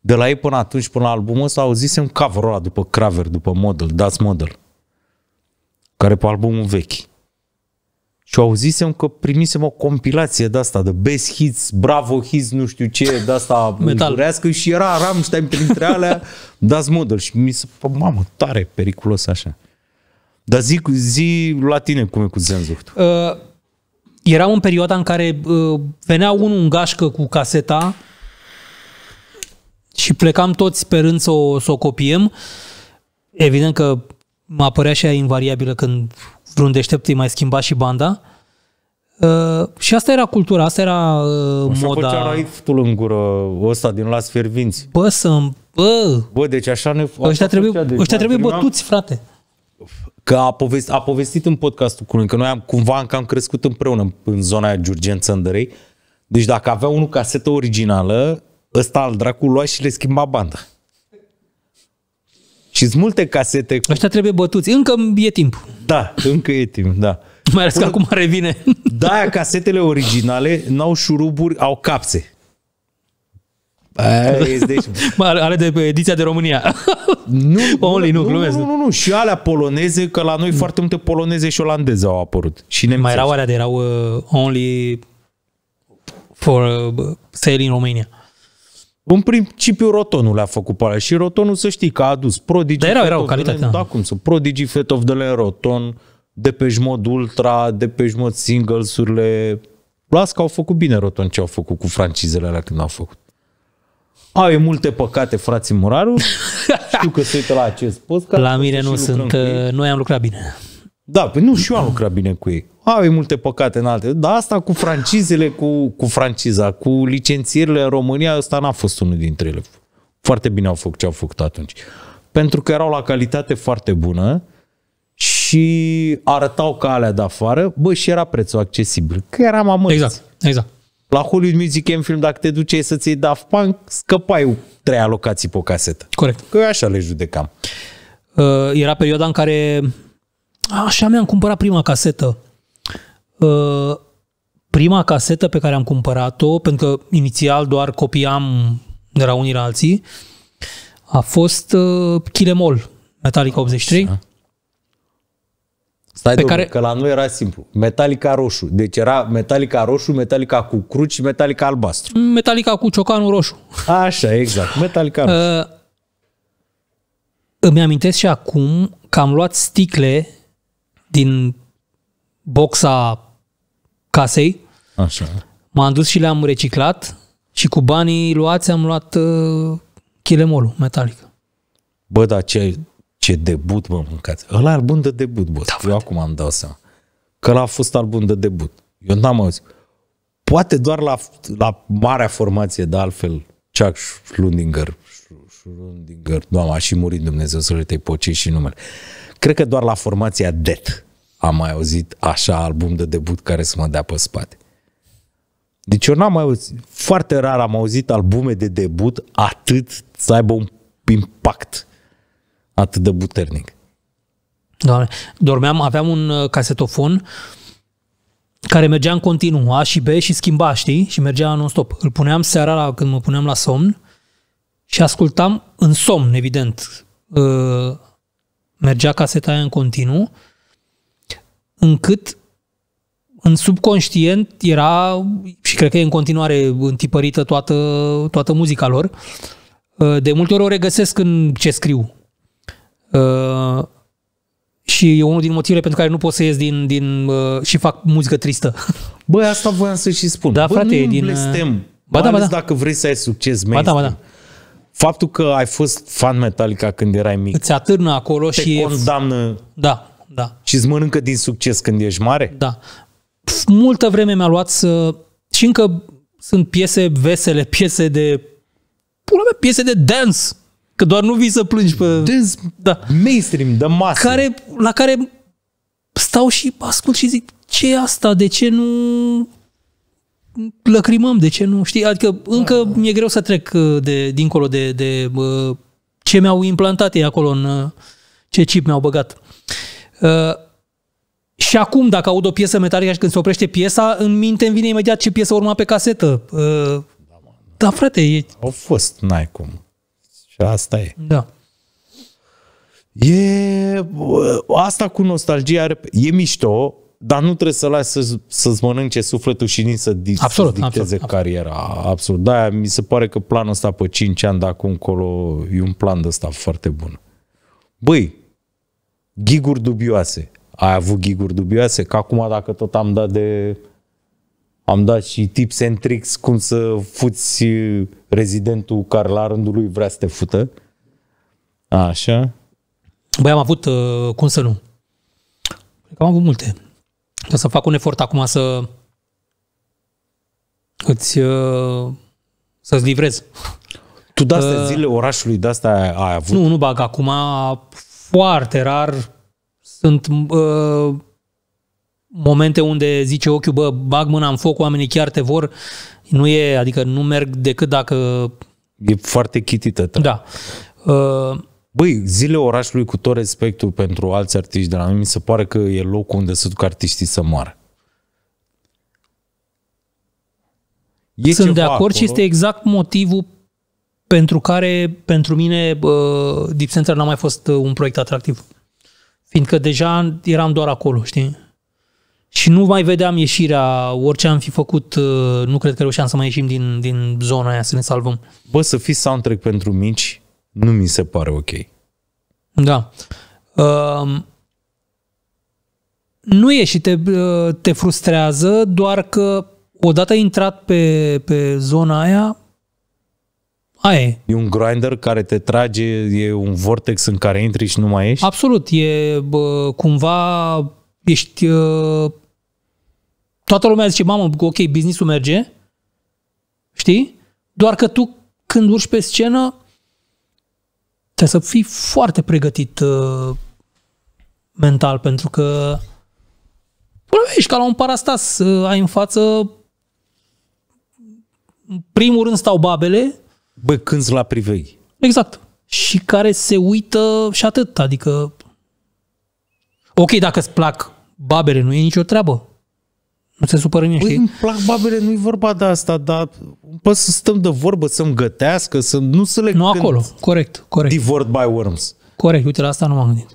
de la ei până atunci, până la albumul ăsta, auzisem cover ăla după Craver, după Model, That's Model, care pe albumul vechi. Și auzisem că primisem o compilație de asta, de best hits, bravo hits, nu știu ce, de asta turească și era Rammstein printre alea, Das Model. Și mi se, pă, mamă, tare periculos așa. Dar zi, zi la tine cum e cu Zenzucht. Uh, era în perioada în care uh, venea unul în gașcă cu caseta și plecam toți sperând să o, să o copiem. Evident că mă apărea și aia invariabilă când vreun deștept îi mai schimba și banda. Uh, și asta era cultura, asta era uh, așa moda. Așa raiftul în gură ăsta din las fervinți. Bă, să Bă! Bă, deci așa ne... Ăștia trebuie, deci ăștia trebuie bătuți, frate. Că a, povest, a povestit în podcastul cu noi, că noi am, cumva că am crescut împreună în, zona aia Giurgen Țăndărei. Deci dacă avea unul casetă originală, ăsta al dracu lua și le schimba banda. și sunt multe casete. Cu... Așa trebuie bătuți. Încă e timp. Da, încă e timp, da. Mai ales că acum revine. da, casetele originale n-au șuruburi, au capse. Deci... deci are de ediția de România. Nu, Only, nu, nu, glumesc. Nu, nu, nu, și alea poloneze, că la noi nu. foarte multe poloneze și olandeze au apărut. Și nemțești. Mai erau alea de erau uh, Only for uh, sale in Romania. În principiu Rotonul le-a făcut pe alea. și Rotonul să știi că a adus Prodigy. Dar erau, erau calitatea. Da. da, cum să, Prodigy, Fet of the Land, Roton, pe Mode Ultra, pe mod Singles-urile. Las că au făcut bine Roton ce au făcut cu francizele alea când au făcut. Au e multe păcate, frații Muraru. Știu că se uită la acest post. La mine nu sunt, noi am lucrat bine. Da, păi nu, și eu am lucrat bine cu ei. Au e multe păcate în alte. Dar asta cu francizele, cu, cu franciza, cu licențierile în România, ăsta n-a fost unul dintre ele. Foarte bine au făcut ce au făcut atunci. Pentru că erau la calitate foarte bună și arătau ca alea de afară, bă, și era prețul accesibil. Că eram amărți. Exact, exact. La Hollywood Music and Film, dacă te duci să-ți iei Daft Punk, scăpai trei alocații pe o casetă. Corect. Că eu așa le judecam. Uh, era perioada în care... Așa mi-am cumpărat prima casetă. Uh, prima casetă pe care am cumpărat-o, pentru că inițial doar copiam de la unii la alții, a fost uh, Kilemol, Metallica 83. Așa. Stai pe care... că la noi era simplu. Metalica roșu. Deci era Metalica roșu, Metalica cu cruci și Metalica albastru. Metalica cu ciocanul roșu. Așa, exact. Metalica roșu. Uh, îmi amintesc și acum că am luat sticle din boxa casei. Așa. M-am dus și le-am reciclat și cu banii luați am luat uh, chilemolul metalic. Bă, dar ce ce debut, mă, mâncați. Ăla album de debut, boss. Da, Eu acum am dat seama. Că l a fost album de debut. Eu n-am auzit. Poate doar la, la marea formație, de altfel, Chuck Schlundinger, Schlundinger, doamne, a și murit Dumnezeu să le te și numele. Cred că doar la formația Death am mai auzit așa album de debut care să mă dea pe spate. Deci eu n-am mai auzit, foarte rar am auzit albume de debut atât să aibă un impact atât de puternic. Doamne, dormeam, aveam un uh, casetofon care mergea în continuu, A și B și schimba, știi? Și mergea non-stop. Îl puneam seara la, când mă puneam la somn și ascultam în somn, evident. Uh, mergea caseta aia în continuu încât în subconștient era, și cred că e în continuare întipărită toată, toată muzica lor, uh, de multe ori o regăsesc în ce scriu Uh, și e unul din motivele pentru care nu pot să ies din, din uh, și fac muzică tristă. Bă, asta voiam să și spun. Da, Bă, frate, nu din... blestem. Uh, ba da, ba da. dacă vrei să ai succes Ba da, ba da. Faptul că ai fost fan Metallica când erai mic. Îți atârnă acolo te și... Te condamnă. Da, da. Și îți mănâncă din succes când ești mare. Da. Pf, multă vreme mi-a luat să... Și încă sunt piese vesele, piese de... Pula mea, piese de dance Că doar nu vii să plângi pe... Des, da. mainstream, de masă. Care, la care stau și ascult și zic, ce e asta? De ce nu lăcrimăm? De ce nu? Știi? Adică încă da. da. mi-e greu să trec uh, de, dincolo de, de uh, ce mi-au implantat ei acolo în uh, ce chip mi-au băgat. Și acum, dacă aud o piesă metalică și când se oprește piesa, în minte îmi vine imediat ce piesă urma pe casetă. Da, frate, e... Au fost, n-ai cum. Și asta e. Da. E, asta cu nostalgia e mișto, dar nu trebuie să lași să, să-ți mănânce sufletul și nici să dicteze absolut, absolut, cariera. Absolut. Da, mi se pare că planul ăsta pe 5 ani de acum încolo e un plan de ăsta foarte bun. Băi, giguri dubioase. Ai avut giguri dubioase? Că acum dacă tot am dat de am dat și tips and tricks cum să fuți uh, rezidentul care la rândul lui vrea să te fută. Așa. Băi, am avut, uh, cum să nu? am avut multe. O să fac un efort acum să îți, uh, să-ți livrez. Tu de astea zile orașului de asta ai, ai avut? Nu, nu bag. Acum foarte rar sunt uh, momente unde zice ochiul, bă, bag mâna în foc, oamenii chiar te vor, nu e, adică nu merg decât dacă... E foarte chitită. Ta. Da. Uh, Băi, zile orașului, cu tot respectul pentru alți artiști de la mine, mi se pare că e locul unde se duc artiștii să moară. E Sunt de acord acolo. și este exact motivul pentru care, pentru mine, uh, Deep Center n-a mai fost uh, un proiect atractiv. Fiindcă deja eram doar acolo, știi? și nu mai vedeam ieșirea, orice am fi făcut, uh, nu cred că reușeam să mai ieșim din, din zona aia, să ne salvăm. Bă, să fii soundtrack pentru mici, nu mi se pare ok. Da. Uh, nu e și te, uh, te frustrează, doar că odată intrat pe, pe zona aia, aia e. E un grinder care te trage, e un vortex în care intri și nu mai ești? Absolut, e bă, cumva ești uh, Toată lumea zice, mamă, ok, businessul merge, știi? Doar că tu când urci pe scenă, trebuie să fii foarte pregătit uh, mental, pentru că bă, ești ca la un parastas, uh, ai în față în primul rând stau babele. Bă, când la privei. Exact. Și care se uită și atât, adică ok, dacă îți plac babele, nu e nicio treabă. Nu se supără nici Păi îmi plac babele, nu-i vorba de asta, dar pă să stăm de vorbă, să-mi gătească, să nu să le Nu acolo, corect, corect. Divort by worms. Corect, uite, la asta nu m-am gândit.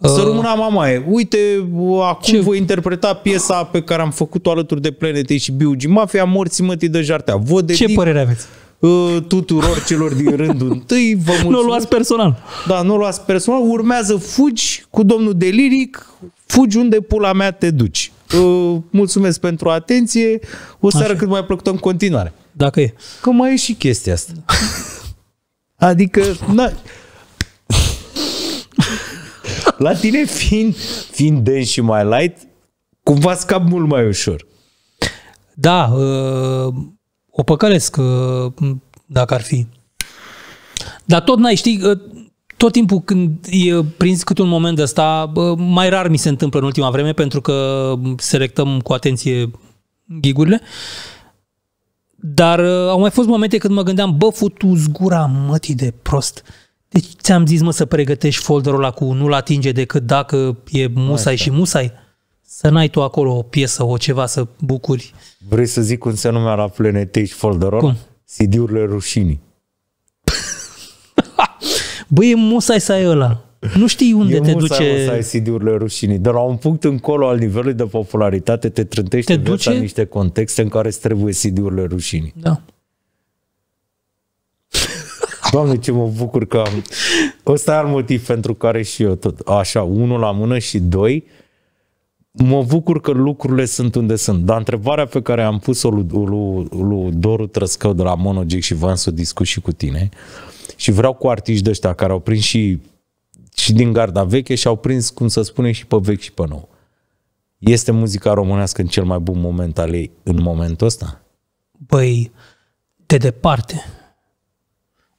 Să uh, rămână e. Uite, acum Ce? voi interpreta piesa pe care am făcut-o alături de Planete și Biugi Mafia, morții mătii de jartea. Vă Ce părere aveți? Uh, tuturor celor din rândul întâi. Vă mulțumesc. Nu o luați personal. Da, nu o luați personal. Urmează fugi cu domnul Deliric, fugi unde pula mea te duci. Uh, mulțumesc pentru atenție. O seară Așa. cât mai plăcută în continuare. Dacă e. Că mai e și chestia asta. adică, na, la tine fiind, fiind dens și mai light, cumva scap mult mai ușor. Da, uh, o păcălesc uh, dacă ar fi. Dar tot n-ai, știi, tot timpul când e prins cât un moment de ăsta, mai rar mi se întâmplă în ultima vreme pentru că selectăm cu atenție gigurile. Dar uh, au mai fost momente când mă gândeam, bă, futu zgura mătii de prost. Deci ți-am zis, mă, să pregătești folderul ăla cu nu-l atinge decât dacă e musai Asta. și musai. Să n-ai tu acolo o piesă, o ceva, să bucuri. Vrei să zic cum se numea la plenetești folderul? Cum? CD-urile rușinii. Băi, e musai să ai ăla. Nu știi unde e te musai, duce... Nu ai CD-urile rușinii. De la un punct încolo al nivelului de popularitate te trântește te duce... în niște contexte în care îți trebuie CD-urile rușinii. Da. Doamne, ce mă bucur că am... Ăsta e alt motiv pentru care și eu tot. Așa, unul la mână și doi, mă bucur că lucrurile sunt unde sunt. Dar întrebarea pe care am pus-o lui, lui, lui Doru Trăscău de la Monogic și Vansu discut și cu tine, uh, și vreau cu artiști de ăștia care au prins și, și din garda veche și au prins, cum să spunem, și pe vechi și pe nou. Este muzica românească în cel mai bun moment al ei în momentul ăsta? Băi, de departe.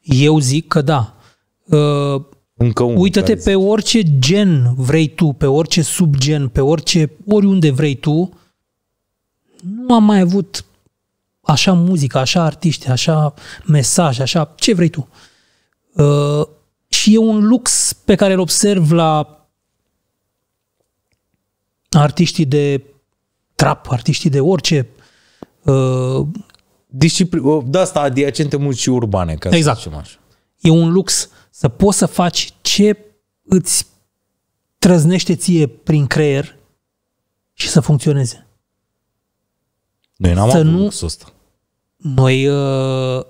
Eu zic că da. Uh, Încă Uită-te pe orice gen vrei tu, pe orice subgen, pe orice, oriunde vrei tu. Nu am mai avut așa muzică, așa artiști, așa mesaj, așa ce vrei tu. Uh, Uh, și e un lux pe care îl observ la artiștii de trap, artiștii de orice. Uh, Discipl- de asta adiacente și urbane, ca exact. să zicem așa. E un lux să poți să faci ce îți trăznește ție prin creier și să funcționeze. Noi n-am să avut nu... luxul ăsta. Noi uh,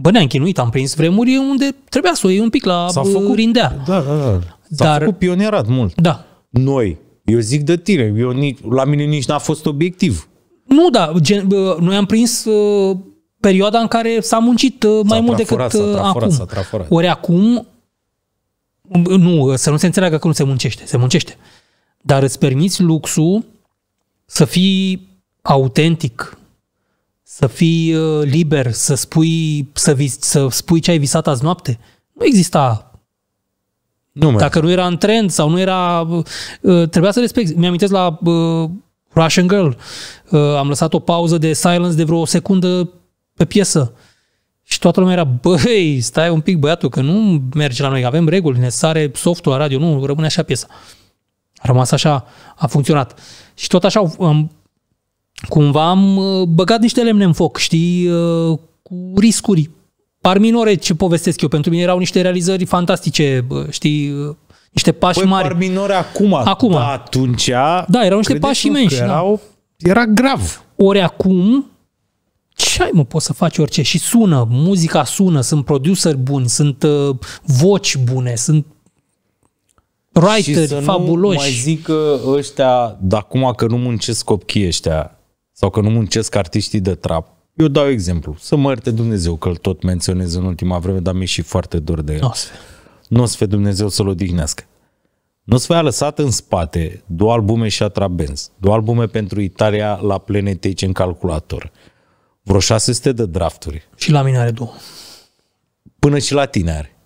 bă, ne-am chinuit, am prins vremuri unde trebuia să o iei un pic la S-a făcut, rindea. Da, da, da. S-a Dar, făcut pionierat mult. Da. Noi, eu zic de tine, eu nici, la mine nici n-a fost obiectiv. Nu, da, gen, noi am prins uh, perioada în care s-a muncit uh, mai s-a mult decât s-a uh, acum. S-a Ori acum, um, nu, uh, să nu se înțeleagă că nu se muncește, se muncește. Dar îți permiți luxul să fii autentic, să fii uh, liber, să spui, să, vis, să spui ce ai visat azi noapte. Nu exista. Nu Dacă nu era în trend sau nu era... Uh, uh, trebuia să respecti. Mi-amintesc la uh, Russian Girl. Uh, am lăsat o pauză de silence de vreo o secundă pe piesă. Și toată lumea era, băi, stai un pic băiatul, că nu merge la noi, avem reguli, ne sare softul la radio, nu, rămâne așa piesa. A rămas așa, a funcționat. Și tot așa am cumva am uh, băgat niște lemne în foc, știi, uh, cu riscuri. Par minore ce povestesc eu, pentru mine erau niște realizări fantastice, știi, uh, niște pași Băi, mari. Par minore acum, acum. Da, atunci... Da, erau niște pași imensi. Da. Erau, da. Era grav. Ori acum, ce ai mă, poți să faci orice și sună, muzica sună, sunt produceri buni, sunt uh, voci bune, sunt writeri fabuloși. Și să fabuloși. nu mai zic că ăștia, de acum că nu muncesc copchii ăștia, sau că nu muncesc artiștii de trap. Eu dau exemplu. Să mă ierte Dumnezeu că îl tot menționez în ultima vreme, dar mi-e și foarte dor de el. Nu Nu o să fie Dumnezeu să-l odihnească. Nu o să fie lăsat în spate două albume și a trabenz, două albume pentru Italia la Planete în calculator, vreo 600 de drafturi. Și la mine are două. Până și la tine are.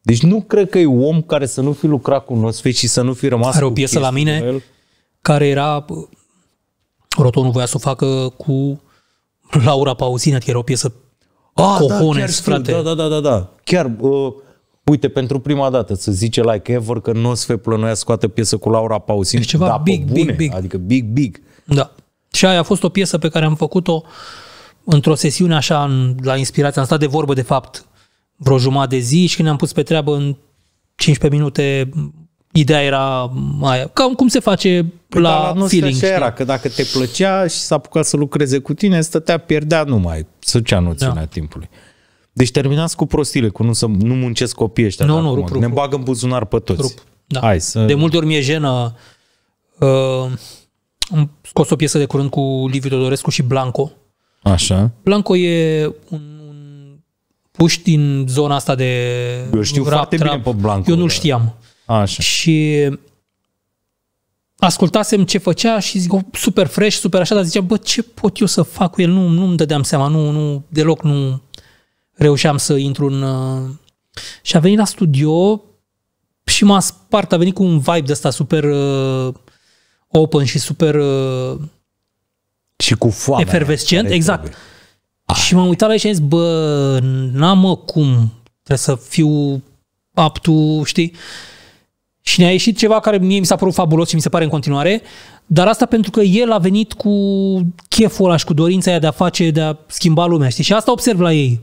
Deci nu cred că e om care să nu fi lucrat cu Nosfe și să nu fi rămas Are o piesă la mine care era Rotonul voia să o facă cu Laura Pauzina, că era o piesă ah, cojones, da, frate. Da, da, da, da, da. Chiar, uh, uite, pentru prima dată să zice like ever că nu o să fie plănuia scoată piesă cu Laura Pausin. Deci ceva da, big, bune, big, big. Adică big, big. Da. Și aia a fost o piesă pe care am făcut-o într-o sesiune așa în, la inspirație. Am stat de vorbă, de fapt, vreo jumătate de zi și când ne-am pus pe treabă în 15 minute ideea era aia. Cam cum se face păi la, da, la feeling. Așa era, că dacă te plăcea și s-a apucat să lucreze cu tine, stătea, pierdea numai, să cea noțiunea da. timpului. Deci terminați cu prostile, cu nu, să, nu muncesc copiii ăștia. Nu, nu, rup, rup, ne rup. bagă în buzunar pe toți. Rup, da. Hai, să... De multe ori mi-e jenă. Uh, am scos o piesă de curând cu Liviu Todorescu și Blanco. Așa. Blanco e un, un puș din zona asta de Eu știu rap, foarte trap. bine pe Blanco. Eu nu-l da. știam. Așa. Și ascultasem ce făcea și zic, oh, super fresh, super așa, dar ziceam, bă, ce pot eu să fac cu el? Nu, nu îmi dădeam seama, nu, nu, deloc nu reușeam să intru în... Uh. Și a venit la studio și m-a spart, a venit cu un vibe de ăsta super uh, open și super uh, și cu foame. Efervescent, exact. Ah. Și m-am uitat la ei și am zis, bă, n-am cum, trebuie să fiu aptu, știi? Și ne-a ieșit ceva care mie mi s-a părut fabulos și mi se pare în continuare, dar asta pentru că el a venit cu cheful ăla și cu dorința aia de a face, de a schimba lumea, știi? Și asta observ la ei.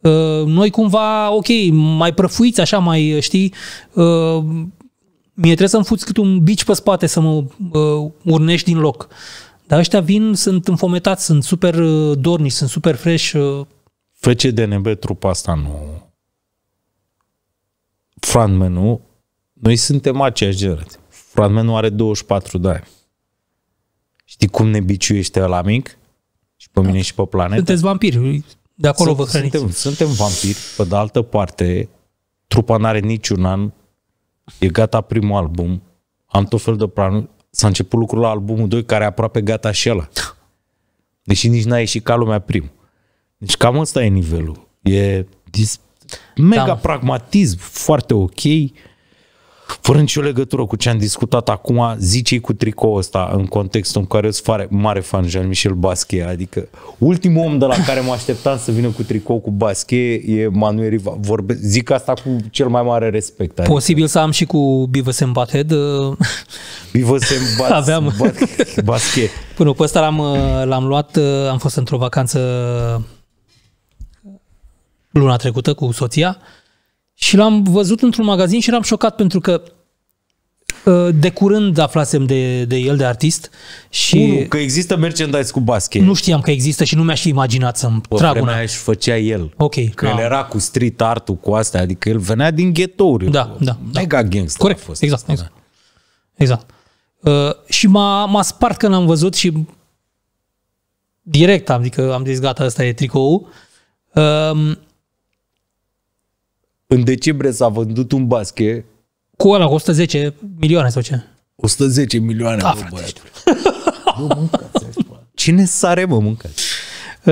Uh, noi cumva, ok, mai prăfuiți așa, mai, uh, știi, uh, mie trebuie să-mi fuți cât un bici pe spate să mă urnești din loc. Dar ăștia vin, sunt înfometați, sunt super dorni, sunt super fresh. FCDNB trupa asta nu... Frontman-ul noi suntem aceeași generație. Frontmanul are 24 de ani. Știi cum ne biciuiește la mic? Și pe da. mine și pe planetă. Sunteți vampiri. De acolo S- vă hrăniți. Suntem, suntem vampiri. Pe de altă parte, trupa n-are niciun an. E gata primul album. Am tot fel de planuri. S-a început lucrul la albumul 2, care e aproape gata și ăla. Deși nici n-a ieșit ca lumea prim. Deci cam ăsta e nivelul. E dis- mega da. pragmatism, foarte ok fără nicio legătură cu ce am discutat acum, zicei cu tricoul ăsta în contextul în care sunt fare, mare fan Jean-Michel Basquet, adică ultimul om de la care mă așteptam să vină cu tricou cu Basquet e Manuel Riva. Vorbe, zic asta cu cel mai mare respect. Adică. Posibil să am și cu Beavis and Butthead. Uh, Beavis and Bas- Aveam. Basquet. Până pe ăsta l-am, uh, l-am luat, uh, am fost într-o vacanță luna trecută cu soția și l-am văzut într-un magazin și eram șocat pentru că uh, de curând aflasem de, de el, de artist. Și Unu, că există merchandise cu basket. Nu știam că există și nu mi-aș fi imaginat să-mi Pe trag una. și făcea el. Ok. Că da. el era cu street art cu astea, adică el venea din ghetouri. Da, da, da. Mega da. gangster Corect, a fost. exact. Da. exact. exact. Uh, și m-a, m-a spart când am văzut și direct, adică am zis gata, asta e tricou. Uh, um, în decembrie s-a vândut un basket. Cu ăla, cu 110 milioane sau ce? 110 milioane, da, bă, frate, bă, Cine sare, mă, mâncați?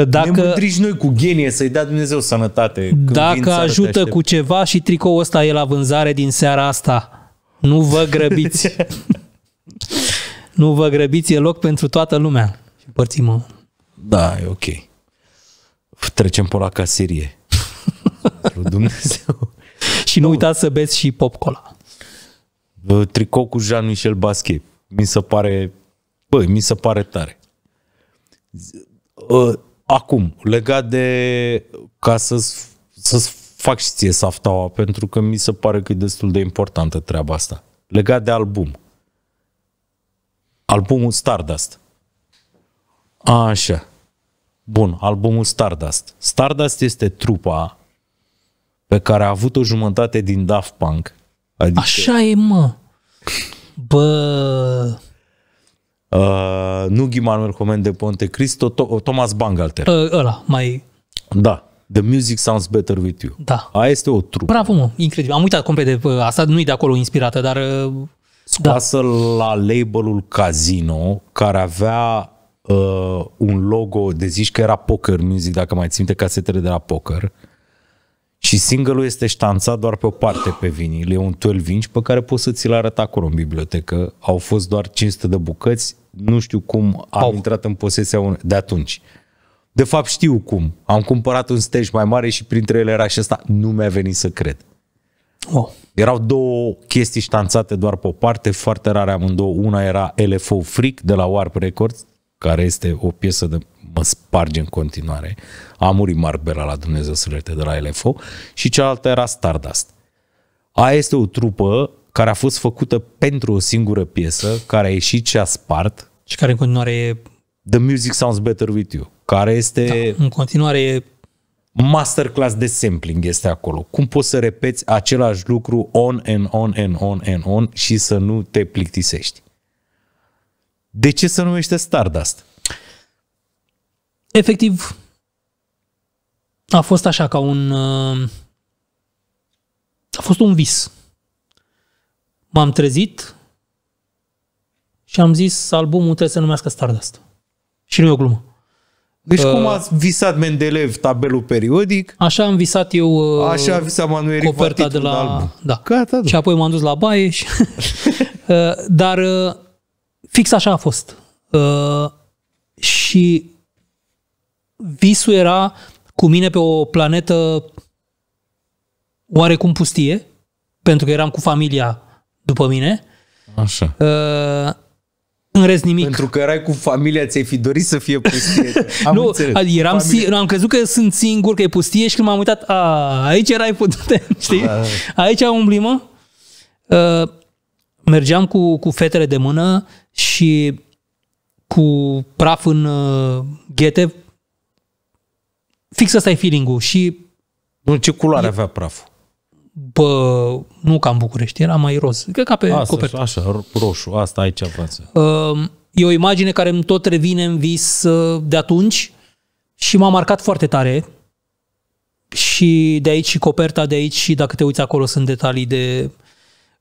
Dacă, ne noi cu genie să-i dea Dumnezeu sănătate. Dacă ajută cu ceva și tricoul ăsta e la vânzare din seara asta, nu vă grăbiți. nu vă grăbiți, e loc pentru toată lumea. Și -o. Da, e ok. Trecem pe la caserie. Dumnezeu. Și nu uitați să beți și pop-cola. Tricou cu Jean-Michel Basquet. Mi se pare, băi, mi se pare tare. Ă, acum, legat de ca să, să fac și ție saftaua, pentru că mi se pare că e destul de importantă treaba asta. Legat de album. Albumul Stardust. așa. Bun, albumul Stardust. Stardust este trupa pe care a avut-o jumătate din Daft Punk. Adică... Așa e, mă! Bă... Uh, nu Ghimanuel Comen de Ponte Cristo, to- uh, Thomas Bangalter. Uh, ăla, mai... Da. The music sounds better with you. Da. Aia este o trupă. Bravo, mă, incredibil. Am uitat complet de... Uh, asta nu e de acolo inspirată, dar... Uh, Scoasă da. la labelul Casino, care avea uh, un logo de zici că era poker music, dacă mai ținte casetele de la poker. Și single este ștanțat doar pe o parte pe vinil. E un 12 inch pe care poți să ți-l arăt acolo în bibliotecă. Au fost doar 500 de bucăți. Nu știu cum am Au. intrat în posesia unui De atunci. De fapt știu cum. Am cumpărat un stage mai mare și printre ele era și ăsta. Nu mi-a venit să cred. Oh. Erau două chestii ștanțate doar pe o parte, foarte rare amândouă. Una era LFO Freak de la Warp Records, care este o piesă de mă sparge în continuare. A murit Marbella la Dumnezeu să de la LFO și cealaltă era Stardust. Aia este o trupă care a fost făcută pentru o singură piesă, care a ieșit și a spart. Și care în continuare e... The Music Sounds Better With You, care este... Da, în continuare e... Masterclass de sampling este acolo. Cum poți să repeți același lucru on and on and on and on și să nu te plictisești? De ce se numește Stardust? Efectiv, a fost așa ca un... Uh, a fost un vis. M-am trezit și am zis albumul trebuie să numească Stardust. Și nu e o glumă. Deci uh, cum ați visat Mendelev tabelul periodic? Așa am visat eu uh, așa a visat Manuel coperta de la... Album. Da. Gata, da. Și apoi m-am dus la baie și... dar Fix așa a fost. Uh, și visul era cu mine pe o planetă oarecum pustie, pentru că eram cu familia după mine. Așa. Uh, în rest nimic. Pentru că erai cu familia, ți-ai fi dorit să fie pustie. Am nu, înțeles. eram si- am crezut că sunt singur, că e pustie și când m-am uitat, a, aici erai putute, știi? Da. Aici umblimă. Uh, mergeam cu, cu fetele de mână și cu praf în uh, ghete, fix ăsta e feeling-ul. Și nu, ce culoare e... avea praful? Bă, nu ca în București, era mai roz. Cred că ca pe asta, copertă. Așa, roșu, asta aici față. Uh, e o imagine care îmi tot revine în vis uh, de atunci și m-a marcat foarte tare. Și de aici și coperta, de aici și dacă te uiți acolo sunt detalii de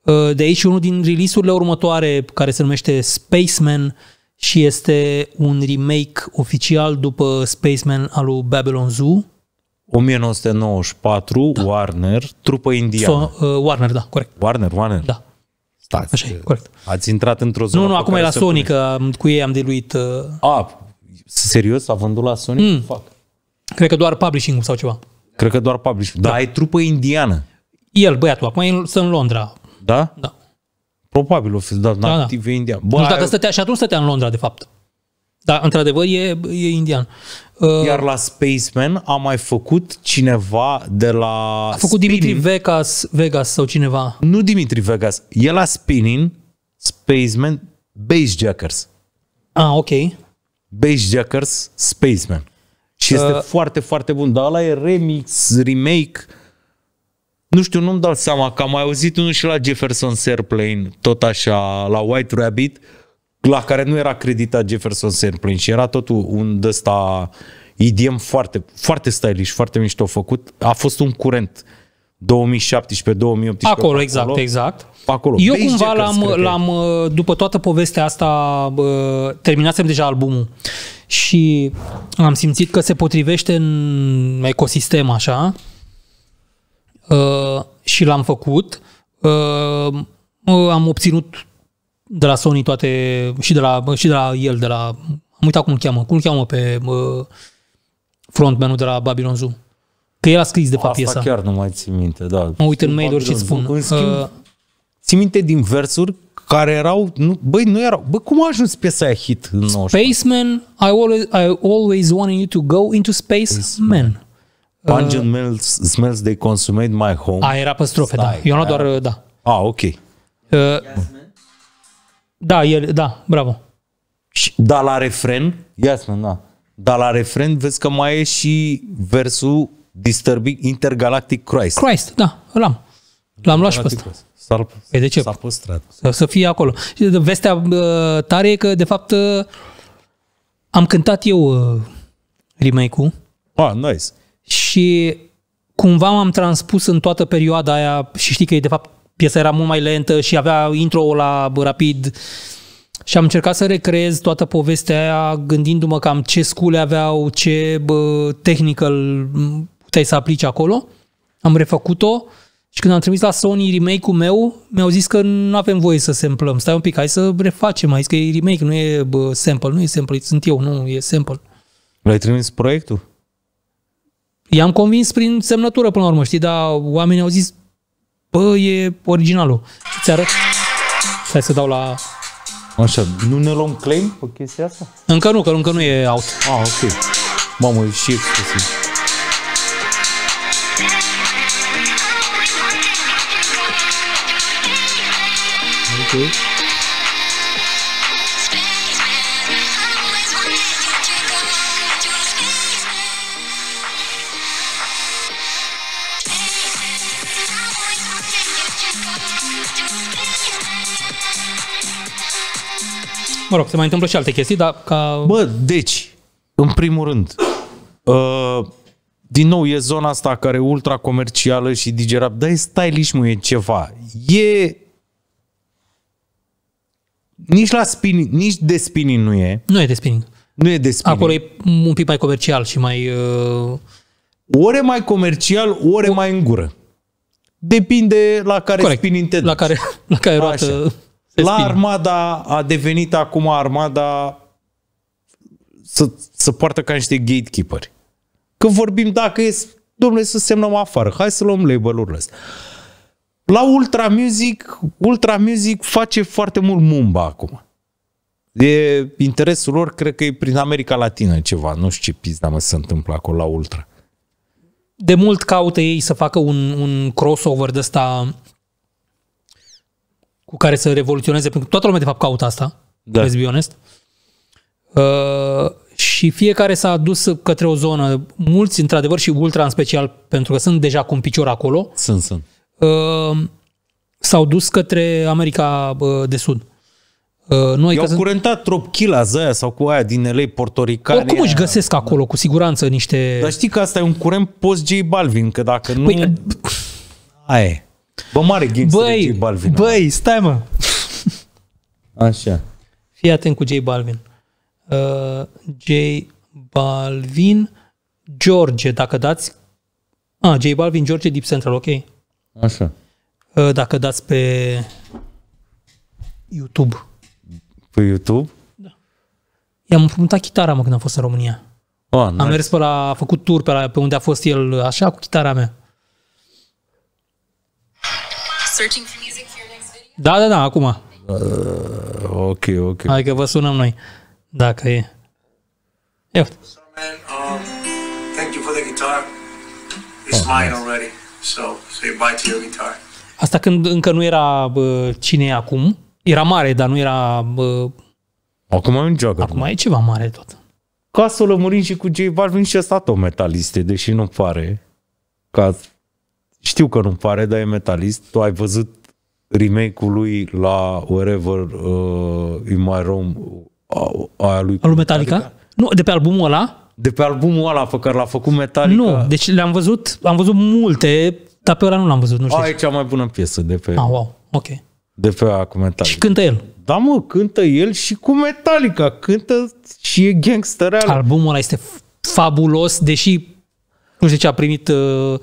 Uh, de aici unul din release-urile următoare, care se numește Spaceman și este un remake oficial după Spaceman al lui Babylon Zoo. 1994, da. Warner, trupă indiană. So, uh, Warner, da, corect. Warner, Warner. Da. Stați. Așa e, corect. Ați intrat într-o zonă... Nu, nu, acum e la Sony, că cu ei am diluit... Uh... A, serios? A vândut la Sony? Mm. Fac. Cred că doar publishing sau ceva. Cred că doar publishing. Da. Dar e trupă indiană. El, băiatul, acum e în Londra. Da? Da. Probabil o fi dat da, active da. da. indian. Bă, nu știu dacă stătea și atunci stătea în Londra, de fapt. Dar, într-adevăr, e, e indian. Uh, Iar la Spaceman a mai făcut cineva de la A făcut spinning. Dimitri Vegas, Vegas sau cineva. Nu Dimitri Vegas. E la Spinning, Spaceman, Jackers. Ah, ok. Jackers, Spaceman. Și uh, este uh, foarte, foarte bun. Dar ăla e remix, remake, nu știu, nu-mi dau seama că am mai auzit unul și la Jefferson Airplane, tot așa, la White Rabbit, la care nu era creditat Jefferson Airplane și era tot un dăsta IDM foarte, foarte stylish, foarte mișto făcut. A fost un curent 2017-2018. Acolo, exact, acolo. exact. Acolo. Eu Base cumva l-am, l-am, uh, după toată povestea asta, terminasem deja albumul și am simțit că se potrivește în ecosistem așa Uh, și l-am făcut. Uh, am obținut de la Sony toate și de la, și de la el, de la... Am uitat cum îl cheamă. Cum îl cheamă pe uh, frontmanul de la Babylon Zoo? Că el a scris de fapt Asta piesa. chiar nu mai țin minte, da. Mă uit în mail și spun. În uh, schimb, uh, țin minte din versuri care erau, nu, băi, nu erau, bă, cum a ajuns piesa aia hit în 94? Spaceman, I always, I always wanted you to go into space, space man. Pungent uh, smells, smells they consummate my home. A, era pe strofe, da. Eu nu doar, da. A, ah, ok. Uh, da, el, da, bravo. da, la refren, man, da. Dar la refren vezi că mai e și versul Disturbing Intergalactic Christ. Christ, da, l-am. L-am luat și pe ăsta. S-a, păi de ce? S-a păstrat. Să, să fie acolo. Vestea uh, tare e că, de fapt, uh, am cântat eu uh, remake-ul. Ah, nice și cumva m-am transpus în toată perioada aia și știi că de fapt piesa era mult mai lentă și avea intro la rapid și am încercat să recreez toată povestea aia gândindu-mă cam ce scule aveau, ce bă, puteai să aplici acolo. Am refăcut-o și când am trimis la Sony remake-ul meu, mi-au zis că nu avem voie să samplăm. Stai un pic, hai să refacem. Ai zis că e remake, nu e bă, sample. Nu e sample, sunt eu, nu e sample. L-ai trimis proiectul? I-am convins prin semnătură până la urmă, știi, dar oamenii au zis, bă, e originalul. Ți arăt? Hai să dau la... Așa, nu ne luăm claim pe chestia asta? Încă nu, că încă nu e out. Ah, ok. Mamă, e și exclusiv. Okay. Mă rog, se mai întâmplă și alte chestii, dar ca... Bă, deci, în primul rând, uh, din nou e zona asta care e ultra comercială și digerab, dar e stylish, mă, e ceva. E nici la spinning, nici de spinning nu e. Nu e de spinning. Nu e de spinning. Acolo e un pic mai comercial și mai... Uh... Ore mai comercial, ore o... mai în gură. Depinde la care Corect. spinning te duci. La care, la care roată... Așa. Se la spin. armada a devenit acum armada să, să poartă ca niște gatekeeperi. Când vorbim dacă e, domnule, să semnăm afară, hai să luăm label-urile astea. La Ultra Music, Ultra Music face foarte mult mumba acum. E interesul lor, cred că e prin America Latină ceva. Nu știu ce pizda mă se întâmplă acolo la Ultra. De mult caută ei să facă un, un crossover de ăsta cu care să revoluționeze, pentru că toată lumea de fapt caută asta, da. let's be honest. Uh, și fiecare s-a dus către o zonă, mulți într-adevăr și ultra în special, pentru că sunt deja cu un picior acolo. Sunt, sunt. Uh, s-au dus către America uh, de Sud. Uh, noi I-au curentat sunt... trop chilas aia sau cu aia din elei portoricane. Oricum își găsesc acolo, cu siguranță, niște... Dar știi că asta e un curent post-J Balvin, că dacă păi, nu... Păi... Aia e. Bă, mare gangster băi, e J Balvin. Băi, stai mă! Așa. Fii atent cu J Balvin. Uh, J Balvin George, dacă dați... Ah, J Balvin George Deep Central, ok. Așa. Uh, dacă dați pe YouTube. Pe YouTube? Da. I-am împrumutat chitara, mă, când am fost în România. Oh, nice. Am mers pe la... A făcut tur pe, la, pe unde a fost el, așa, cu chitara mea. Searching for music for your next video? Da, da, da, acum. Uh, ok, ok. Hai că vă sunăm noi. Dacă e. Eu. So, man, um, thank you for the guitar. It's oh, mine nice. already. So, say bye to your guitar. Asta când încă nu era bă, cine e acum. Era mare, dar nu era... Bă... Acum e un joc Acum e ceva mare tot. Ca să lămurim și cu J Balvin și ăsta tot metaliste, deși nu pare. Ca știu că nu pare, dar e metalist. Tu ai văzut remake-ul lui la Wherever uh, In My Room aia lui... lui Metallica? Metallica? Nu, de pe albumul ăla? De pe albumul ăla pe care l-a făcut Metallica. Nu, deci le-am văzut, am văzut multe, dar pe ăla nu l-am văzut, nu știu. Aia e cea mai bună piesă de pe... Ah, wow, ok. De pe aia cu Metallica. Și cântă el. Da, mă, cântă el și cu Metallica, cântă și e gangster Albumul ăla este fabulos, deși nu știu ce a primit uh,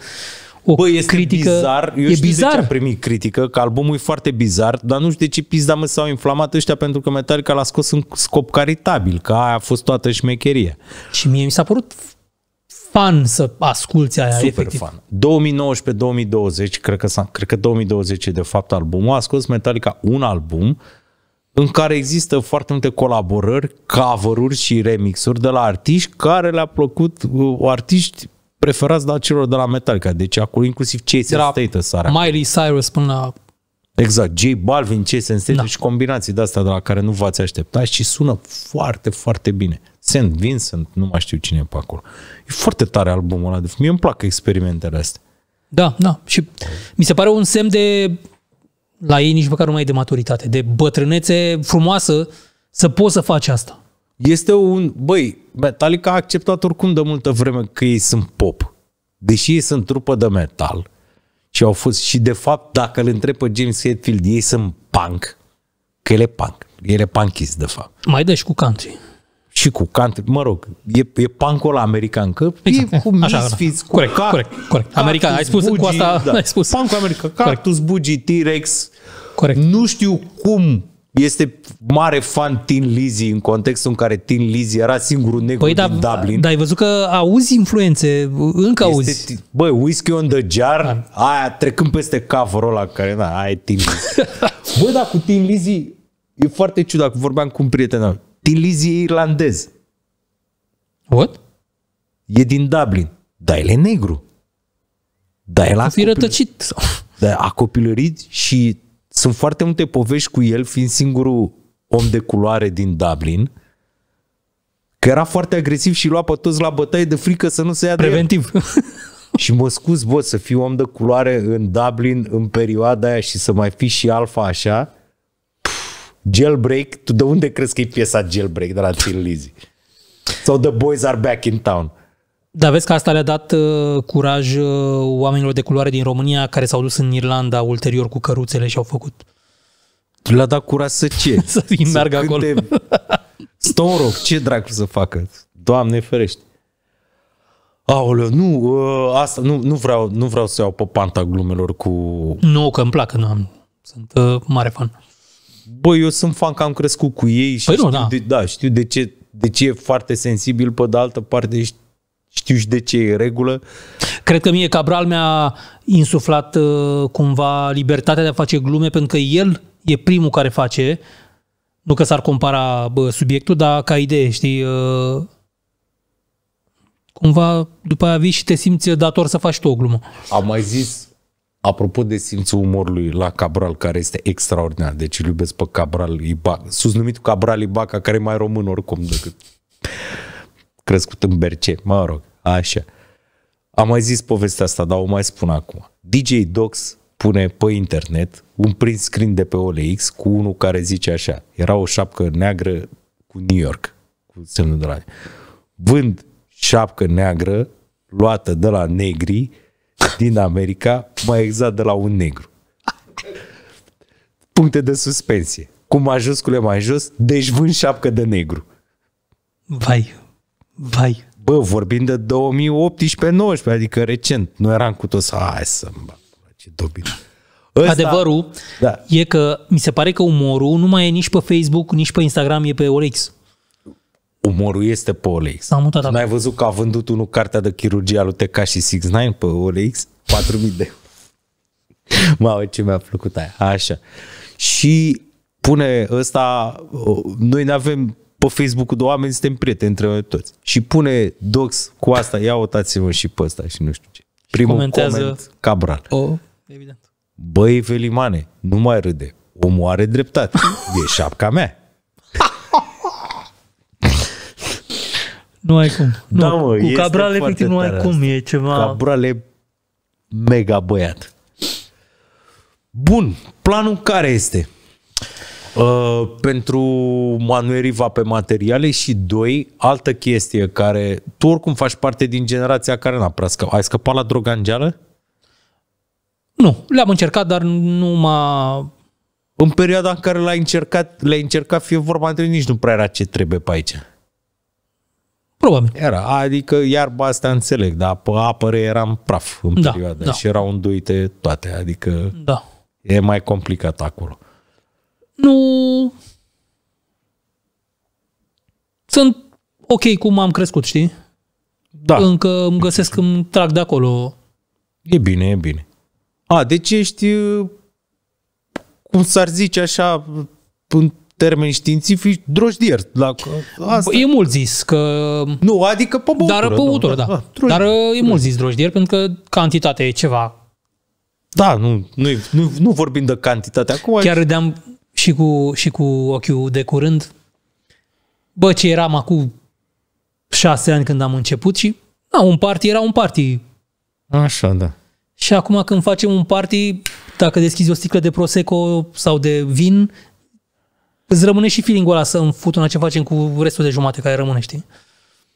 o Bă, este critică... bizar. Eu e știu bizar. de ce primit critică, că albumul e foarte bizar, dar nu știu de ce pizda mă s-au inflamat ăștia pentru că Metallica l-a scos în scop caritabil, că aia a fost toată șmecherie. Și mie mi s-a părut fan să asculti aia, Super efectiv. fan. 2019-2020, cred că, cred că 2020 e de fapt albumul, a scos Metallica un album în care există foarte multe colaborări, cover-uri și remixuri de la artiști care le-a plăcut, uh, artiști preferați la da celor de la Metallica. Deci acolo inclusiv cei Status sarea Miley Cyrus până la... Exact, J Balvin, ce Status da. și deci combinații de astea de la care nu v-ați aștepta și sună foarte, foarte bine. St. Vincent, nu mai știu cine e pe acolo. E foarte tare albumul ăla. De mie îmi plac experimentele astea. Da, da. Și mi se pare un semn de la ei nici măcar nu mai e de maturitate, de bătrânețe frumoasă să poți să faci asta este un... Băi, Metallica a acceptat oricum de multă vreme că ei sunt pop. Deși ei sunt trupă de metal și au fost... Și de fapt, dacă îl întreb pe James Hetfield, ei sunt punk. Că ele punk. Ele punkis, de fapt. Mai dă și cu country și cu country, mă rog, e, e ăla american, că exact. e cu Misfits, cu corect, car, corect, corect. American, ai spus bugii, cu asta, da. ai spus. Punkul american, Cactus, Buggy, T-Rex, corect. nu știu cum este mare fan Tin Lizzy în contextul în care Tin Lizzy era singurul negru păi, din da, Dublin. Dar ai văzut că auzi influențe, încă este, auzi. Băi, Whiskey on the Jar, da. aia trecând peste cover-ul ăla care, na, aia e Tin Lizzy. dar cu Tin Lizzy e foarte ciudat, că vorbeam cu un prieten al. Tin Lizzy e irlandez. What? E din Dublin, dar el e negru. Dar el a, fi Dar a copilărit și sunt foarte multe povești cu el, fiind singurul om de culoare din Dublin, că era foarte agresiv și lua pe toți la bătaie de frică să nu se ia Preventiv. De el. și mă scuz, bă, să fiu om de culoare în Dublin în perioada aia și să mai fi și alfa așa, Jailbreak, tu de unde crezi că e piesa Jailbreak de la Thin Lizzy? Sau The Boys Are Back in Town? Dar vezi că asta le-a dat uh, curaj uh, oamenilor de culoare din România care s-au dus în Irlanda ulterior cu căruțele și au făcut. Le-a dat curaj să ce? să meargă acolo. Stone Rock, ce dracu să facă? Doamne ferește. Aoleu, nu, uh, asta, nu, nu, vreau, nu vreau să iau pe panta glumelor cu... Nu, că îmi plac, nu am. Sunt uh, mare fan. Băi, eu sunt fan că am crescut cu ei păi și păi știu, nu, da. De, da, știu de ce, de ce e foarte sensibil, pe de altă parte ești știu și de ce e regulă. Cred că mie Cabral mi-a insuflat uh, cumva libertatea de a face glume, pentru că el e primul care face, nu că s-ar compara bă, subiectul, dar ca idee, știi, uh, cumva după aia vii și te simți dator să faci tu o glumă. Am mai zis, apropo de simțul umorului la Cabral, care este extraordinar, deci îl iubesc pe Cabral Ibaca, sus numit Cabral Ibaca, care e mai român oricum decât crescut în Berce, mă rog, așa. Am mai zis povestea asta, dar o mai spun acum. DJ Docs pune pe internet un print screen de pe OLX cu unul care zice așa. Era o șapcă neagră cu New York, cu semnul de la Vând șapcă neagră luată de la negri din America, mai exact de la un negru. Puncte de suspensie. Cu majuscule mai jos, deci vând șapcă de negru. Vai, Vai. Bă, vorbim de 2018-19, adică recent. Nu eram cu toți, hai să ce dobit. Ăsta, Adevărul da. e că mi se pare că umorul nu mai e nici pe Facebook, nici pe Instagram, e pe OLX. Umorul este pe OLX. S-a mutat N-ai văzut că a vândut unul cartea de chirurgie lui TK și 69 pe OLX? 4000 de Mamă, ce mi-a plăcut aia. Așa. Și pune ăsta, noi ne avem pe Facebook-ul de oameni, suntem prieteni între noi toți. Și pune docs cu asta, ia uitați-vă și pe ăsta și nu știu ce. Primul comentează coment, Cabral. O, evident. Băi, Felimane, nu mai râde. Omul are dreptate. E șapca mea. nu ai cum. Nu. Da, mă, cu Cabral efectiv nu ai cum. Asta. E ceva... Cabral e mega băiat. Bun, planul care este? Uh, pentru Manuel Riva pe materiale și doi, altă chestie care tu oricum faci parte din generația care n-a prea scăpat. Ai scăpat la drogangeală? Nu, le-am încercat, dar nu m-a... În perioada în care l-ai încercat, l încercat, fie vorba între nici nu prea era ce trebuie pe aici. Probabil. Era, adică iarba asta înțeleg, dar pe apăre eram praf în da, perioada da. și erau înduite toate, adică da. e mai complicat acolo nu sunt ok cum am crescut, știi? Da. Încă îmi găsesc, îmi trag de acolo. E bine, e bine. A, deci ești, cum s-ar zice așa, în termeni științifici, drojdier. La asta. E mult zis că... Nu, adică pe băutură. Dar pe da. băutură, da. da. drojdier, dar uh, e mult zis drojdier, pentru că cantitatea e ceva. Da, nu, nu, nu, nu vorbim de cantitate acum. Chiar de-am, și cu, și cu ochiul de curând. Bă, ce eram acum șase ani când am început și na, un party era un party. Așa, da. Și acum când facem un party, dacă deschizi o sticlă de Prosecco sau de vin, îți rămâne și feeling-ul ăla să una ce facem cu restul de jumate care rămâne, știi?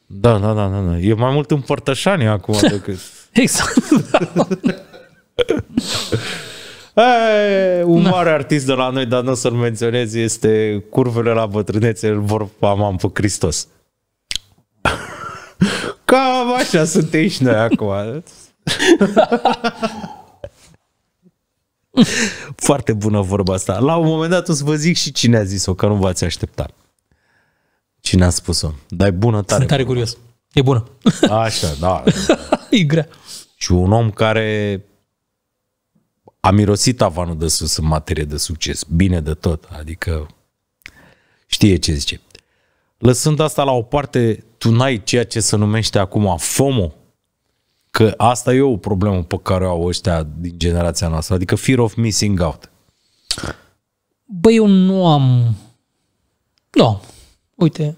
Da, da, da, da, da. E mai mult împărtășanie acum decât... exact. Da. E, un mare da. artist de la noi, dar nu o să-l menționez, este curvele la bătrânețe, îl vor amam pe Hristos. Cam așa sunt și noi acum. Foarte bună vorba asta. La un moment dat o să vă zic și cine a zis-o, că nu v-ați aștepta. Cine a spus-o. Dar e bună tare. Sunt tare bună. curios. E bună. Așa, da. e grea. Și un om care a mirosit tavanul de sus în materie de succes. Bine de tot, adică știe ce zice. Lăsând asta la o parte, tu n-ai ceea ce se numește acum FOMO, că asta e o problemă pe care o au ăștia din generația noastră, adică fear of missing out. Băi, eu nu am... Nu. Uite.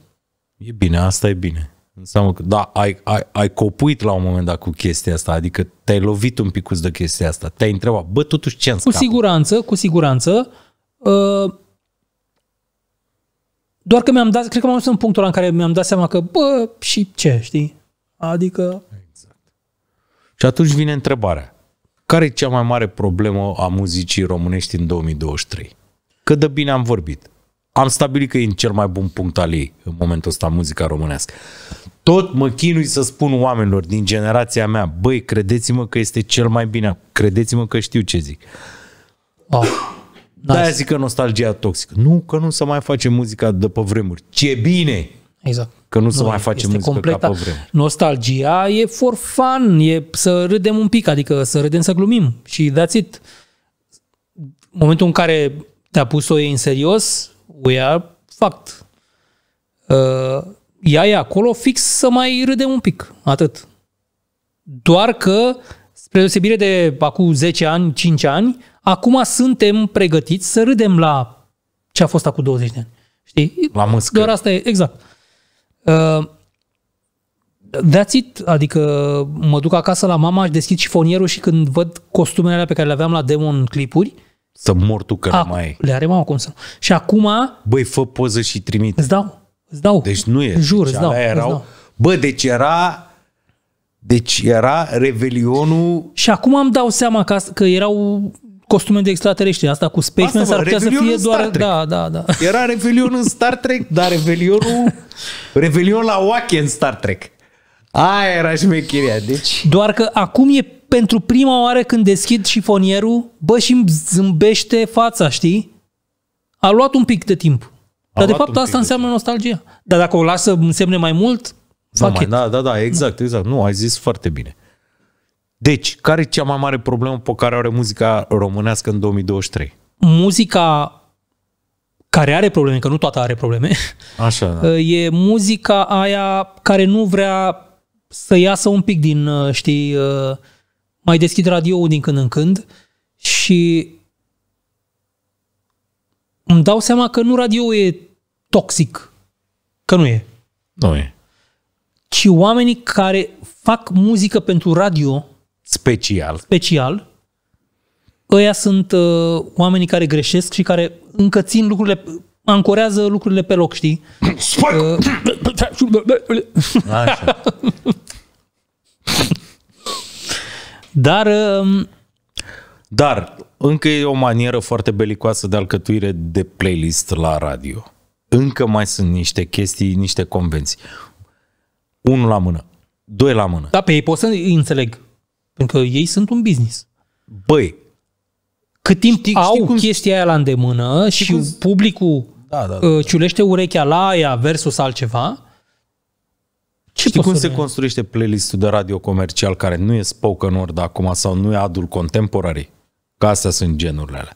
E bine, asta e bine. Înseamnă că da, ai, ai, ai copuit la un moment dat cu chestia asta, adică te-ai lovit un picuț de chestia asta, te-ai întrebat, bă, totuși ce Cu siguranță, cu siguranță, uh, doar că mi-am dat, cred că m-am dus în punctul ăla în care mi-am dat seama că, bă, și ce, știi? Adică... Exact. Și atunci vine întrebarea. Care e cea mai mare problemă a muzicii românești în 2023? Cât de bine am vorbit. Am stabilit că e în cel mai bun punct al ei în momentul ăsta muzica românească tot mă chinui să spun oamenilor din generația mea, băi, credeți-mă că este cel mai bine, credeți-mă că știu ce zic. Oh, nice. Da, zic că nostalgia toxică. Nu, că nu se mai face muzica de pe vremuri. Ce bine! Exact. Că nu se mai face muzică complet, ca pe vremuri. Nostalgia e for fun, e să râdem un pic, adică să râdem, să glumim și that's it. Momentul în care te-a pus-o ei în serios, we are fucked. Uh, ea e acolo fix să mai râdem un pic, atât. Doar că, spre deosebire de acum 10 ani, 5 ani, acum suntem pregătiți să râdem la ce a fost acum 20 de ani. Știi? La mâscă. Doar asta e, exact. Uh, that's it. Adică mă duc acasă la mama, deschid șifonierul și când văd costumele alea pe care le aveam la Demon clipuri, să mor tu că nu mai Le are mama, cum să Și acum... Băi, fă poză și trimite. Îți dau. Îți dau. Deci nu e. Jur, deci îți dau. Erau, îți dau. Bă, deci era deci era revelionul... Și acum am dau seama că, că erau costume de extraterestri. Asta cu Spaceman Asta, s-ar putea să fie doar... Da, da, da. Era Revelion în Star Trek, dar Revelionul... Revelion la Wacky în Star Trek. Aia era șmecheria. Deci... Doar că acum e pentru prima oară când deschid șifonierul, bă, și îmi zâmbește fața, știi? A luat un pic de timp. Dar de fapt asta înseamnă nostalgia. Dar dacă o lasă însemne mai mult, da, mai, da, da, da, exact, exact. Nu, ai zis foarte bine. Deci, care e cea mai mare problemă pe care are muzica românească în 2023? Muzica care are probleme, că nu toată are probleme, Așa, da. e muzica aia care nu vrea să iasă un pic din, uh, știi, uh, mai deschid radio din când în când și îmi dau seama că nu radio e toxic. Că nu e. Nu e. Ci oamenii care fac muzică pentru radio. Special. Special. Ăia sunt uh, oamenii care greșesc și care încă țin lucrurile, ancorează lucrurile pe loc, știi? Uh, Dar... Uh, Dar încă e o manieră foarte belicoasă de alcătuire de playlist la radio încă mai sunt niște chestii, niște convenții. Unul la mână, doi la mână. Da, pe ei pot să înțeleg, pentru că ei sunt un business. Băi, cât timp știi, au știi cum... chestia aia la îndemână știi și cum... publicul da, da, da, da. ciulește urechea la aia versus altceva, ce știi cum se ne... construiește playlistul de radio comercial care nu e spoken word acum sau nu e adul contemporary? Că astea sunt genurile alea.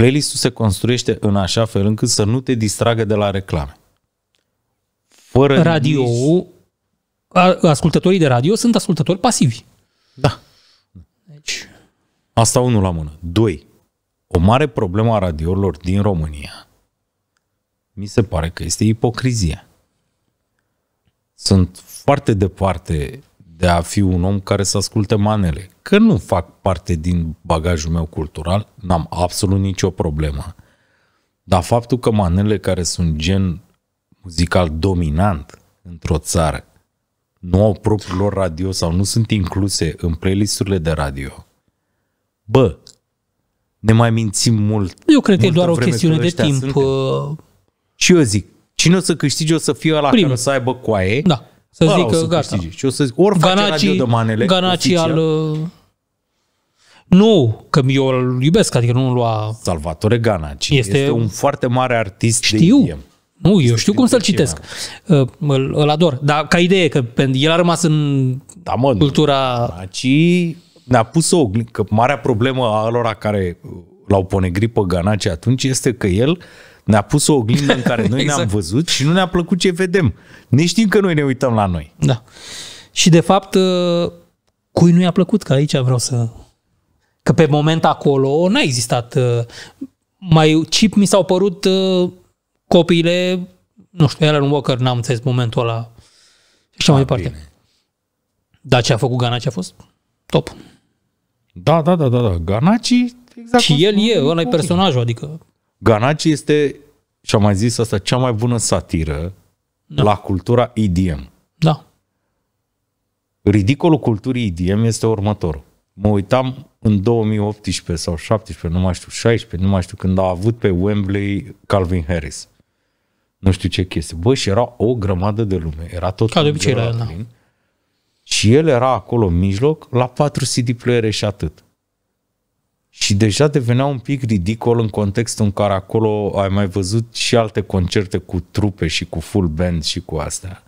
Playlistul se construiește în așa fel încât să nu te distragă de la reclame. Fără radio, nici... ascultătorii de radio sunt ascultători pasivi. Da. Deci... Asta unul la mână. Doi, o mare problemă a radiourilor din România mi se pare că este ipocrizia. Sunt foarte departe de a fi un om care să asculte manele. Că nu fac parte din bagajul meu cultural, n-am absolut nicio problemă. Dar faptul că manele care sunt gen muzical dominant într-o țară nu au propriul lor radio sau nu sunt incluse în playlisturile de radio, bă, ne mai mințim mult. Eu cred că e doar o chestiune de timp. Suntem. Uh, Și eu zic, cine o să câștige o să fie la care o să aibă coaie, da să zic că gata. Și o să zic, ori Ganaci, radio de manele, Ganaci al... Uh, nu, că eu îl iubesc, adică nu-l lua... Salvatore Ganaci este, este un foarte mare artist știu. de IEM. Nu, eu știu cum să-l citesc. Uh, îl, îl ador. Dar ca idee, că el a rămas în da, mă, cultura... Ganaci ne-a pus o că marea problemă a lor care uh, l-au pune pe Ganaci atunci este că el uh, ne-a pus o oglindă în care noi exact. ne-am văzut și nu ne-a plăcut ce vedem. Ne știm că noi ne uităm la noi. Da. Și de fapt, ă, cui nu i-a plăcut, că aici vreau să... Că pe moment acolo n-a existat... Ă, mai chip mi s-au părut ă, copiile, nu știu, un Walker, n-am înțeles momentul ăla și așa mai departe. Bine. Dar ce a făcut Ganaci a fost top. Da, da, da, da, da. Ganaci, exact. Și el e, ăla e personajul, adică Ganaci este, și am mai zis asta, cea mai bună satiră da. la cultura EDM. Da. Ridicolul culturii EDM este următorul. Mă uitam în 2018 sau 17, nu mai știu, 16, nu mai știu, când a avut pe Wembley Calvin Harris. Nu știu ce chestie. Bă, și era o grămadă de lume. Era tot Ca de obicei era, da. Și el era acolo în mijloc, la patru CD playere și atât. Și deja devenea un pic ridicol în contextul în care acolo ai mai văzut și alte concerte cu trupe și cu full band și cu astea.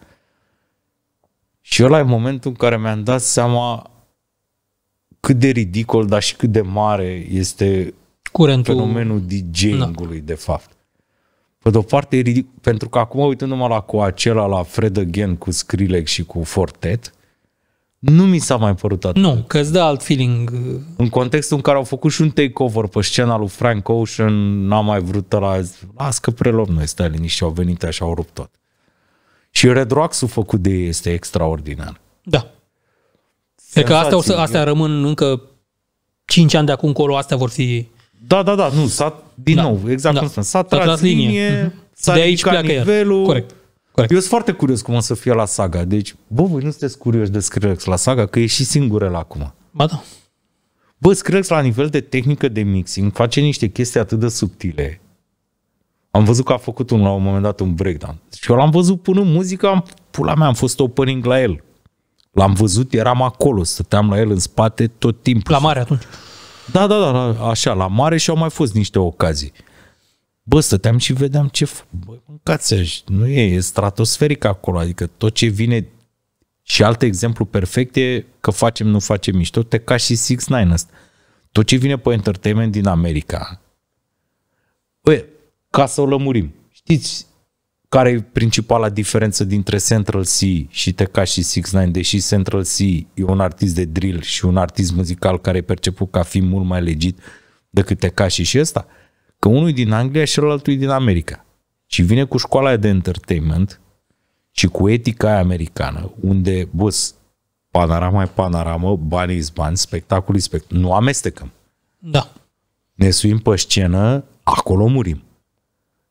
Și ăla e momentul în care mi-am dat seama cât de ridicol, dar și cât de mare este Curentul... fenomenul DJ- ului da. de fapt. Pe de-o parte, e ridic... pentru că acum, uitându-mă la acela, la Fred Again cu Skrillex și cu Fortet, nu mi s-a mai părut atât. Nu, că îți dă alt feeling. Uh, în contextul în care au făcut și un takeover pe scena lui Frank Ocean, n-am mai vrut la las că preluăm noi, stai liniște, au venit așa, au rupt tot. Și Red redroaxul făcut de ei este extraordinar. Da. Cred că astea, o să, astea rămân încă 5 ani de acum colo, astea vor fi... Da, da da, nu, s-a, din da. nou, exact da. cum spun, s-a tras, linie, linie. s-a de aici pleacă nivelul, el. Corect. Corect. Eu sunt foarte curios cum o să fie la saga. Deci, bă, voi nu sunteți curioși de Skrillex la saga, că e și singură la acum. Ba da. Bă, Skrillex la nivel de tehnică de mixing face niște chestii atât de subtile. Am văzut că a făcut un, la un moment dat un breakdown. Și eu l-am văzut până muzica, am, pula mea, am fost opening la el. L-am văzut, eram acolo, stăteam la el în spate tot timpul. La mare atunci. Da, da, da, da așa, la mare și au mai fost niște ocazii bă, stăteam și vedeam ce, bă, mâncați așa, nu e, e stratosferic acolo, adică tot ce vine și alt exemplu perfect e că facem, nu facem mișto, te ca și Six Nine ăsta. Tot ce vine pe entertainment din America, bă, ca să o lămurim, știți care e principala diferență dintre Central C și TK și Six Nine? deși Central C e un artist de drill și un artist muzical care e perceput ca fiind mult mai legit decât TK și și ăsta? Că unul e din Anglia și celălalt e din America. Și vine cu școala de entertainment și cu etica aia americană, unde, bă, panorama e panorama, banii e bani, spectacolul e spectacol. Nu amestecăm. Da. Ne suim pe scenă, acolo murim.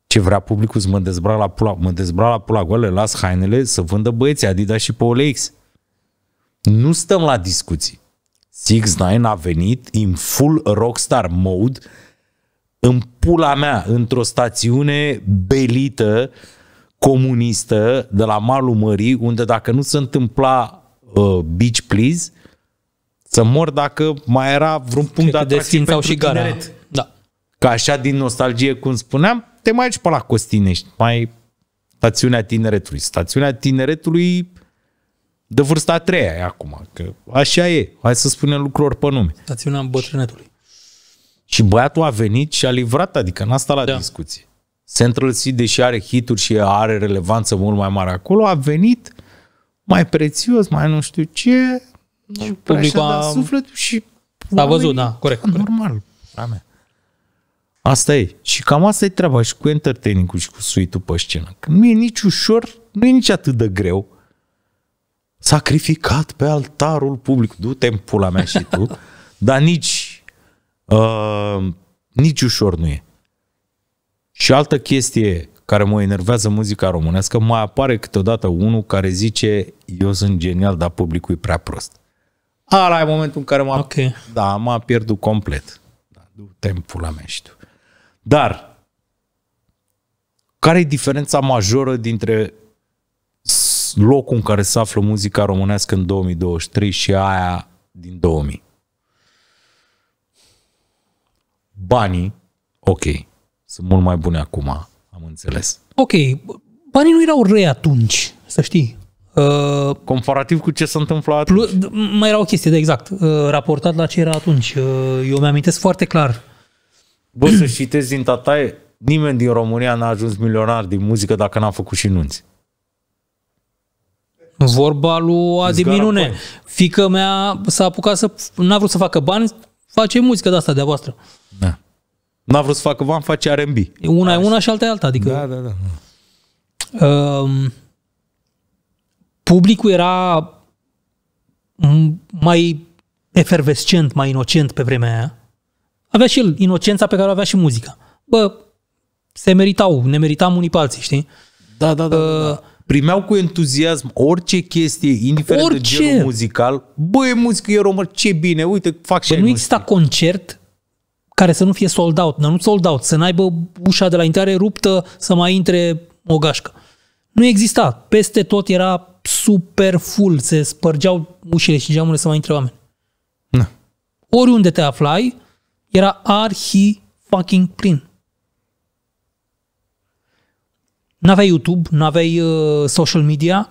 Ce vrea publicul să mă dezbra la pula, mă dezbra la pula goale, las hainele să vândă băieții Adidas și pe OLX. Nu stăm la discuții. Six Nine a venit in full rockstar mode în pula mea, într-o stațiune belită, comunistă, de la malul mării, unde dacă nu se întâmpla uh, beach please, să mor dacă mai era vreun punct Cred de atracție pentru și gara. tineret. Da. Ca așa din nostalgie, cum spuneam, te mai duci pe la Costinești, mai stațiunea tineretului. Stațiunea tineretului de vârsta a treia e acum, că așa e. Hai să spunem lucruri pe nume. Stațiunea bătrânetului. Și băiatul a venit și a livrat, adică n-a stat la da. discuții. Central City, deși are hituri și are relevanță mult mai mare acolo, a venit mai prețios, mai nu știu ce, da, și publicul a... sufletul și a văzut, da, corect. Normal, corect. Asta e. Și cam asta e treaba și cu entertaining și cu suite pe scenă. Că nu e nici ușor, nu e nici atât de greu. Sacrificat pe altarul public. Du-te în pula mea și tu. dar nici Ehm, nici ușor nu e. Și altă chestie care mă enervează muzica românească, mai apare câteodată unul care zice eu sunt genial, dar publicul e prea prost. Ala e momentul în care m-a, okay. da, m-a pierdut complet. Da, du la pula mea și tu. Dar, care e diferența majoră dintre locul în care se află muzica românească în 2023 și aia din 2000? banii, ok, sunt mult mai bune acum, am înțeles. Ok, banii nu erau răi atunci, să știi. Uh, Comparativ cu ce se întâmplă atunci. Plus, mai era o chestie, de da, exact, uh, raportat la ce era atunci. Uh, eu mi-amintesc foarte clar. Bă, să citezi din tataie, nimeni din România n-a ajuns milionar din muzică dacă n-a făcut și nunți. Vorba lui Adi Minune. Fică mea s-a apucat să... n-a vrut să facă bani, face muzică de asta de-a voastră. Uh, da. N-a vrut să facă van, face R&B. Una Așa. e una și alta e alta. Adică, da, da, da. Um, uh, publicul era mai efervescent, mai inocent pe vremea aia. Avea și el inocența pe care o avea și muzica. Bă, se meritau, ne meritam unii pe alții, știi? Da, da, da. da, da. Uh, da. Primeau cu entuziasm orice chestie, indiferent orice. de genul muzical. Bă, e muzică, e român, ce bine, uite, fac și Bă, Nu exista concert care să nu fie sold out, nu sold out, să n-aibă ușa de la intrare ruptă să mai intre o gașcă. Nu exista. Peste tot era super full, se spărgeau ușile și geamurile să mai intre oameni. Na. Oriunde te aflai, era arhi fucking plin. N-aveai YouTube, n-aveai uh, social media,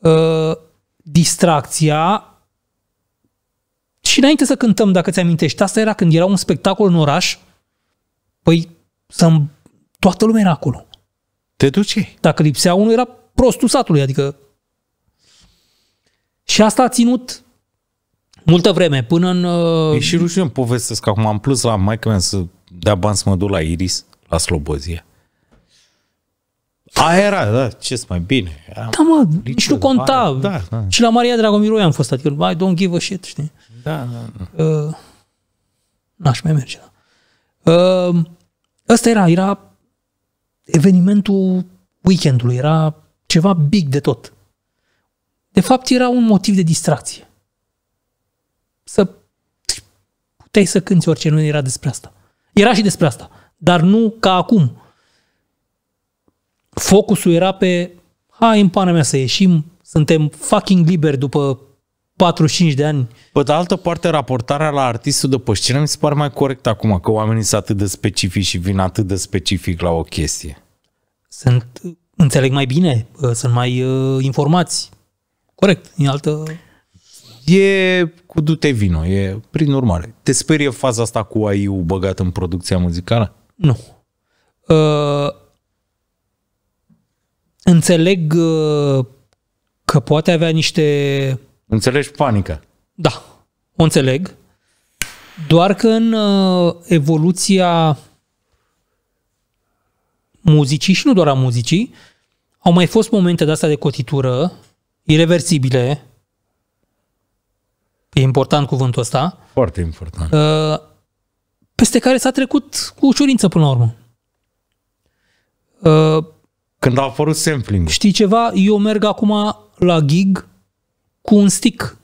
uh, distracția și înainte să cântăm, dacă ți-amintești, asta era când era un spectacol în oraș, păi să toată lumea era acolo. Te duci? Dacă lipsea unul, era prostul satului, adică... Și asta a ținut multă vreme, până în... Uh, e și rușine povestesc că acum am plus la maică mea să dea bani să mă duc la Iris, la Slobozia. A, era, da, ce mai bine. Am da, mă, nici nu conta. Da, da. Și la Maria Dragomiroi am fost, adică, mai don't give a shit, știi? Da, da, da. Uh, n-aș mai merge. Da. Uh, ăsta era, era evenimentul weekendului, era ceva big de tot. De fapt, era un motiv de distracție. Să puteai să cânti orice, nu era despre asta. Era și despre asta, dar nu ca acum. Focusul era pe hai în pana mea să ieșim, suntem fucking liberi după 45 de ani. Pe de altă parte, raportarea la artistul de pe scenă mi se pare mai corect acum, că oamenii sunt atât de specifici și vin atât de specific la o chestie. Sunt, înțeleg mai bine, uh, sunt mai uh, informați. Corect, în altă... E cu dute vino, e prin urmare. Te sperie faza asta cu AI-ul băgat în producția muzicală? Nu. Uh, înțeleg uh, că poate avea niște Înțelegi panica. Da, o înțeleg. Doar că în uh, evoluția muzicii și nu doar a muzicii, au mai fost momente de asta de cotitură, irreversibile, e important cuvântul ăsta. Foarte important. Uh, peste care s-a trecut cu ușurință până la urmă. Uh, Când a apărut sampling Știi ceva? Eu merg acum la gig cu un stick.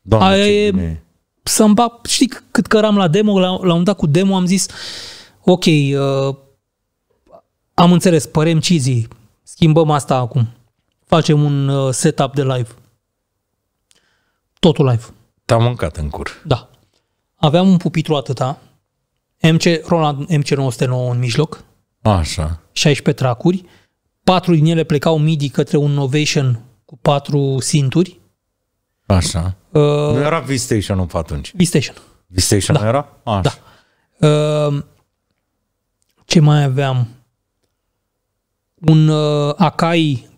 Doamne, Aia e să-mi bag, știi cât căram la demo, la, la un dat cu demo am zis, ok, uh, am înțeles, părem cizii, schimbăm asta acum, facem un uh, setup de live. Totul live. te am mâncat în cur. Da. Aveam un pupitru atâta, MC, Roland MC909 în mijloc, Așa. 16 tracuri, patru din ele plecau MIDI către un Novation cu patru sinturi. Așa. Uh, nu era V-Station-ul pe atunci? V-Station. V-Station da. era? Așa. Da. Uh, ce mai aveam? Un uh, Akai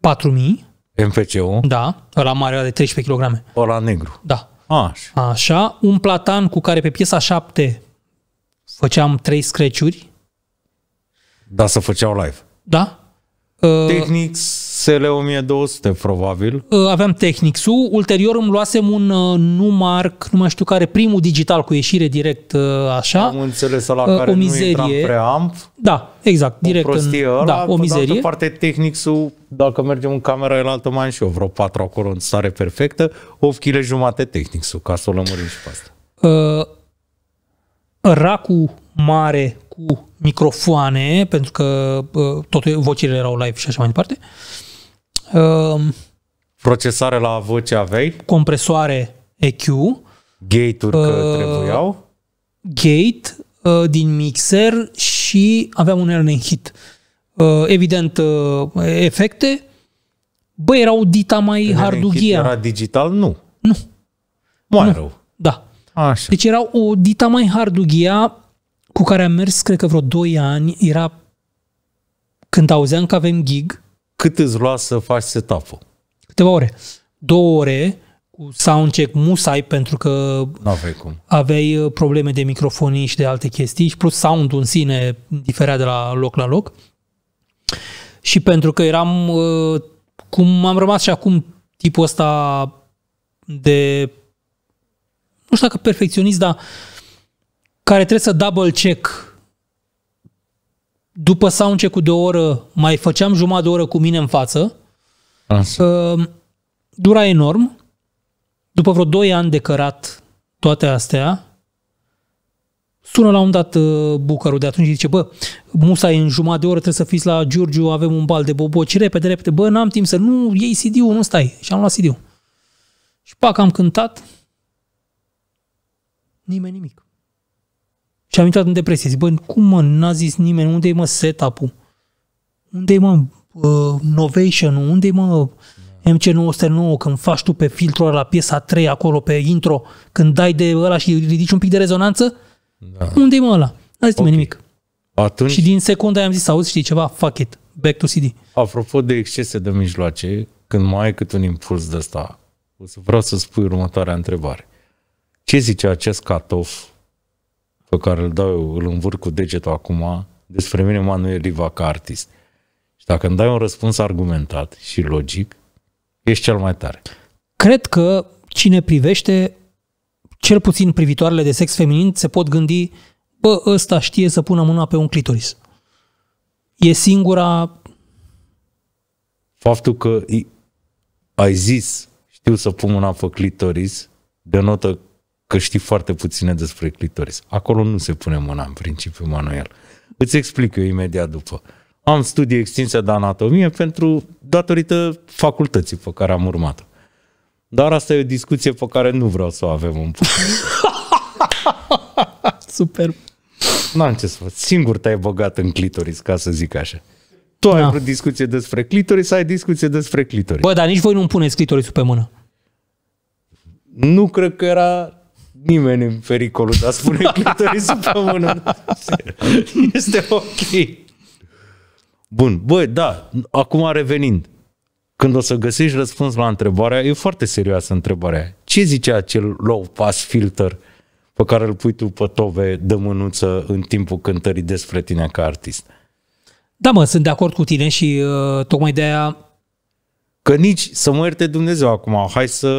4000. MPC-ul? Da. Ăla mare, de 13 kg. Ăla negru? Da. Așa. Așa. Un platan cu care pe piesa 7 făceam 3 scratch Da, să făceau live. Da. Uh, Technics SL1200, probabil. Uh, aveam Technics-ul, ulterior îmi luasem un uh, Numark, nu mai știu care, primul digital cu ieșire direct uh, așa. Am înțeles la care o mizerie. nu intram preamp. Da, exact, direct. O în, ăla, da, o mizerie. Pe parte, Technics-ul, dacă mergem în camera în altă mai și eu, vreo patru acolo în stare perfectă, 8 kg jumate Technics-ul, ca să o lămurim și pe asta. Uh, racul mare cu microfoane, pentru că uh, tot vocile erau live și așa mai departe. Uh, Ehm, Procesare la AV ce aveai? Compresoare EQ. Gate-uri că uh, trebuiau? Gate uh, din mixer și aveam un Erlen Hit. Uh, evident, uh, efecte. Băi, erau dita mai Erlen hardughia. Hit era digital? Nu. Nu. Mai nu. rău. Da. Așa. Deci era o dita mai hardughia cu care am mers, cred că vreo 2 ani. Era când auzeam că avem gig, cât îți lua să faci setup-ul? Câteva ore. Două ore cu soundcheck musai pentru că N-aveai cum. aveai uh, probleme de microfonii și de alte chestii și plus sound-ul în sine diferea de la loc la loc. Și pentru că eram, uh, cum am rămas și acum tipul ăsta de, nu știu dacă perfecționist, dar care trebuie să double check după ce cu de o oră, mai făceam jumătate de oră cu mine în față. Asta. Ah. Um, dura enorm. După vreo 2 ani de cărat toate astea, sună la un dat uh, bucărul de atunci și zice, bă, Musa e în jumătate de oră, trebuie să fiți la Giurgiu, avem un bal de boboci, repede, repede, bă, n-am timp să nu iei CD-ul, nu stai. Și am luat CD-ul. Și pac, am cântat, nimeni nimic. Și am intrat în depresie. Zic, bă, cum mă, n-a zis nimeni, unde e mă setup-ul? Unde e mă uh, novation unde e mă MC909 când faci tu pe filtrul la piesa 3 acolo pe intro, când dai de ăla și ridici un pic de rezonanță? Da. Unde e mă ăla? N-a zis okay. nimic. Atunci... Și din secunda am zis, auzi, știi ceva? Fuck it. Back to CD. Apropo de excese de mijloace, când mai ai cât un impuls de ăsta, o să vreau să spui următoarea întrebare. Ce zice acest catof pe care îl dau eu, îl învârt cu degetul acum, despre mine Manuel Riva ca artist. Și dacă îmi dai un răspuns argumentat și logic, ești cel mai tare. Cred că cine privește, cel puțin privitoarele de sex feminin, se pot gândi, bă, ăsta știe să pună mâna pe un clitoris. E singura... Faptul că ai zis știu să pun mâna pe clitoris denotă că știi foarte puține despre clitoris. Acolo nu se pune mâna în principiu, Manuel. Îți explic eu imediat după. Am studii extinse de anatomie pentru datorită facultății pe care am urmat-o. Dar asta e o discuție pe care nu vreau să o avem în Super. N-am ce să fac. Singur te-ai băgat în clitoris, ca să zic așa. Tu da. ai vrut discuție despre clitoris, ai discuție despre clitoris. Bă, dar nici voi nu-mi puneți clitorisul pe mână. Nu cred că era nimeni în pericolul dar spune clitorisul pe mână. Este ok. Bun, băi, da, acum revenind. Când o să găsești răspuns la întrebarea, e foarte serioasă întrebarea. Ce zice acel low pass filter pe care îl pui tu pe tove de mânuță în timpul cântării despre tine ca artist? Da, mă, sunt de acord cu tine și uh, tocmai de aia... Că nici, să mă ierte Dumnezeu acum, hai să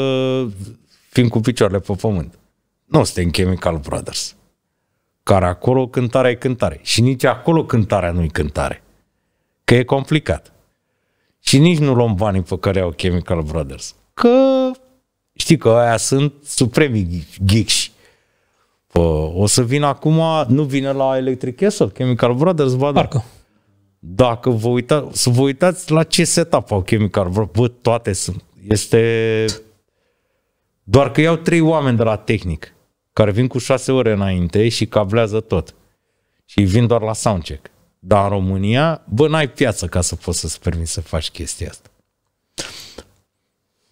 fim cu picioarele pe pământ. Nu suntem Chemical Brothers. Care acolo cântarea e cântare. Și nici acolo cântarea nu e cântare. Că e complicat. Și nici nu luăm banii pe care au Chemical Brothers. Că știi că aia sunt supremi geeks. Pă, o să vin acum, nu vine la Electric Castle, Chemical Brothers, va da. Parcă. Dacă vă uitați, să vă uitați la ce setup au Chemical Brothers, bă, toate sunt. Este... Doar că iau trei oameni de la tehnic care vin cu șase ore înainte și cablează tot. Și vin doar la soundcheck. Dar în România, bă, n-ai piață ca să poți să-ți permiți să faci chestia asta.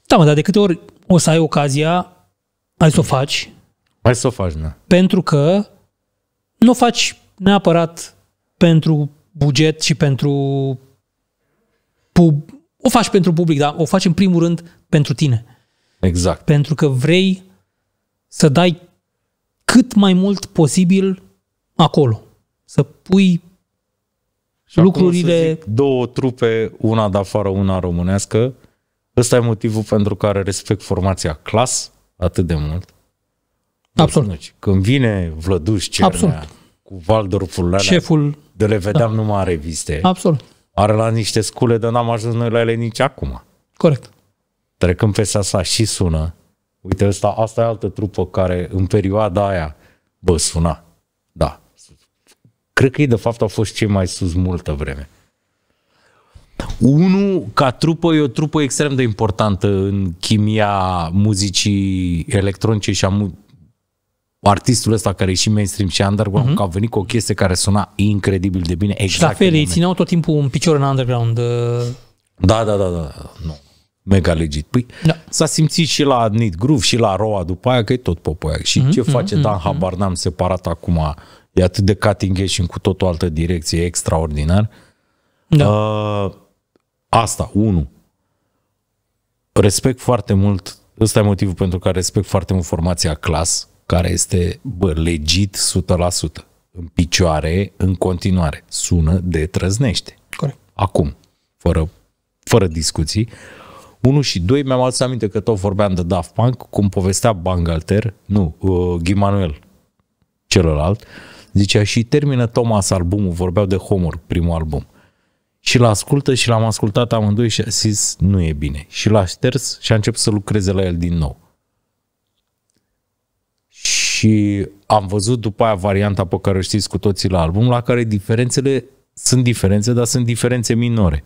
Da, mă, dar de câte ori o să ai ocazia, hai să o faci. Hai să o faci, da. Pentru că nu o faci neapărat pentru buget și pentru pub. O faci pentru public, dar o faci în primul rând pentru tine. Exact. Pentru că vrei să dai cât mai mult posibil acolo. Să pui și lucrurile... Acum, zic, două trupe, una de afară, una românească. Ăsta e motivul pentru care respect formația clas atât de mult. Absolut. Deci, când vine Vlăduș Cernea Absolut. cu Valdor alea, Șeful... de le vedeam da. numai în reviste. Absolut. Are la niște scule, dar n-am ajuns noi la ele nici acum. Corect. Trecând pe asta și sună. Uite, asta, asta e altă trupă care în perioada aia, bă, suna. Da. Cred că ei, de fapt, au fost cei mai sus multă vreme. Unu, ca trupă, e o trupă extrem de importantă în chimia muzicii electronice și a mu- artistul ăsta care e și mainstream și underground, uh-huh. că a venit cu o chestie care suna incredibil de bine. Exact și la exact fel, ei țineau tot timpul un picior în underground. Uh. Da, da, da, da, da. Nu mega legit. Păi da. s-a simțit și la Nit Groove și la Roa după aia că e tot popoia. Și mm-hmm, ce mhm, face mm-hmm, Dan mm-hmm. Habar n-am separat acum e atât de cutting și cu tot o altă direcție extraordinar. Da. Uh, asta, unu. Respect foarte mult, ăsta e motivul pentru care respect foarte mult formația clas, care este, bă, legit 100%, în picioare, în continuare. Sună de trăznește. Corect. Acum, fără, fără discuții. Uh, 1 și 2, mi-am adus aminte că tot vorbeam de Daft Punk, cum povestea Bangalter, nu, uh, Ghimanuel, celălalt, zicea și termină Thomas albumul, vorbeau de Homer, primul album. Și l ascultă și l-am ascultat amândoi și a zis, nu e bine. Și l-a șters și a început să lucreze la el din nou. Și am văzut după aia varianta pe care o știți cu toții la album, la care diferențele sunt diferențe, dar sunt diferențe minore.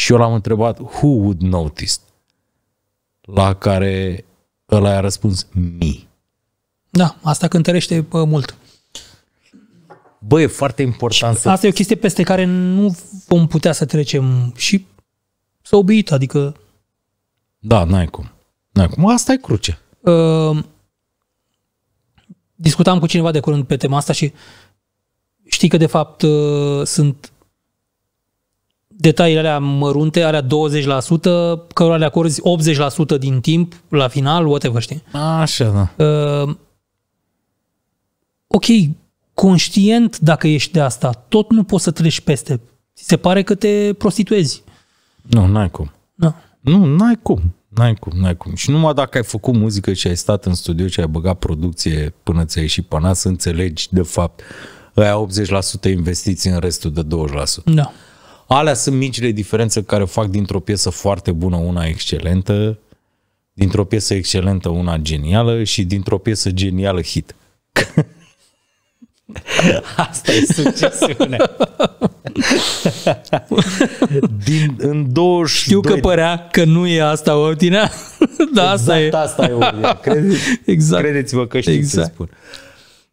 Și eu l-am întrebat, who would notice? La care ăla a răspuns, me. Da, asta cântărește bă, mult. Bă, e foarte important și să... Asta e o chestie peste care nu vom putea să trecem și să obiit, adică... Da, n-ai cum. N-ai cum. Asta e cruce. Uh, ehm, discutam cu cineva de curând pe tema asta și știi că de fapt uh, sunt detaliile alea mărunte, alea 20%, cărora le acorzi 80% din timp la final, whatever, știi? Așa, da. Uh, ok, conștient dacă ești de asta, tot nu poți să treci peste. Ți se pare că te prostituezi. Nu, n-ai cum. Da. Nu, n-ai cum. N-ai cum, n-ai cum. Și numai dacă ai făcut muzică și ai stat în studio și ai băgat producție până ți-ai ieșit până să înțelegi, de fapt, ai 80% investiții în restul de 20%. Da. Alea sunt micile diferențe care fac dintr-o piesă foarte bună una excelentă, dintr-o piesă excelentă una genială și dintr-o piesă genială hit. Asta e succesiune. Din, în 22... Știu că părea că nu e asta ordinea, dar exact asta e. asta e Crede, exact. Credeți-vă că știți exact. ce spun.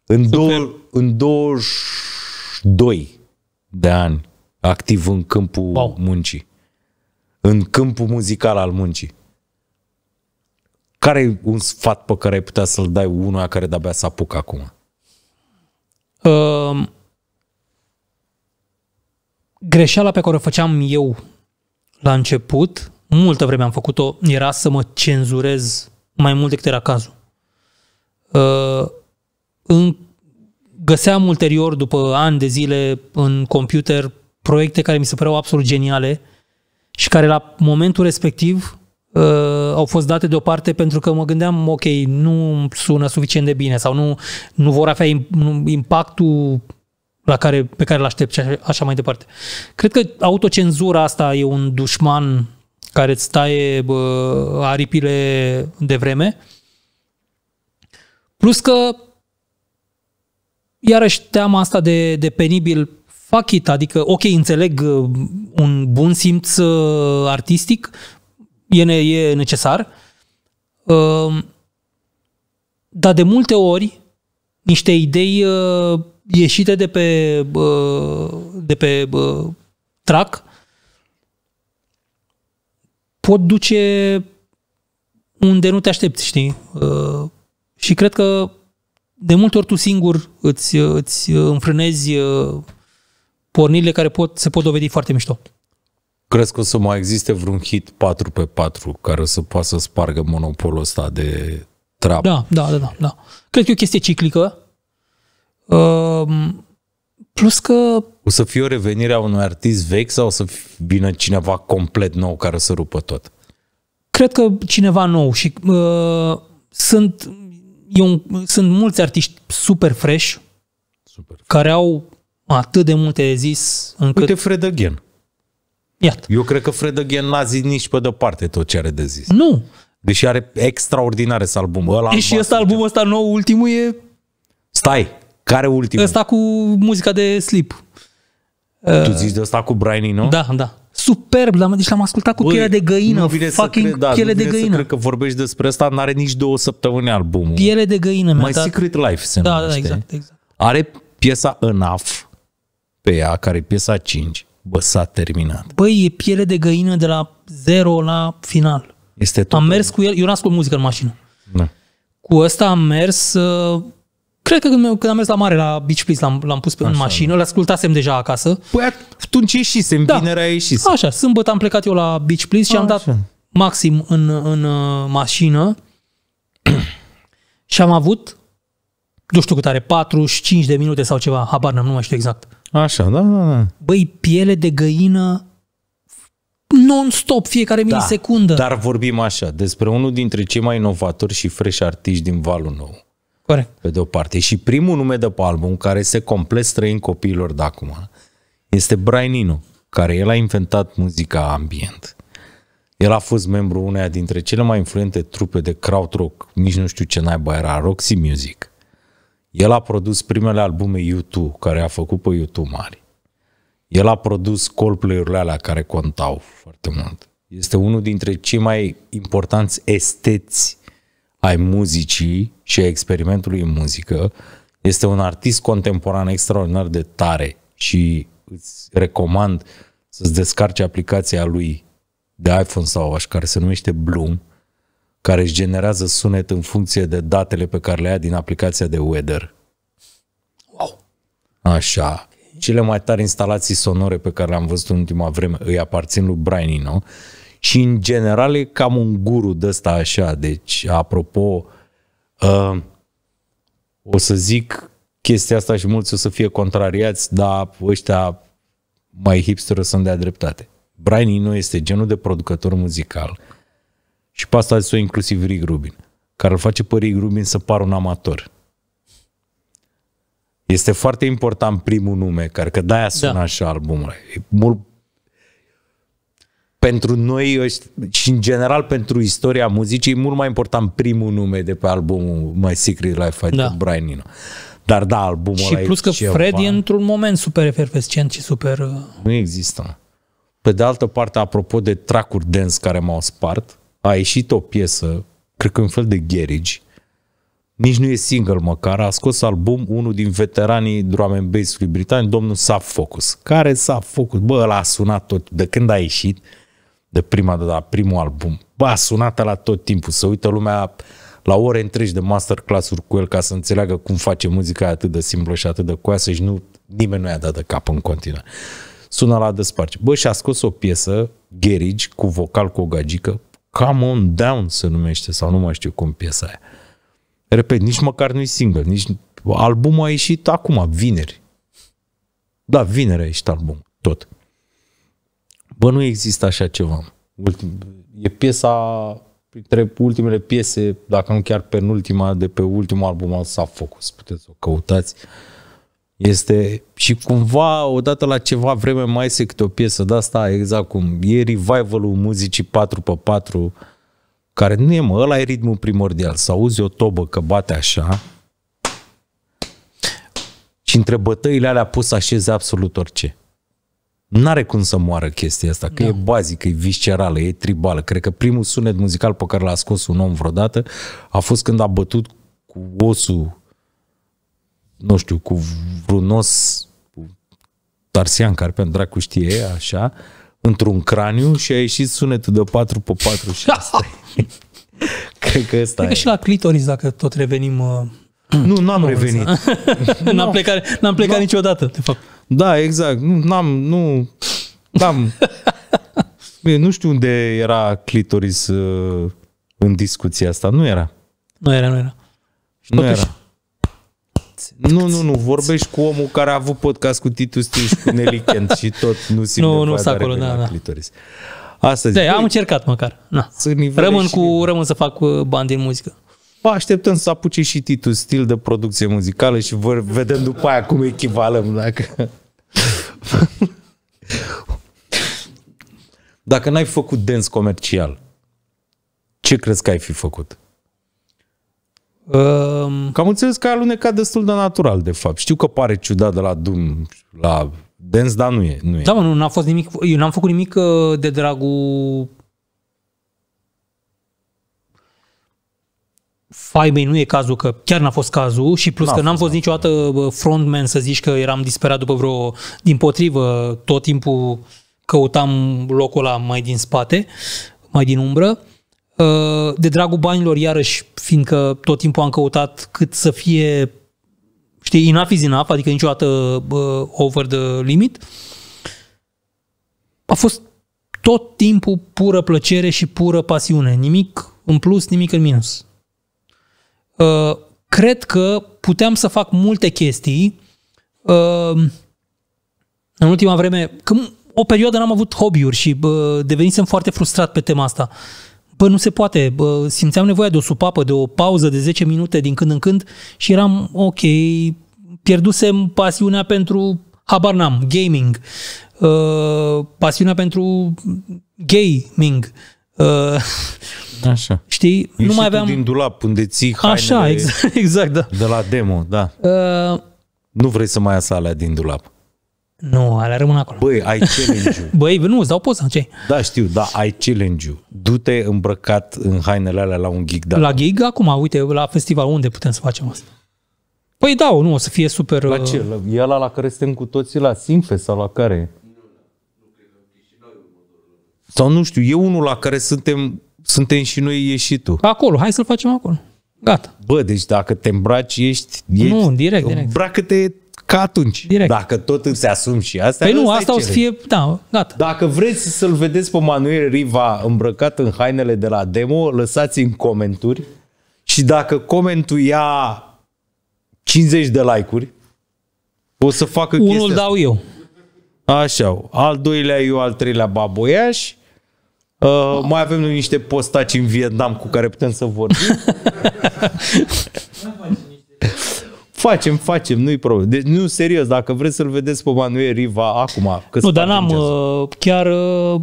În, Super. două, în 22 de ani activ în câmpul wow. muncii. În câmpul muzical al muncii. Care e un sfat pe care ai putea să-l dai unuia care de-abia s-a apucat acum? Uh, greșeala pe care o făceam eu la început, multă vreme am făcut-o, era să mă cenzurez mai mult decât era cazul. Uh, în, găseam ulterior, după ani de zile, în computer proiecte care mi se păreau absolut geniale și care la momentul respectiv uh, au fost date deoparte pentru că mă gândeam, ok, nu sună suficient de bine sau nu, nu vor avea impactul la care, pe care îl aștept și așa mai departe. Cred că autocenzura asta e un dușman care îți taie bă, aripile de vreme. Plus că iarăși teama asta de, de penibil fuck it, adică, ok, înțeleg uh, un bun simț uh, artistic, e, e necesar, uh, dar de multe ori niște idei ieșite de pe, de pe track pot duce unde nu te aștepți, știi? Și cred că de multe ori tu singur îți, îți înfrânezi pornirile care pot, se pot dovedi foarte mișto. Crezi că o să mai existe vreun hit 4 pe 4 care să poată să spargă monopolul ăsta de trap? Da, da, da, da. da. Cred că e o chestie ciclică. Uh, plus că... O să fie o revenire a unui artist vechi sau o să vină cineva complet nou care să rupă tot? Cred că cineva nou și uh, sunt, eu, sunt mulți artiști super fresh, super. care au atât de multe de zis încât... Uite Fred Again. Iată. Eu cred că Fred Again n-a zis nici pe departe tot ce are de zis. Nu. Deși are extraordinare să album. ăla. E și ăsta albumul ăsta nou, ultimul e... Stai, care ultimul? Ăsta cu muzica de Sleep. Tu uh, zici de ăsta cu Brian nu? Da, da. Superb, l-am, deci l-am ascultat cu Băi, pielea de găină, vine fucking cred, da, piele de găină. cred că vorbești despre asta, n-are nici două săptămâni albumul. Piele de găină. My Secret Life se da, da numește. Da, exact, exact. Are piesa Enough, pe ea, care e piesa 5, bă, s-a terminat. Băi, e piele de găină de la zero la final. Este tot. Am mers cu el, eu n ascult muzică în mașină. Da. Cu ăsta am mers, uh, cred că când, am mers la mare, la Beach Please, l-am, l-am pus pe, Așa, în mașină, da. l ascultasem deja acasă. Păi atunci ieșisem, da. vinerea ieșisem. Așa, sâmbătă am plecat eu la Beach Please și Așa. am dat maxim în, în uh, mașină și am avut, nu știu cât are, 45 de minute sau ceva, habar n-am, nu mai știu exact. Așa, da, da, da. Băi, piele de găină non-stop, fiecare da, milisecundă. Dar vorbim așa, despre unul dintre cei mai inovatori și fresh artiști din Valul Nou. Corect. Pe de o parte. Și primul nume de pe album care se complet străin copiilor de acum este Brian care el a inventat muzica ambient. El a fost membru uneia dintre cele mai influente trupe de krautrock, nici nu știu ce naiba era, Roxy Music. El a produs primele albume YouTube, care a făcut pe YouTube mari. El a produs Coldplay-urile alea care contau foarte mult. Este unul dintre cei mai importanți esteți ai muzicii și a experimentului în muzică. Este un artist contemporan extraordinar de tare și îți recomand să-ți descarci aplicația lui de iPhone sau așa, care se numește Bloom, care își generează sunet în funcție de datele pe care le ia din aplicația de weather. Wow! Așa. Cele mai tari instalații sonore pe care le-am văzut în ultima vreme îi aparțin lui Brian Eno și în general e cam un guru de ăsta așa. Deci, apropo, uh, o să zic chestia asta și mulți o să fie contrariați, dar ăștia mai hipsteră sunt de-a dreptate. Brian Eno este genul de producător muzical și pe asta a zis-o inclusiv Rick Rubin, care îl face pe Rick Rubin să pară un amator. Este foarte important primul nume, care că de-aia sună da. așa albumul. E mult pentru noi și în general pentru istoria muzicii e mult mai important primul nume de pe albumul My Secret Life de adică da. Brian Nino. Dar da, albumul Și plus că ceva... Fred e într-un moment super efervescent și super... Uh, nu există. Pe de altă parte, apropo de tracuri Dance care m-au spart, a ieșit o piesă, cred că un fel de garage, nici nu e single măcar, a scos album unul din veteranii drum and bass britanic, domnul Saf Focus. Care s-a Focus? Bă, l-a sunat tot, de când a ieșit, de prima, dată la primul album. Bă, a sunat la tot timpul, să uită lumea la ore întregi de masterclass-uri cu el ca să înțeleagă cum face muzica atât de simplă și atât de coasă și nu, nimeni nu i-a dat de cap în continuare. Sună la desparge. Bă, și-a scos o piesă, Gerigi, cu vocal cu o gagică, Come on down se numește sau nu mai știu cum piesa aia. Repet, nici măcar nu-i single, nici albumul a ieșit acum, vineri. Da, vineri a ieșit albumul, tot. Bă, nu există așa ceva. Ultim, e piesa printre ultimele piese, dacă nu chiar penultima, de pe ultimul album al Safocus. Puteți să o căutați. Uh, este și cumva odată la ceva vreme mai se câte o piesă de asta, exact cum e revivalul muzicii 4x4 care nu e, mă, ăla e ritmul primordial. Să auzi o tobă că bate așa și între bătăile alea poți să așezi absolut orice. N-are cum să moară chestia asta, că da. e bazică, e viscerală, e tribală. Cred că primul sunet muzical pe care l-a scos un om vreodată a fost când a bătut cu osul nu știu, cu Brunos, cu Tarsian Carpen, dracu știe, așa, într-un craniu și a ieșit sunetul de 4 pe 4 și asta Cred că ăsta Cred că și la clitoris, dacă tot revenim... Uh, nu, n-am revenit. n-am plecat, n-am plecat n-am... niciodată, de fapt. Da, exact. Nu, n-am, nu... N-am... nu știu unde era clitoris uh, în discuția asta. Nu era. Nu era, nu era. Și nu era. Nu, nu, nu, vorbești cu omul care a avut podcast cu Titus Tiu și cu Nelly Kent și tot nu simte Nu, nu s-a acolo, da, da. Clitoris. Asta zic. Da, am încercat măcar. Na. Rămân, cu, și... rămân să fac uh, bani din muzică. Ba, așteptăm să apuce și Titus stil de producție muzicală și vor, vedem după aia cum echivalăm dacă... dacă n-ai făcut dens comercial, ce crezi că ai fi făcut? Um... Că am înțeles că a alunecat destul de natural, de fapt. Știu că pare ciudat de la Dum, la Dance, dar nu e. Nu e. Da, mă, nu, n-a fost nimic, eu n-am făcut nimic ă, de dragul faimei nu e cazul, că chiar n-a fost cazul și plus n-a că n-am fost, fost niciodată frontman să zici că eram disperat după vreo... Din potrivă, tot timpul căutam locul ăla mai din spate, mai din umbră. Uh, Uh, de dragul banilor, iarăși, fiindcă tot timpul am căutat cât să fie, știi, enough is enough, adică niciodată uh, over the limit, a fost tot timpul pură plăcere și pură pasiune. Nimic în plus, nimic în minus. Uh, cred că puteam să fac multe chestii uh, în ultima vreme, când o perioadă n-am avut hobby-uri și uh, devenisem foarte frustrat pe tema asta. Uh, Bă, păi, nu se poate. Bă, simțeam nevoia de o supapă, de o pauză de 10 minute din când în când și eram, ok, pierdusem pasiunea pentru, habar n-am, gaming, uh, pasiunea pentru gaming. Uh, Așa. Știi? Ești nu mai aveam... din dulap unde ții Așa, exact, exact, da. De la demo, da. Uh, nu vrei să mai iasă alea din dulap. Nu, alea rămân acolo. Băi, ai challenge-ul. Băi, nu, îți dau poza, ce Da, știu, da, ai challenge-ul. Du-te îmbrăcat în hainele alea la un gig. Da. La gig? Acum, uite, la festival, unde putem să facem asta? Păi da, nu, o să fie super... La uh, ce? La, e ala la care suntem cu toții la Simfe sau la care? Sau nu știu, e unul la care suntem, suntem și noi ieșitul. Acolo, hai să-l facem acolo. Gata. Bă, deci dacă te îmbraci, ești... ești nu, direct, direct. Îmbracă-te ca atunci, direct. Dacă tot îți asumi și asta. Păi nu, asta o să fie, da, gata. Dacă vreți să-l vedeți pe Manuel Riva îmbrăcat în hainele de la demo, lăsați în comenturi și dacă comentul ia 50 de like-uri, o să facă Unul dau eu. Așa, al doilea eu, al treilea baboiaș. Uh, mai avem niște postaci în Vietnam cu care putem să vorbim. Facem, facem, nu-i problemă. Deci, nu, serios, dacă vreți să-l vedeți pe Manuel Riva acum... Că nu, dar n-am... Uh, chiar uh,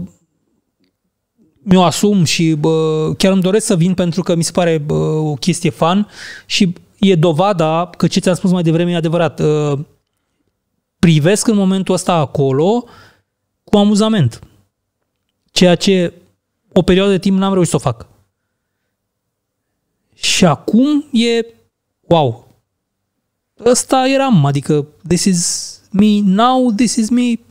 mi-o asum și bă, chiar îmi doresc să vin pentru că mi se pare bă, o chestie fan și e dovada că ce ți-am spus mai devreme e adevărat. Bă, uh, privesc în momentul ăsta acolo cu amuzament. Ceea ce o perioadă de timp n-am reușit să o fac. Și acum e wow, ăsta eram, adică this is me now, this is me